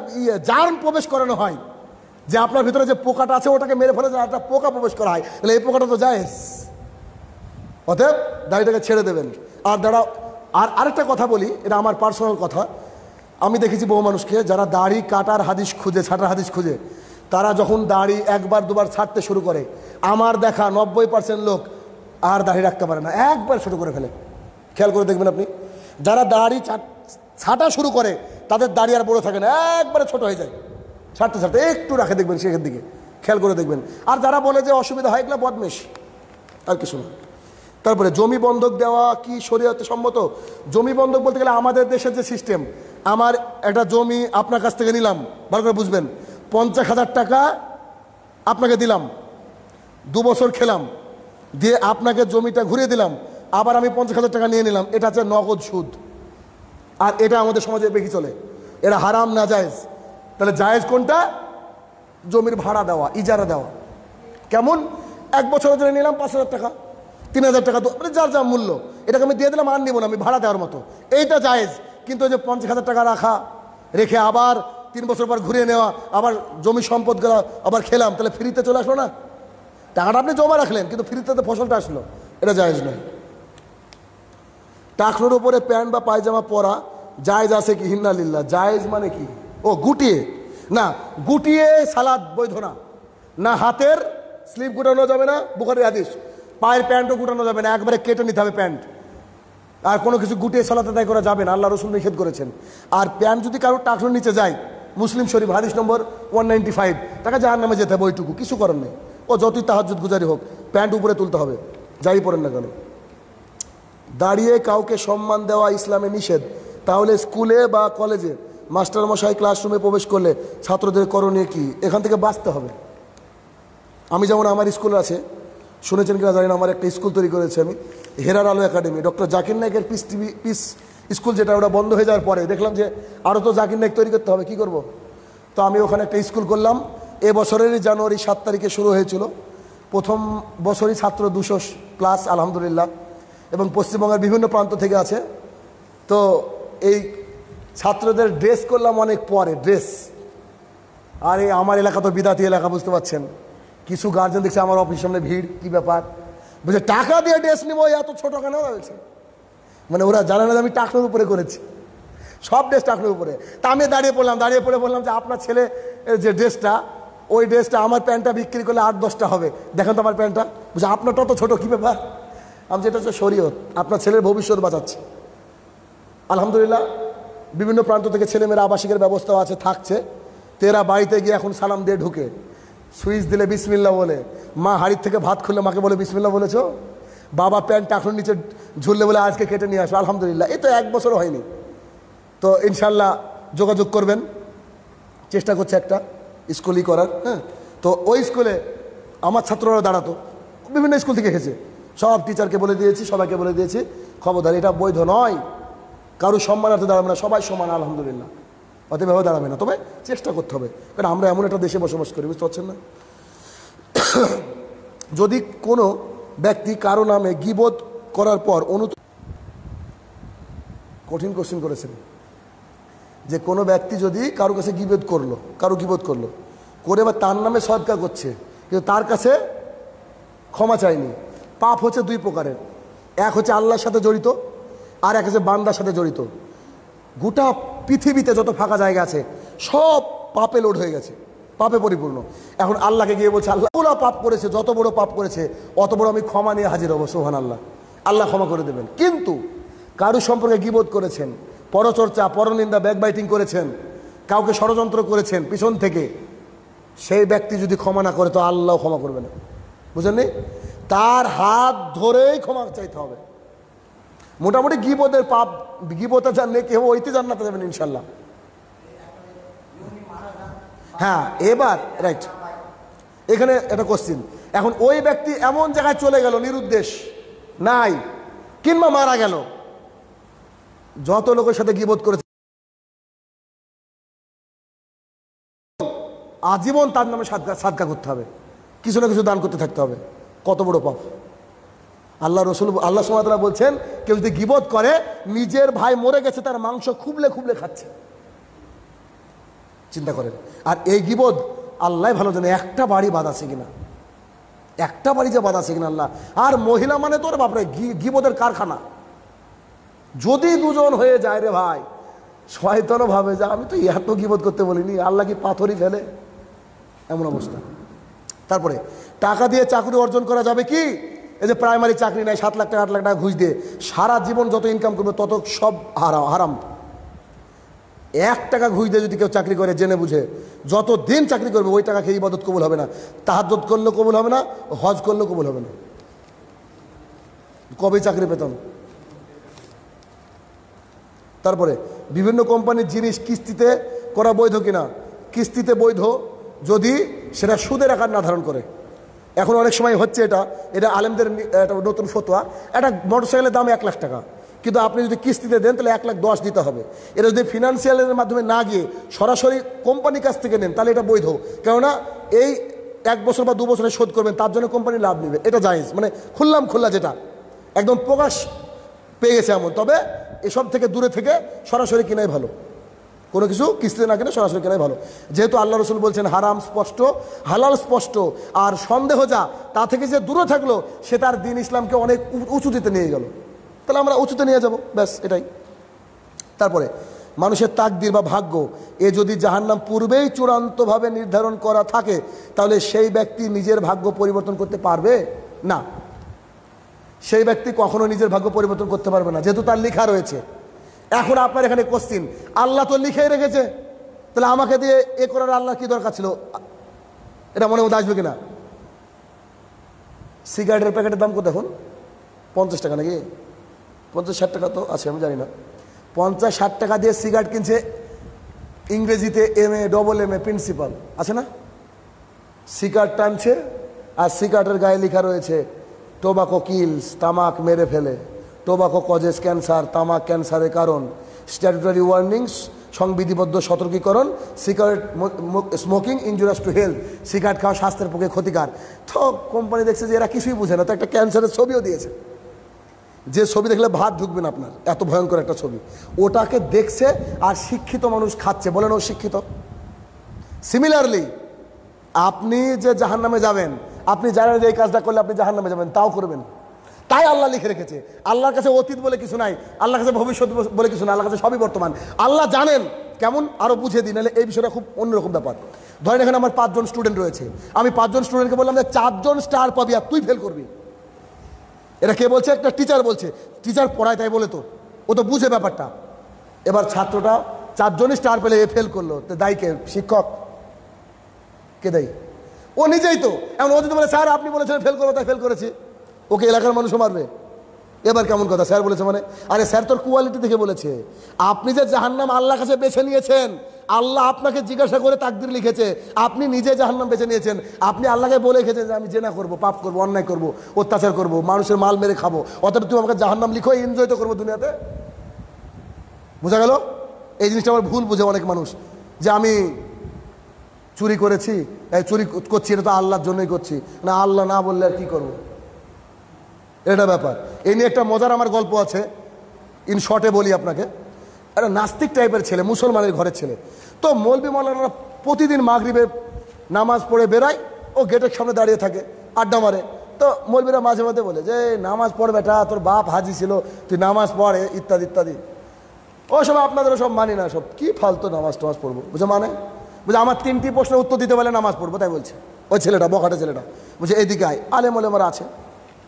জার্ম ইয়ে, প্রবেশ করানো হয় যে আপনার ভিতরে যে পোকাটা আছে ওটাকে মেরে ফেলে একটা পোকা প্রবেশ করা হয় তাহলে এই পোকাটা তো জায়েজ অতএব দাড়িটাকে ছেড়ে দেবেন আর দাঁড়া আর আরেকটা কথা বলি এটা আমার পার্সোনাল কথা আমি দেখেছি বহু মানুষকে যারা দাড়ি কাটার হাদিস খুঁজে ছাটার হাদিস খুঁজে তারা যখন দাড়ি একবার দুবার ছাড়তে শুরু করে আমার দেখা নব্বই পার্সেন্ট লোক আর দাড়ি রাখতে পারে না একবার শুরু করে ফেলে খেয়াল করে দেখবেন আপনি যারা দাড়ি ছাটা শুরু করে তাদের দাড়ি আর বড়ো থাকে না একবারে ছোট হয়ে যায় ছাড়তে ছাড়তে একটু রাখে দেখবেন শেখের দিকে খেয়াল করে দেখবেন আর যারা বলে যে অসুবিধা হয় এগুলো বদমেশ আর কিছু না তারপরে জমি বন্ধক দেওয়া কি শরীয়তে সম্মত জমি বন্ধক বলতে গেলে আমাদের দেশের যে সিস্টেম আমার একটা জমি আপনার কাছ থেকে নিলাম ভালো করে বুঝবেন পঞ্চাশ হাজার টাকা আপনাকে দিলাম দু বছর খেলাম দিয়ে আপনাকে জমিটা ঘুরিয়ে দিলাম আবার আমি পঞ্চাশ হাজার টাকা নিয়ে নিলাম এটা হচ্ছে নগদ সুদ আর এটা আমাদের সমাজে বেশি চলে এরা হারাম না যায় তাহলে জায়েজ কোনটা জমির ভাড়া দেওয়া ইজারা দেওয়া কেমন এক বছরের জন্য নিলাম পাঁচ হাজার টাকা তিন হাজার টাকা মানে যার যা মূল্য এটাকে আমি দিয়ে দিলাম আর নিব না আমি ভাড়া দেওয়ার মতো এইটা জায়েজ কিন্তু ওই যে পঞ্চাশ হাজার টাকা রাখা রেখে আবার তিন বছর পর ঘুরে নেওয়া আবার জমি সম্পদ গেলা আবার খেলাম তাহলে ফ্রিতে চলে আসলো না টাকাটা আপনি জমা রাখলেন কিন্তু ফ্রিতে তো ফসলটা আসলো এটা জায়েজ নয় টাকলোর উপরে প্যান্ট বা পায়জামা পরা জায়েজ আছে কি হিন্না লিল্লা জায়েজ মানে কি ও গুটিয়ে না গুটিয়ে সালাদ বৈধ না না হাতের স্লিপ গুটানো যাবে না বুখারের হাদিস পায়ের প্যান্টও গুটানো যাবে না একবারে কেটে নিতে হবে প্যান্ট আর কোনো কিছু গুটিয়ে সালাত আদায় করা যাবে না আল্লাহ রসুল নিষেধ করেছেন আর প্যান্ট যদি কারো টাকলোর নিচে যায় মুসলিম শরীফ হাদিস নম্বর ওয়ান নাইনটি ফাইভ তাকে যাহার নামে যেতে হবে ওইটুকু কিছু করার নেই ও যতই তাহাজুদ গুজারি হোক প্যান্ট উপরে তুলতে হবে যাই পড়েন না কেন দাঁড়িয়ে কাউকে সম্মান দেওয়া ইসলামে নিষেধ তাহলে স্কুলে বা কলেজে মাস্টারমশাই ক্লাসরুমে প্রবেশ করলে ছাত্রদের করণীয় কি এখান থেকে বাঁচতে হবে আমি যেমন আমার স্কুল আছে শুনেছেন কিনা না আমার একটা স্কুল তৈরি করেছে আমি হেরার আলো একাডেমি ডক্টর জাকির নায়কের পিস টিভি পিস স্কুল যেটা ওটা বন্ধ হয়ে যাওয়ার পরে দেখলাম যে আরও তো জাকির নায়ক তৈরি করতে হবে কি করব। তো আমি ওখানে একটা স্কুল করলাম এ বছরেরই জানুয়ারি সাত তারিখে শুরু হয়েছিল প্রথম বছরই ছাত্র দুশো ক্লাস আলহামদুলিল্লাহ এবং পশ্চিমবঙ্গের বিভিন্ন প্রান্ত থেকে আছে তো এই ছাত্রদের ড্রেস করলাম অনেক পরে ড্রেস আরে আমার এলাকা তো বিদাতি এলাকা বুঝতে পারছেন কিছু গার্জেন দেখছে আমার অফিস সামনে ভিড় কি ব্যাপার বলছে টাকা দিয়ে ড্রেস নেবো এত ছোটো কেন রয়েছে মানে ওরা জানে না আমি টাকার উপরে করেছি সব ড্রেস টাকার উপরে তা আমি দাঁড়িয়ে পড়লাম দাঁড়িয়ে পড়ে বললাম যে আপনার ছেলে যে ড্রেসটা ওই ড্রেসটা আমার প্যান্টটা বিক্রি করলে আট দশটা হবে দেখেন তো আমার প্যান্টটা বুঝে আপনারটা তো ছোটো কী ব্যাপার আমি যেটা হচ্ছে শরীয়ত আপনার ছেলের ভবিষ্যৎ বাঁচাচ্ছে আলহামদুলিল্লাহ বিভিন্ন প্রান্ত থেকে ছেলেমেয়েরা আবাসিকের ব্যবস্থা আছে থাকছে তেরা বাড়িতে গিয়ে এখন সালাম দিয়ে ঢুকে সুইচ দিলে বিসমিল্লা বলে মা হাড়ির থেকে ভাত খুললে মাকে বলে বিসমিল্লা বলেছ বাবা প্যান্ট এখন নিচে ঝুললে বলে আজকে কেটে নিয়ে আসো আলহামদুলিল্লাহ এই তো এক বছর হয়নি তো ইনশাল্লাহ যোগাযোগ করবেন চেষ্টা করছে একটা স্কুলই করার হ্যাঁ তো ওই স্কুলে আমার ছাত্ররা দাঁড়াতো বিভিন্ন স্কুল থেকে এসেছে সব টিচারকে বলে দিয়েছি সবাইকে বলে দিয়েছি খবরদার এটা বৈধ নয় কারো সম্মানার্থে দাঁড়াবে না সবাই সমান আলহামদুলিল্লাহ অতভাবে দাঁড়াবে না তবে চেষ্টা করতে হবে কারণ আমরা এমন একটা দেশে বসবাস করি বুঝতে পারছেন না যদি কোনো ব্যক্তি কারো নামে গিবোধ করার পর অনু কঠিন কোশ্চিন করেছেন যে কোনো ব্যক্তি যদি কারো কাছে গিবোধ করলো কারো গিবোধ করলো করে বা তার নামে সদকা করছে কিন্তু তার কাছে ক্ষমা চায়নি পাপ হচ্ছে দুই প্রকারের এক হচ্ছে আল্লাহর সাথে জড়িত আর এক আছে বান্দার সাথে জড়িত গোটা পৃথিবীতে যত ফাঁকা জায়গা আছে সব পাপে লোড হয়ে গেছে পাপে পরিপূর্ণ এখন আল্লাহকে গিয়ে বলছে আল্লাহ ওরা পাপ করেছে যত বড় পাপ করেছে অত বড় আমি ক্ষমা নিয়ে হাজির হবো সোহান আল্লাহ আল্লাহ ক্ষমা করে দেবেন কিন্তু কারু সম্পর্কে গিবোধ করেছেন পরচর্চা পরনিন্দা ব্যাকবাইটিং করেছেন কাউকে ষড়যন্ত্র করেছেন পিছন থেকে সেই ব্যক্তি যদি ক্ষমা না করে তো আল্লাহ ক্ষমা করবে না বুঝলেন তার হাত ধরেই ক্ষমা চাইতে হবে মোটামুটি গিবোদের পাপ গিবোতে যান নেই কেউ ওইতে জান্নাতে যাবেন ইনশাল্লাহ হ্যাঁ এবার রাইট এখানে এটা কোশ্চিন এখন ওই ব্যক্তি এমন জায়গায় চলে গেল নিরুদ্দেশ নাই কিংবা মারা গেল যত লোকের সাথে গিবোধ করেছে আজীবন তার নামে সাদকা সাদকা করতে হবে কিছু না কিছু দান করতে থাকতে হবে কত বড় পাপ আল্লাহ রসুল আল্লাহ সুমাতলা বলছেন কেউ যদি গিবত করে নিজের ভাই মরে গেছে তার মাংস খুবলে খুবলে খাচ্ছে চিন্তা করেন আর এই গিবত আল্লাহ ভালো জানে একটা বাড়ি বাদ আছে কিনা একটা বাড়ি যে বাদ আছে কিনা আল্লাহ আর মহিলা মানে তোর বাপরে গিবতের কারখানা যদি দুজন হয়ে যায় রে ভাই শয়তনও ভাবে যা আমি তো এত গিবত করতে বলিনি আল্লাহ কি পাথরই ফেলে এমন অবস্থা তারপরে টাকা দিয়ে চাকরি অর্জন করা যাবে কি এই যে প্রাইমারি চাকরি নেয় সাত লাখ টাকা আট লাখ টাকা ঘুষ দিয়ে সারা জীবন যত ইনকাম করবে তত সব হারাম হারাম এক টাকা ঘুষ দিয়ে যদি কেউ চাকরি করে জেনে বুঝে যত দিন চাকরি করবে ওই টাকা খেয়ে ইবাদত কবুল হবে না তাহাজত করলেও কবুল হবে না হজ করলেও কবুল হবে না কবে চাকরি পেতাম তারপরে বিভিন্ন কোম্পানির জিনিস কিস্তিতে করা বৈধ কিনা কিস্তিতে বৈধ যদি সেটা সুদের আকার না ধারণ করে এখন অনেক সময় হচ্ছে এটা এটা আলেমদের নতুন ফতোয়া একটা মোটরসাইকেলের দাম এক লাখ টাকা কিন্তু আপনি যদি কিস্তিতে দেন তাহলে এক লাখ দশ দিতে হবে এটা যদি ফিনান্সিয়ালের মাধ্যমে না গিয়ে সরাসরি কোম্পানির কাছ থেকে নেন তাহলে এটা বৈধ কেননা এই এক বছর বা দু বছরে শোধ করবেন তার জন্য কোম্পানি লাভ নেবে এটা জানিস মানে খুললাম খুললা যেটা একদম প্রকাশ পেয়ে গেছে এমন তবে এসব থেকে দূরে থেকে সরাসরি কেনাই ভালো কোনো কিছু কিস্তিতে না কিনে সরাসরি কেনাই ভালো যেহেতু আল্লাহ রসুল বলছেন হারাম স্পষ্ট হালাল স্পষ্ট আর সন্দেহ যা তা থেকে যে দূরে থাকলো সে তার দিন ইসলামকে অনেক উঁচুতিতে নিয়ে গেল তাহলে আমরা উঁচুতে নিয়ে যাব ব্যাস এটাই তারপরে মানুষের তাকদির বা ভাগ্য এ যদি জাহান্নাম পূর্বেই চূড়ান্তভাবে নির্ধারণ করা থাকে তাহলে সেই ব্যক্তি নিজের ভাগ্য পরিবর্তন করতে পারবে না সেই ব্যক্তি কখনো নিজের ভাগ্য পরিবর্তন করতে পারবে না যেহেতু তার লেখা রয়েছে এখন আপনার এখানে কোশ্চিন আল্লাহ তো লিখেই রেখেছে তাহলে আমাকে দিয়ে এ করার আল্লাহ কি দরকার ছিল এটা মনে মধ্যে আসবে কিনা সিগারেটের প্যাকেটের দাম কত এখন পঞ্চাশ টাকা নাকি পঞ্চাশ ষাট টাকা তো আছে আমি জানি না পঞ্চাশ ষাট টাকা দিয়ে সিগারেট কিনছে ইংরেজিতে M A double M A principal আছে না সিগারেট টানছে আর সিগারেটের গায়ে লেখা রয়েছে টোবাকো কিলস তামাক মেরে ফেলে টোবাকো কজেস ক্যান্সার তামাক ক্যান্সারের কারণ স্ট্যাটুটারি ওয়ার্নিংস সংবিধিবদ্ধ সতর্কীকরণ cigarette smoking injurious to health cigarette খাওয়া স্বাস্থ্যের পক্ষে ক্ষতিকার তো কোম্পানি দেখছে যে এরা কিছুই বুঝে না তো একটা ক্যান্সারের ছবিও দিয়েছে যে ছবি দেখলে ভাত ঢুকবেন আপনার এত ভয়ঙ্কর একটা ছবি ওটাকে দেখছে আর শিক্ষিত মানুষ খাচ্ছে বলেন ও শিক্ষিত সিমিলারলি আপনি যে জাহান নামে যাবেন আপনি জানেন যে এই কাজটা করলে আপনি জাহান নামে যাবেন তাও করবেন তাই আল্লাহ লিখে রেখেছে আল্লাহর কাছে অতীত বলে কিছু নাই আল্লাহর কাছে ভবিষ্যৎ বলে কিছু নাই আল্লাহর কাছে সবই বর্তমান আল্লাহ জানেন কেমন আরও বুঝে দিন এই বিষয়টা খুব অন্যরকম ব্যাপার ধরেন এখানে আমার পাঁচজন স্টুডেন্ট রয়েছে আমি পাঁচজন স্টুডেন্টকে বললাম যে চারজন স্টার পাবি আর তুই ফেল করবি এটা কে বলছে একটা টিচার বলছে টিচার পড়ায় তাই বলে তো ও তো বুঝে ব্যাপারটা এবার ছাত্রটা চারজনই স্টার পেলে এ ফেল করলো তো দায়ী কে শিক্ষক কে দায়ী ও নিজেই তো এমন ও যদি বলে স্যার আপনি বলেছেন ফেল করবো তাই ফেল করেছি ওকে এলাকার মানুষও মারবে এবার কেমন কথা স্যার বলেছে মানে আরে স্যার তোর কোয়ালিটি দেখে বলেছে আপনি যে জাহান্নাম আল্লাহ কাছে বেছে নিয়েছেন আল্লাহ আপনাকে জিজ্ঞাসা করে তাকদির লিখেছে আপনি নিজে জাহান্নাম বেছে নিয়েছেন আপনি আল্লাহকে বলে খেয়েছেন যে আমি জেনা করব পাপ করব অন্যায় করব অত্যাচার করব মানুষের মাল মেরে খাবো অতটা তুমি আমাকে জাহান্নাম লিখো এনজয় তো করবো দুনিয়াতে বোঝা গেল এই জিনিসটা আমার ভুল বোঝে অনেক মানুষ যে আমি চুরি করেছি চুরি করছি এটা তো আল্লাহর জন্যই করছি না আল্লাহ না বললে আর কী করবো এটা ব্যাপার এই নিয়ে একটা মজার আমার গল্প আছে ইন শর্টে বলি আপনাকে একটা নাস্তিক টাইপের ছেলে মুসলমানের ঘরের ছেলে তো মৌলবী মৌলানা প্রতিদিন মাগরিবে নামাজ পড়ে বেড়ায় ও গেটের সামনে দাঁড়িয়ে থাকে আড্ডা মারে তো মৌলবীরা মাঝে মাঝে বলে যে নামাজ পড় বেটা তোর বাপ হাজি ছিল তুই নামাজ পড়ে ইত্যাদি ইত্যাদি ও সব আপনাদেরও সব মানি না সব কি ফালতু নামাজ টামাজ পড়বো বুঝে মানে বুঝে আমার তিনটি প্রশ্নের উত্তর দিতে পারলে নামাজ পড়বো তাই বলছে ওই ছেলেটা বখাটা ছেলেটা বুঝে এদিকে আয় আলেম ওলেমারা আছে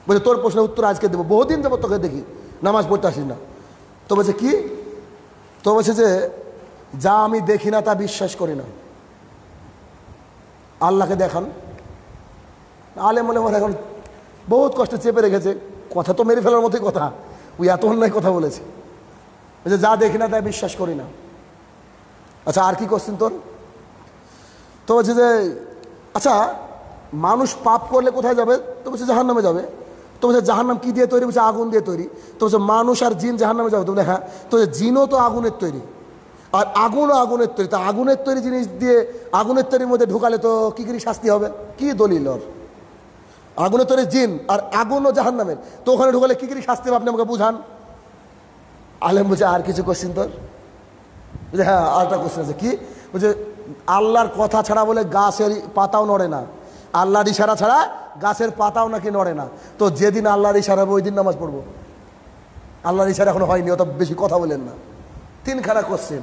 বলছে তোর প্রশ্নের উত্তর আজকে দেবো বহুদিন দেবো তোকে দেখি নামাজ পড়তে আসিস না তো বলছে কি তো বলছে যে যা আমি দেখি না তা বিশ্বাস করি না আল্লাহকে দেখান আলে মনে মনে এখন বহুত কষ্টে চেপে রেখেছে কথা তো মেরে ফেলার মতোই কথা ওই এত অন্যায় কথা বলেছে বলছে যা দেখি না তাই বিশ্বাস করি না আচ্ছা আর কি কোশ্চেন তোর তো বলছে যে আচ্ছা মানুষ পাপ করলে কোথায় যাবে তো বলছে জাহান নামে যাবে তো বলছে জাহান্নাম কী দিয়ে তৈরি বলছে আগুন দিয়ে তৈরি তোমার বলছে মানুষ আর জিন জাহান্নামে যাবে তুমি দেখা হ্যাঁ তো জিনও তো আগুনের তৈরি আর আগুনও আগুনের তৈরি তা আগুনের তৈরি জিনিস দিয়ে আগুনের তৈরির মধ্যে ঢুকালে তো কী কী শাস্তি হবে কি দলিল ওর আগুনের তৈরি জিন আর আগুনও জাহান্নামের তো ওখানে ঢুকালে কী কী শাস্তি হবে আপনি আমাকে বুঝান আলেম বলছে আর কিছু কোশ্চিন তোর হ্যাঁ আরেকটা কোশ্চেন আছে কি বলছে আল্লাহর কথা ছাড়া বলে গাছের পাতাও নড়ে না আল্লাহর ইশারা ছাড়া গাছের পাতাও নাকি নড়ে না তো যেদিন আল্লাহর ইশারা হবে ওই দিন নামাজ পড়বো আল্লাহর ইশারা এখনো হয়নি অত বেশি কথা বলেন না তিনখানা কোশ্চেন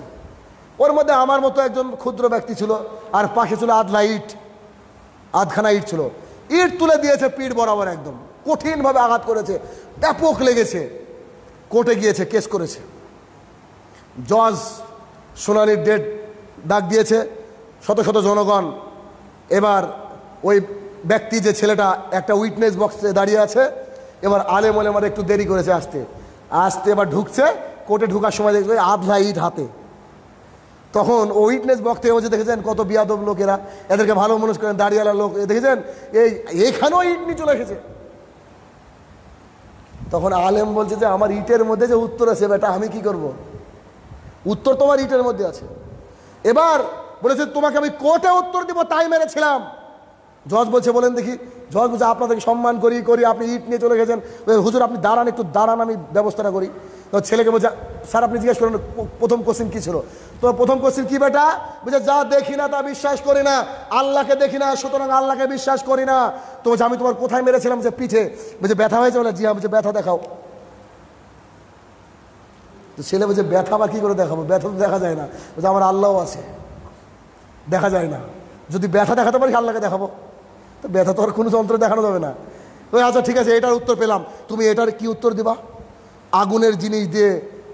ওর মধ্যে আমার মতো একজন ক্ষুদ্র ব্যক্তি ছিল আর পাশে ছিল আধলা ইট আধখানা ইট ছিল ইট তুলে দিয়েছে পিঠ বরাবর একদম কঠিনভাবে আঘাত করেছে ব্যাপক লেগেছে কোর্টে গিয়েছে কেস করেছে জজ সোনালির ডেট ডাক দিয়েছে শত শত জনগণ এবার ওই ব্যক্তি যে ছেলেটা একটা উইটনেস বক্সে দাঁড়িয়ে আছে এবার আলেম আর একটু দেরি করেছে আসতে আসতে এবার ঢুকছে কোর্টে ঢুকার সময় দেখবে আধলা ইট হাতে তখন ও উইটনেস বক্তে বলছে দেখেছেন কত বিয়াদব লোকেরা এদেরকে ভালো মানুষ করেন দাঁড়িয়ালা লোক দেখেছেন এই এখানেও ইট নিয়ে চলে এসেছে তখন আলেম বলছে যে আমার ইটের মধ্যে যে উত্তর আছে বেটা আমি কি করব। উত্তর তোমার ইটের মধ্যে আছে এবার বলেছে তোমাকে আমি কোর্টে উত্তর দিব তাই মেরেছিলাম জজ বলছে বলেন দেখি জজ বলছে আপনাদেরকে সম্মান করি করি আপনি ইট নিয়ে চলে গেছেন হুজুর আপনি দাঁড়ান একটু দাঁড়ান আমি ব্যবস্থাটা করি তো ছেলেকে বলছে স্যার আপনি জিজ্ঞেস করেন প্রথম কোশ্চিন কী ছিল তো প্রথম কোশ্চিন কী বেটা বলছে যা দেখি না তা বিশ্বাস করি না আল্লাহকে দেখি না সুতরাং আল্লাহকে বিশ্বাস করি না তো বলছে আমি তোমার কোথায় মেরেছিলাম যে পিঠে বলছে ব্যথা হয়েছে বলে জি হ্যাঁ, বলছে ব্যথা দেখাও তো ছেলে বলছে ব্যথা বা কী করে দেখাবো ব্যথা তো দেখা যায় না বলছে আমার আল্লাহও আছে দেখা যায় না যদি ব্যথা দেখাতে পারি আল্লাহকে দেখাবো তো ব্যথা তো আর কোনো যন্ত্র দেখানো যাবে না ওই আচ্ছা ঠিক আছে এটার উত্তর পেলাম তুমি এটার কি উত্তর দিবা আগুনের জিনিস দিয়ে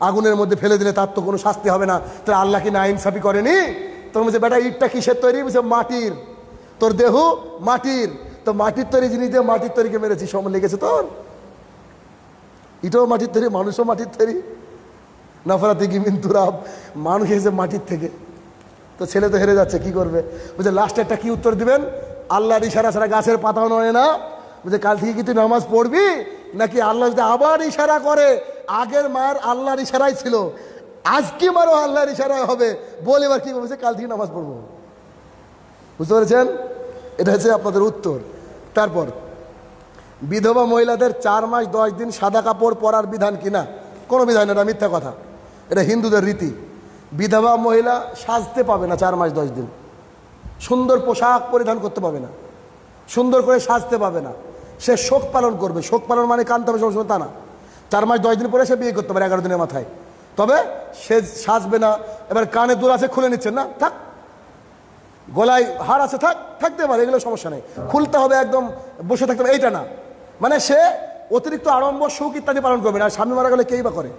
আগুনের মধ্যে ফেলে দিলে তার তো কোনো শাস্তি হবে না তাহলে আল্লাহ কি না ইনসাফি করেনি তোর বলছে বেটা ইটটা কিসের তৈরি বলছে মাটির তোর দেহ মাটির তো মাটির তৈরি জিনিস দিয়ে মাটির তৈরিকে মেরেছি সময় লেগেছে তোর ইটাও মাটির তৈরি মানুষও মাটির তৈরি নাফরাতি কিন্তু রাব মানুষ এসে মাটির থেকে তো ছেলে তো হেরে যাচ্ছে কি করবে বলছে লাস্টেরটা একটা উত্তর দিবেন আল্লাহর ইশারা ছাড়া গাছের পাতাও নড়ে না বলছে কাল থেকে কি তুই নামাজ পড়বি নাকি আল্লাহ যদি আবার ইশারা করে আগের মার আল্লাহর ইশারাই ছিল আজকে মারও আল্লাহর ইশারাই হবে বলে এবার কী বলছে কাল থেকে নামাজ পড়বো বুঝতে পেরেছেন এটা হচ্ছে আপনাদের উত্তর তারপর বিধবা মহিলাদের চার মাস দশ দিন সাদা কাপড় পরার বিধান কিনা কোনো বিধান এটা মিথ্যা কথা এটা হিন্দুদের রীতি বিধবা মহিলা সাজতে পাবে না চার মাস দশ দিন সুন্দর পোশাক পরিধান করতে পাবে না সুন্দর করে সাজতে পাবে না সে শোক পালন করবে শোক পালন মানে কানতে হবে সবসময় তা না চার মাস দশ দিন পরে সে বিয়ে করতে পারে এগারো দিনের মাথায় তবে সে সাজবে না এবার কানে দূর আছে খুলে নিচ্ছেন না থাক গলায় হার আছে থাক থাকতে পারে এগুলো সমস্যা নেই খুলতে হবে একদম বসে থাকতে হবে এইটা না মানে সে অতিরিক্ত আড়ম্বর শোক ইত্যাদি পালন করবে না স্বামী মারা গেলে কেই বা করে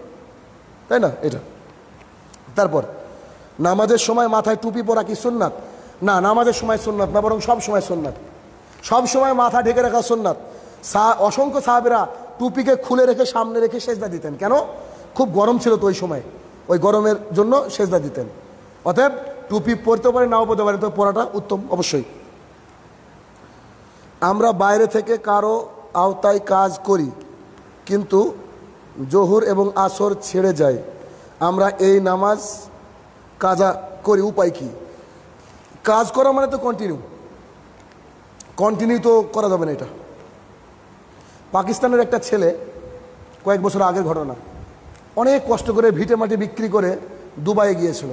তাই না এটা তারপর নামাজের সময় মাথায় টুপি পরা কি সুন্নাথ না নামাজের সময় সোননাথ না বরং সব সময় সোননাথ সব সময় মাথা ঢেকে রাখা সা অসংখ্য সাহাবেরা টুপিকে খুলে রেখে সামনে রেখে সেজদা দিতেন কেন খুব গরম ছিল তো ওই সময় ওই গরমের জন্য সেজদা দিতেন অতএব টুপি পরতে পারে নাও পড়তে পারে তো পরাটা উত্তম অবশ্যই আমরা বাইরে থেকে কারো আওতায় কাজ করি কিন্তু জহুর এবং আসর ছেড়ে যায় আমরা এই নামাজ কাজা করি উপায় কী কাজ করা মানে তো কন্টিনিউ কন্টিনিউ তো করা যাবে না এটা পাকিস্তানের একটা ছেলে কয়েক বছর আগের ঘটনা অনেক কষ্ট করে ভিটে মাটি বিক্রি করে দুবাইয়ে গিয়েছিল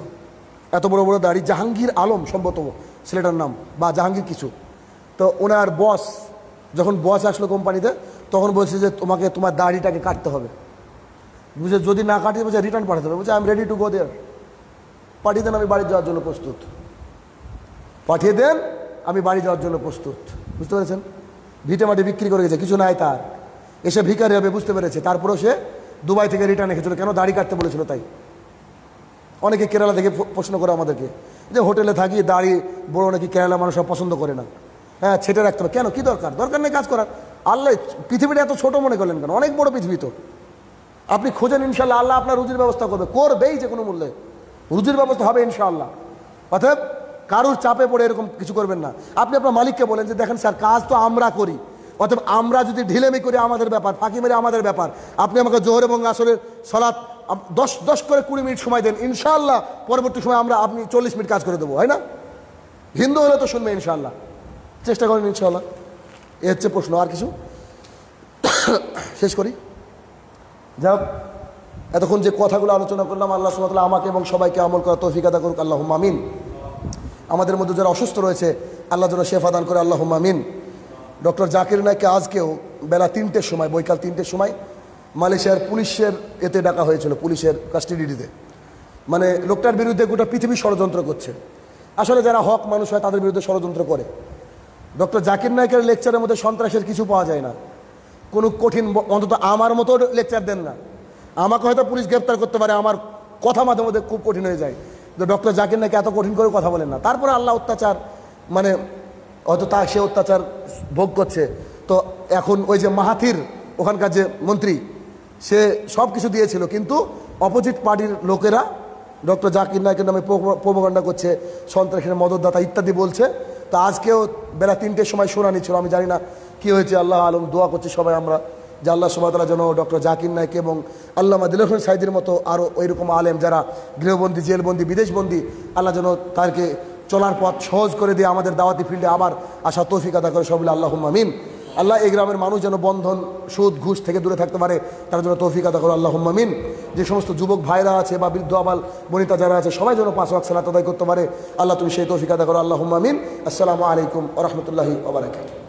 এত বড় বড় দাড়ি জাহাঙ্গীর আলম সম্ভবত ছেলেটার নাম বা জাহাঙ্গীর কিছু তো ওনার বস যখন বস আসলো কোম্পানিতে তখন বলছে যে তোমাকে তোমার দাড়িটাকে কাটতে হবে বুঝে যদি না কাটিয়ে বলছে রিটার্ন পাঠাতে হবে বলছে I am ready to go there পাঠিয়ে দেন আমি বাড়ি যাওয়ার জন্য প্রস্তুত পাঠিয়ে দেন আমি বাড়ি যাওয়ার জন্য প্রস্তুত বুঝতে পেরেছেন ভিটে মাটি বিক্রি করে গেছে কিছু নাই তার এসে ভিকারি হবে বুঝতে পেরেছে তারপরেও সে দুবাই থেকে রিটার্ন রেখেছিল কেন দাড়ি কাটতে বলেছিল তাই অনেকে কেরালা থেকে প্রশ্ন করে আমাদেরকে যে হোটেলে থাকি দাড়ি বড় নাকি কেরালা মানুষ পছন্দ করে না হ্যাঁ ছেটে রাখতে হবে কেন কী দরকার দরকার নেই কাজ করার আল্লাহ পৃথিবীটা এত ছোট মনে করলেন কেন অনেক বড় পৃথিবী তো আপনি খোঁজেন ইনশাল্লাহ আল্লাহ আপনার রুজির ব্যবস্থা করবে করবেই যে কোনো মূল্যে রুজির ব্যবস্থা হবে ইনশাআল্লাহ অতএব কারোর চাপে পড়ে এরকম কিছু করবেন না আপনি আপনার মালিককে বলেন যে দেখেন স্যার কাজ তো আমরা করি অথবা আমরা যদি ঢিলেমি করে আমাদের ব্যাপার ফাঁকি মেরে আমাদের ব্যাপার আপনি আমাকে জোহর এবং আসলে সলাৎ দশ দশ করে কুড়ি মিনিট সময় দেন ইনশাল্লাহ পরবর্তী সময় আমরা আপনি চল্লিশ মিনিট কাজ করে দেবো হয় না হিন্দু হলে তো শুনবে ইনশাল্লাহ চেষ্টা করেন ইনশাল্লাহ এ হচ্ছে প্রশ্ন আর কিছু শেষ করি যাক এতক্ষণ যে কথাগুলো আলোচনা করলাম আল্লাহ সুমতলা আমাকে এবং সবাইকে আমল করা তৌফিকাদা করুক আল্লাহ মামিন আমাদের মধ্যে যারা অসুস্থ রয়েছে আল্লাহ যেন শেফা দান করে আল্লাহ মামিন ডক্টর জাকির নায়ককে আজকেও বেলা তিনটের সময় বৈকাল তিনটের সময় মালয়েশিয়ার পুলিশের এতে ডাকা হয়েছিল পুলিশের কাস্টিডিটিতে মানে লোকটার বিরুদ্ধে গোটা পৃথিবী ষড়যন্ত্র করছে আসলে যারা হক মানুষ হয় তাদের বিরুদ্ধে ষড়যন্ত্র করে ডক্টর জাকির নায়কের লেকচারের মধ্যে সন্ত্রাসের কিছু পাওয়া যায় না কোনো কঠিন অন্তত আমার মতো লেকচার দেন না আমাকে হয়তো পুলিশ গ্রেপ্তার করতে পারে আমার কথা মাঝে মধ্যে খুব কঠিন হয়ে যায় যে ডক্টর জাকির নাকি এত কঠিন করে কথা বলেন না তারপরে আল্লাহ অত্যাচার মানে হয়তো তা সে অত্যাচার ভোগ করছে তো এখন ওই যে মাহাথির ওখানকার যে মন্ত্রী সে সব কিছু দিয়েছিল কিন্তু অপোজিট পার্টির লোকেরা ডক্টর জাকির নায়কের নামে প্রোপোগান্ডা করছে সন্ত্রাসের মদতদাতা ইত্যাদি বলছে তো আজকেও বেলা তিনটের সময় শোনা ছিল আমি জানি না কি হয়েছে আল্লাহ আলম দোয়া করছি সবাই আমরা যে আল্লাহ সুবাহতালা যেন ডক্টর জাকির নায়ক এবং আল্লামা দিলখন সাইদের মতো আরও ওইরকম আলেম যারা গৃহবন্দী জেলবন্দী বিদেশবন্দী আল্লাহ যেন তাকে চলার পথ সহজ করে দিয়ে আমাদের দাওয়াতি ফিল্ডে আবার আসা তৌফিক আদা করে সবুল আল্লাহ মামিন আল্লাহ এই গ্রামের মানুষ যেন বন্ধন সুদ ঘুষ থেকে দূরে থাকতে পারে তার জন্য তৌফিক আদা করো আল্লাহ মামিন যে সমস্ত যুবক ভাইরা আছে বা বৃদ্ধ আবাল বনিতা যারা আছে সবাই যেন পাঁচ ওয়াক সালাত আদায় করতে পারে আল্লাহ তুমি সেই তৌফিক আদা করো আল্লাহ মামিন আসসালামু আলাইকুম রহমতুল্লাহি ওবরাকাতু